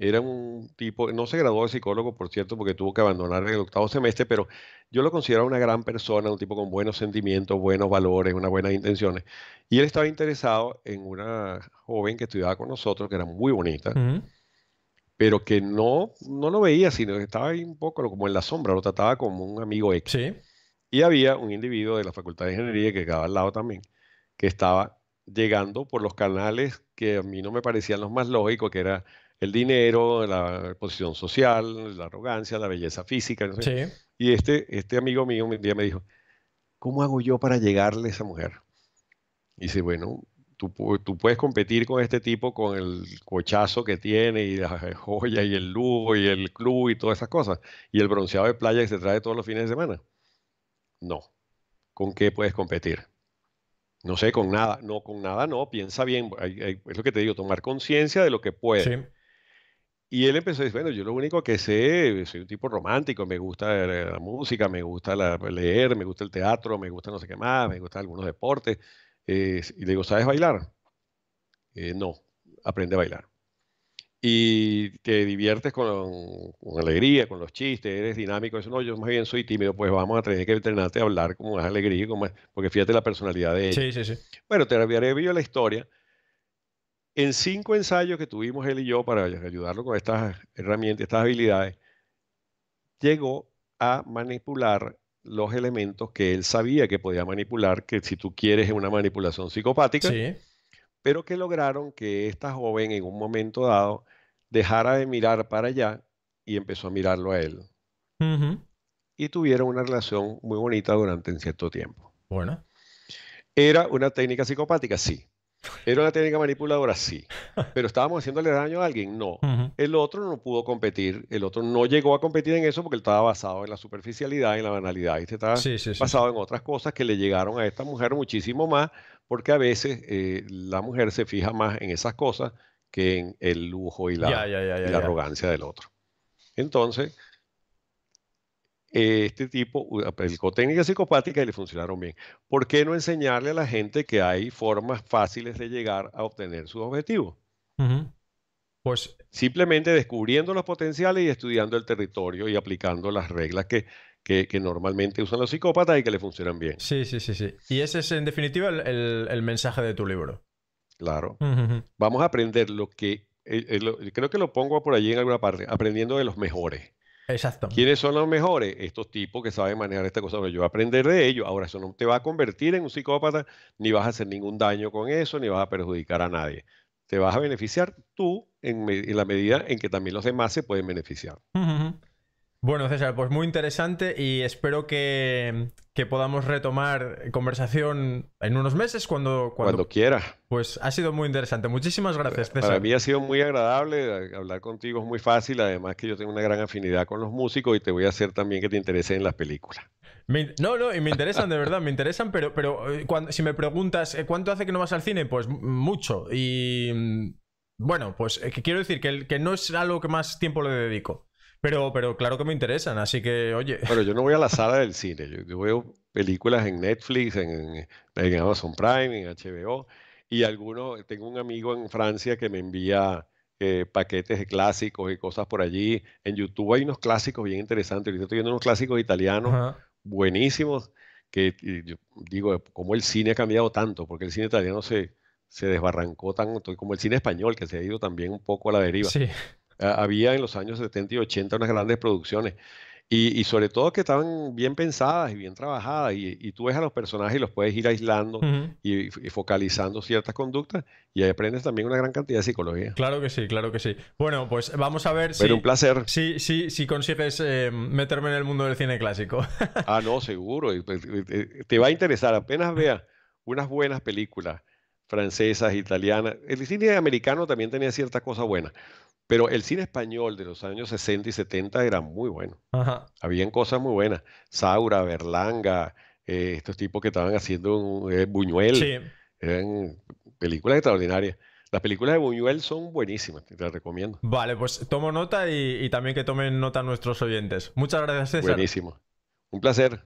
era un tipo, no se graduó de psicólogo, por cierto, porque tuvo que abandonar el octavo semestre, pero yo lo consideraba una gran persona, un tipo con buenos sentimientos, buenos valores, unas buenas intenciones. Y él estaba interesado en una joven que estudiaba con nosotros, que era muy bonita, pero que no, no lo veía, sino que estaba un poco como en la sombra, lo trataba como un amigo ex. Y había un individuo de la Facultad de Ingeniería que estaba al lado también, que estaba llegando por los canales que a mí no me parecían los más lógicos, que era el dinero, la posición social, la arrogancia, la belleza física. No Y este, este amigo mío un día me dijo, ¿cómo hago yo para llegarle a esa mujer? Y dice, bueno, tú, puedes competir con este tipo con el cochazo que tiene y la eh, joya y el lujo y el club y todas esas cosas. Y el bronceado de playa que se trae todos los fines de semana. No. ¿Con qué puedes competir? No sé, con nada. No, con nada no. Piensa bien. es lo que te digo, tomar conciencia de lo que puedes. Sí y él empezó a decir, bueno, yo lo único que sé, soy un tipo romántico, me gusta la, música, me gusta leer, me gusta el teatro, me gusta no sé qué más, me gustan algunos deportes. Eh, y le digo, ¿sabes bailar? Eh, no, aprende a bailar. Y te diviertes con, alegría, con los chistes, eres dinámico. Eso no, yo más bien soy tímido, pues vamos a tener que entrenarte a hablar con más alegría, como porque fíjate la personalidad de él. Sí, sí, sí. Bueno, te enviaré yo la historia en cinco ensayos que tuvimos él y yo para ayudarlo con estas herramientas, estas habilidades, llegó a manipular los elementos que él sabía que podía manipular, que si tú quieres es una manipulación psicopática, pero que lograron que esta joven en un momento dado dejara de mirar para allá y empezó a mirarlo a él. Y tuvieron una relación muy bonita durante un cierto tiempo. ¿Era una técnica psicopática? Sí. Era una técnica manipuladora, sí. [LAUGHS] Pero estábamos haciéndole daño a alguien, no. El otro no pudo competir, el otro no llegó a competir en eso porque él estaba basado en la superficialidad, en la banalidad, este estaba basado en otras cosas que le llegaron a esta mujer muchísimo más, porque a veces eh, la mujer se fija más en esas cosas que en el lujo y la arrogancia del otro. Entonces, eh, este tipo aplicó técnicas psicopáticas y le funcionaron bien. ¿Por qué no enseñarle a la gente que hay formas fáciles de llegar a obtener sus objetivos? Pues simplemente descubriendo los potenciales y estudiando el territorio y aplicando las reglas que, que, normalmente usan los psicópatas y que le funcionan bien. Sí, sí, sí, sí. Y ese es en definitiva el, el, mensaje de tu libro. Claro. Vamos a aprender lo que, eh, eh, creo que lo pongo por allí en alguna parte, aprendiendo de los mejores. Exacto. ¿Quiénes son los mejores? Estos tipos que saben manejar esta cosa. Pero yo voy a aprender de ellos. Ahora, eso no te va a convertir en un psicópata, ni vas a hacer ningún daño con eso, ni vas a perjudicar a nadie. Te vas a beneficiar tú en, la medida en que también los demás se pueden beneficiar. Bueno, César, pues muy interesante y espero que, podamos retomar conversación en unos meses cuando, cuando, quiera. Pues ha sido muy interesante. Muchísimas gracias, César. Para mí ha sido muy agradable. Eh, hablar contigo es muy fácil. Además que yo tengo una gran afinidad con los músicos y te voy a hacer también que te interese en las películas. no, no, y me interesan, de verdad, me interesan, pero, pero eh, cuando, si me preguntas, eh, ¿cuánto hace que no vas al cine? Pues mucho. Y mm, bueno, pues quiero decir que, que no es algo que más tiempo le dedico. Pero, pero claro que me interesan, así que, oye. Pero yo no voy a la sala del cine. Yo, veo películas en Netflix, en, Amazon Prime, en HBO. Y algunos, tengo un amigo en Francia que me envía eh, paquetes de clásicos y cosas por allí. En YouTube hay unos clásicos bien interesantes. Ahorita estoy viendo unos clásicos italianos buenísimos que digo, cómo el cine ha cambiado tanto, porque el cine italiano se, se desbarrancó tanto, como el cine español, que se ha ido también un poco a la deriva. Sí había en los años 70 y 80 unas grandes producciones. Y, sobre todo que estaban bien pensadas y bien trabajadas, y, tú ves a los personajes y los puedes ir aislando y, focalizando ciertas conductas, y ahí aprendes también una gran cantidad de psicología. Claro que sí, claro que sí. Bueno, pues vamos a ver Pero si. un placer. Sí, sí, si consigues em, meterme en el mundo del cine clásico. [LAUGHS] ah, no, seguro. Pues, eh, eh, te va a interesar. Apenas veas unas buenas películas francesas, italianas. El cine americano también tenía ciertas cosas buenas, pero el cine español de los años 60 y 70 era muy bueno. Habían cosas muy buenas. Saura, Berlanga, eh, estos tipos que estaban haciendo eh, Buñuel. Sí. Eran películas extraordinarias. Las películas de Buñuel son buenísimas, te las recomiendo. Vale, pues tomo nota y, y también que tomen nota nuestros oyentes. Muchas gracias, César. Buenísimo. Un placer.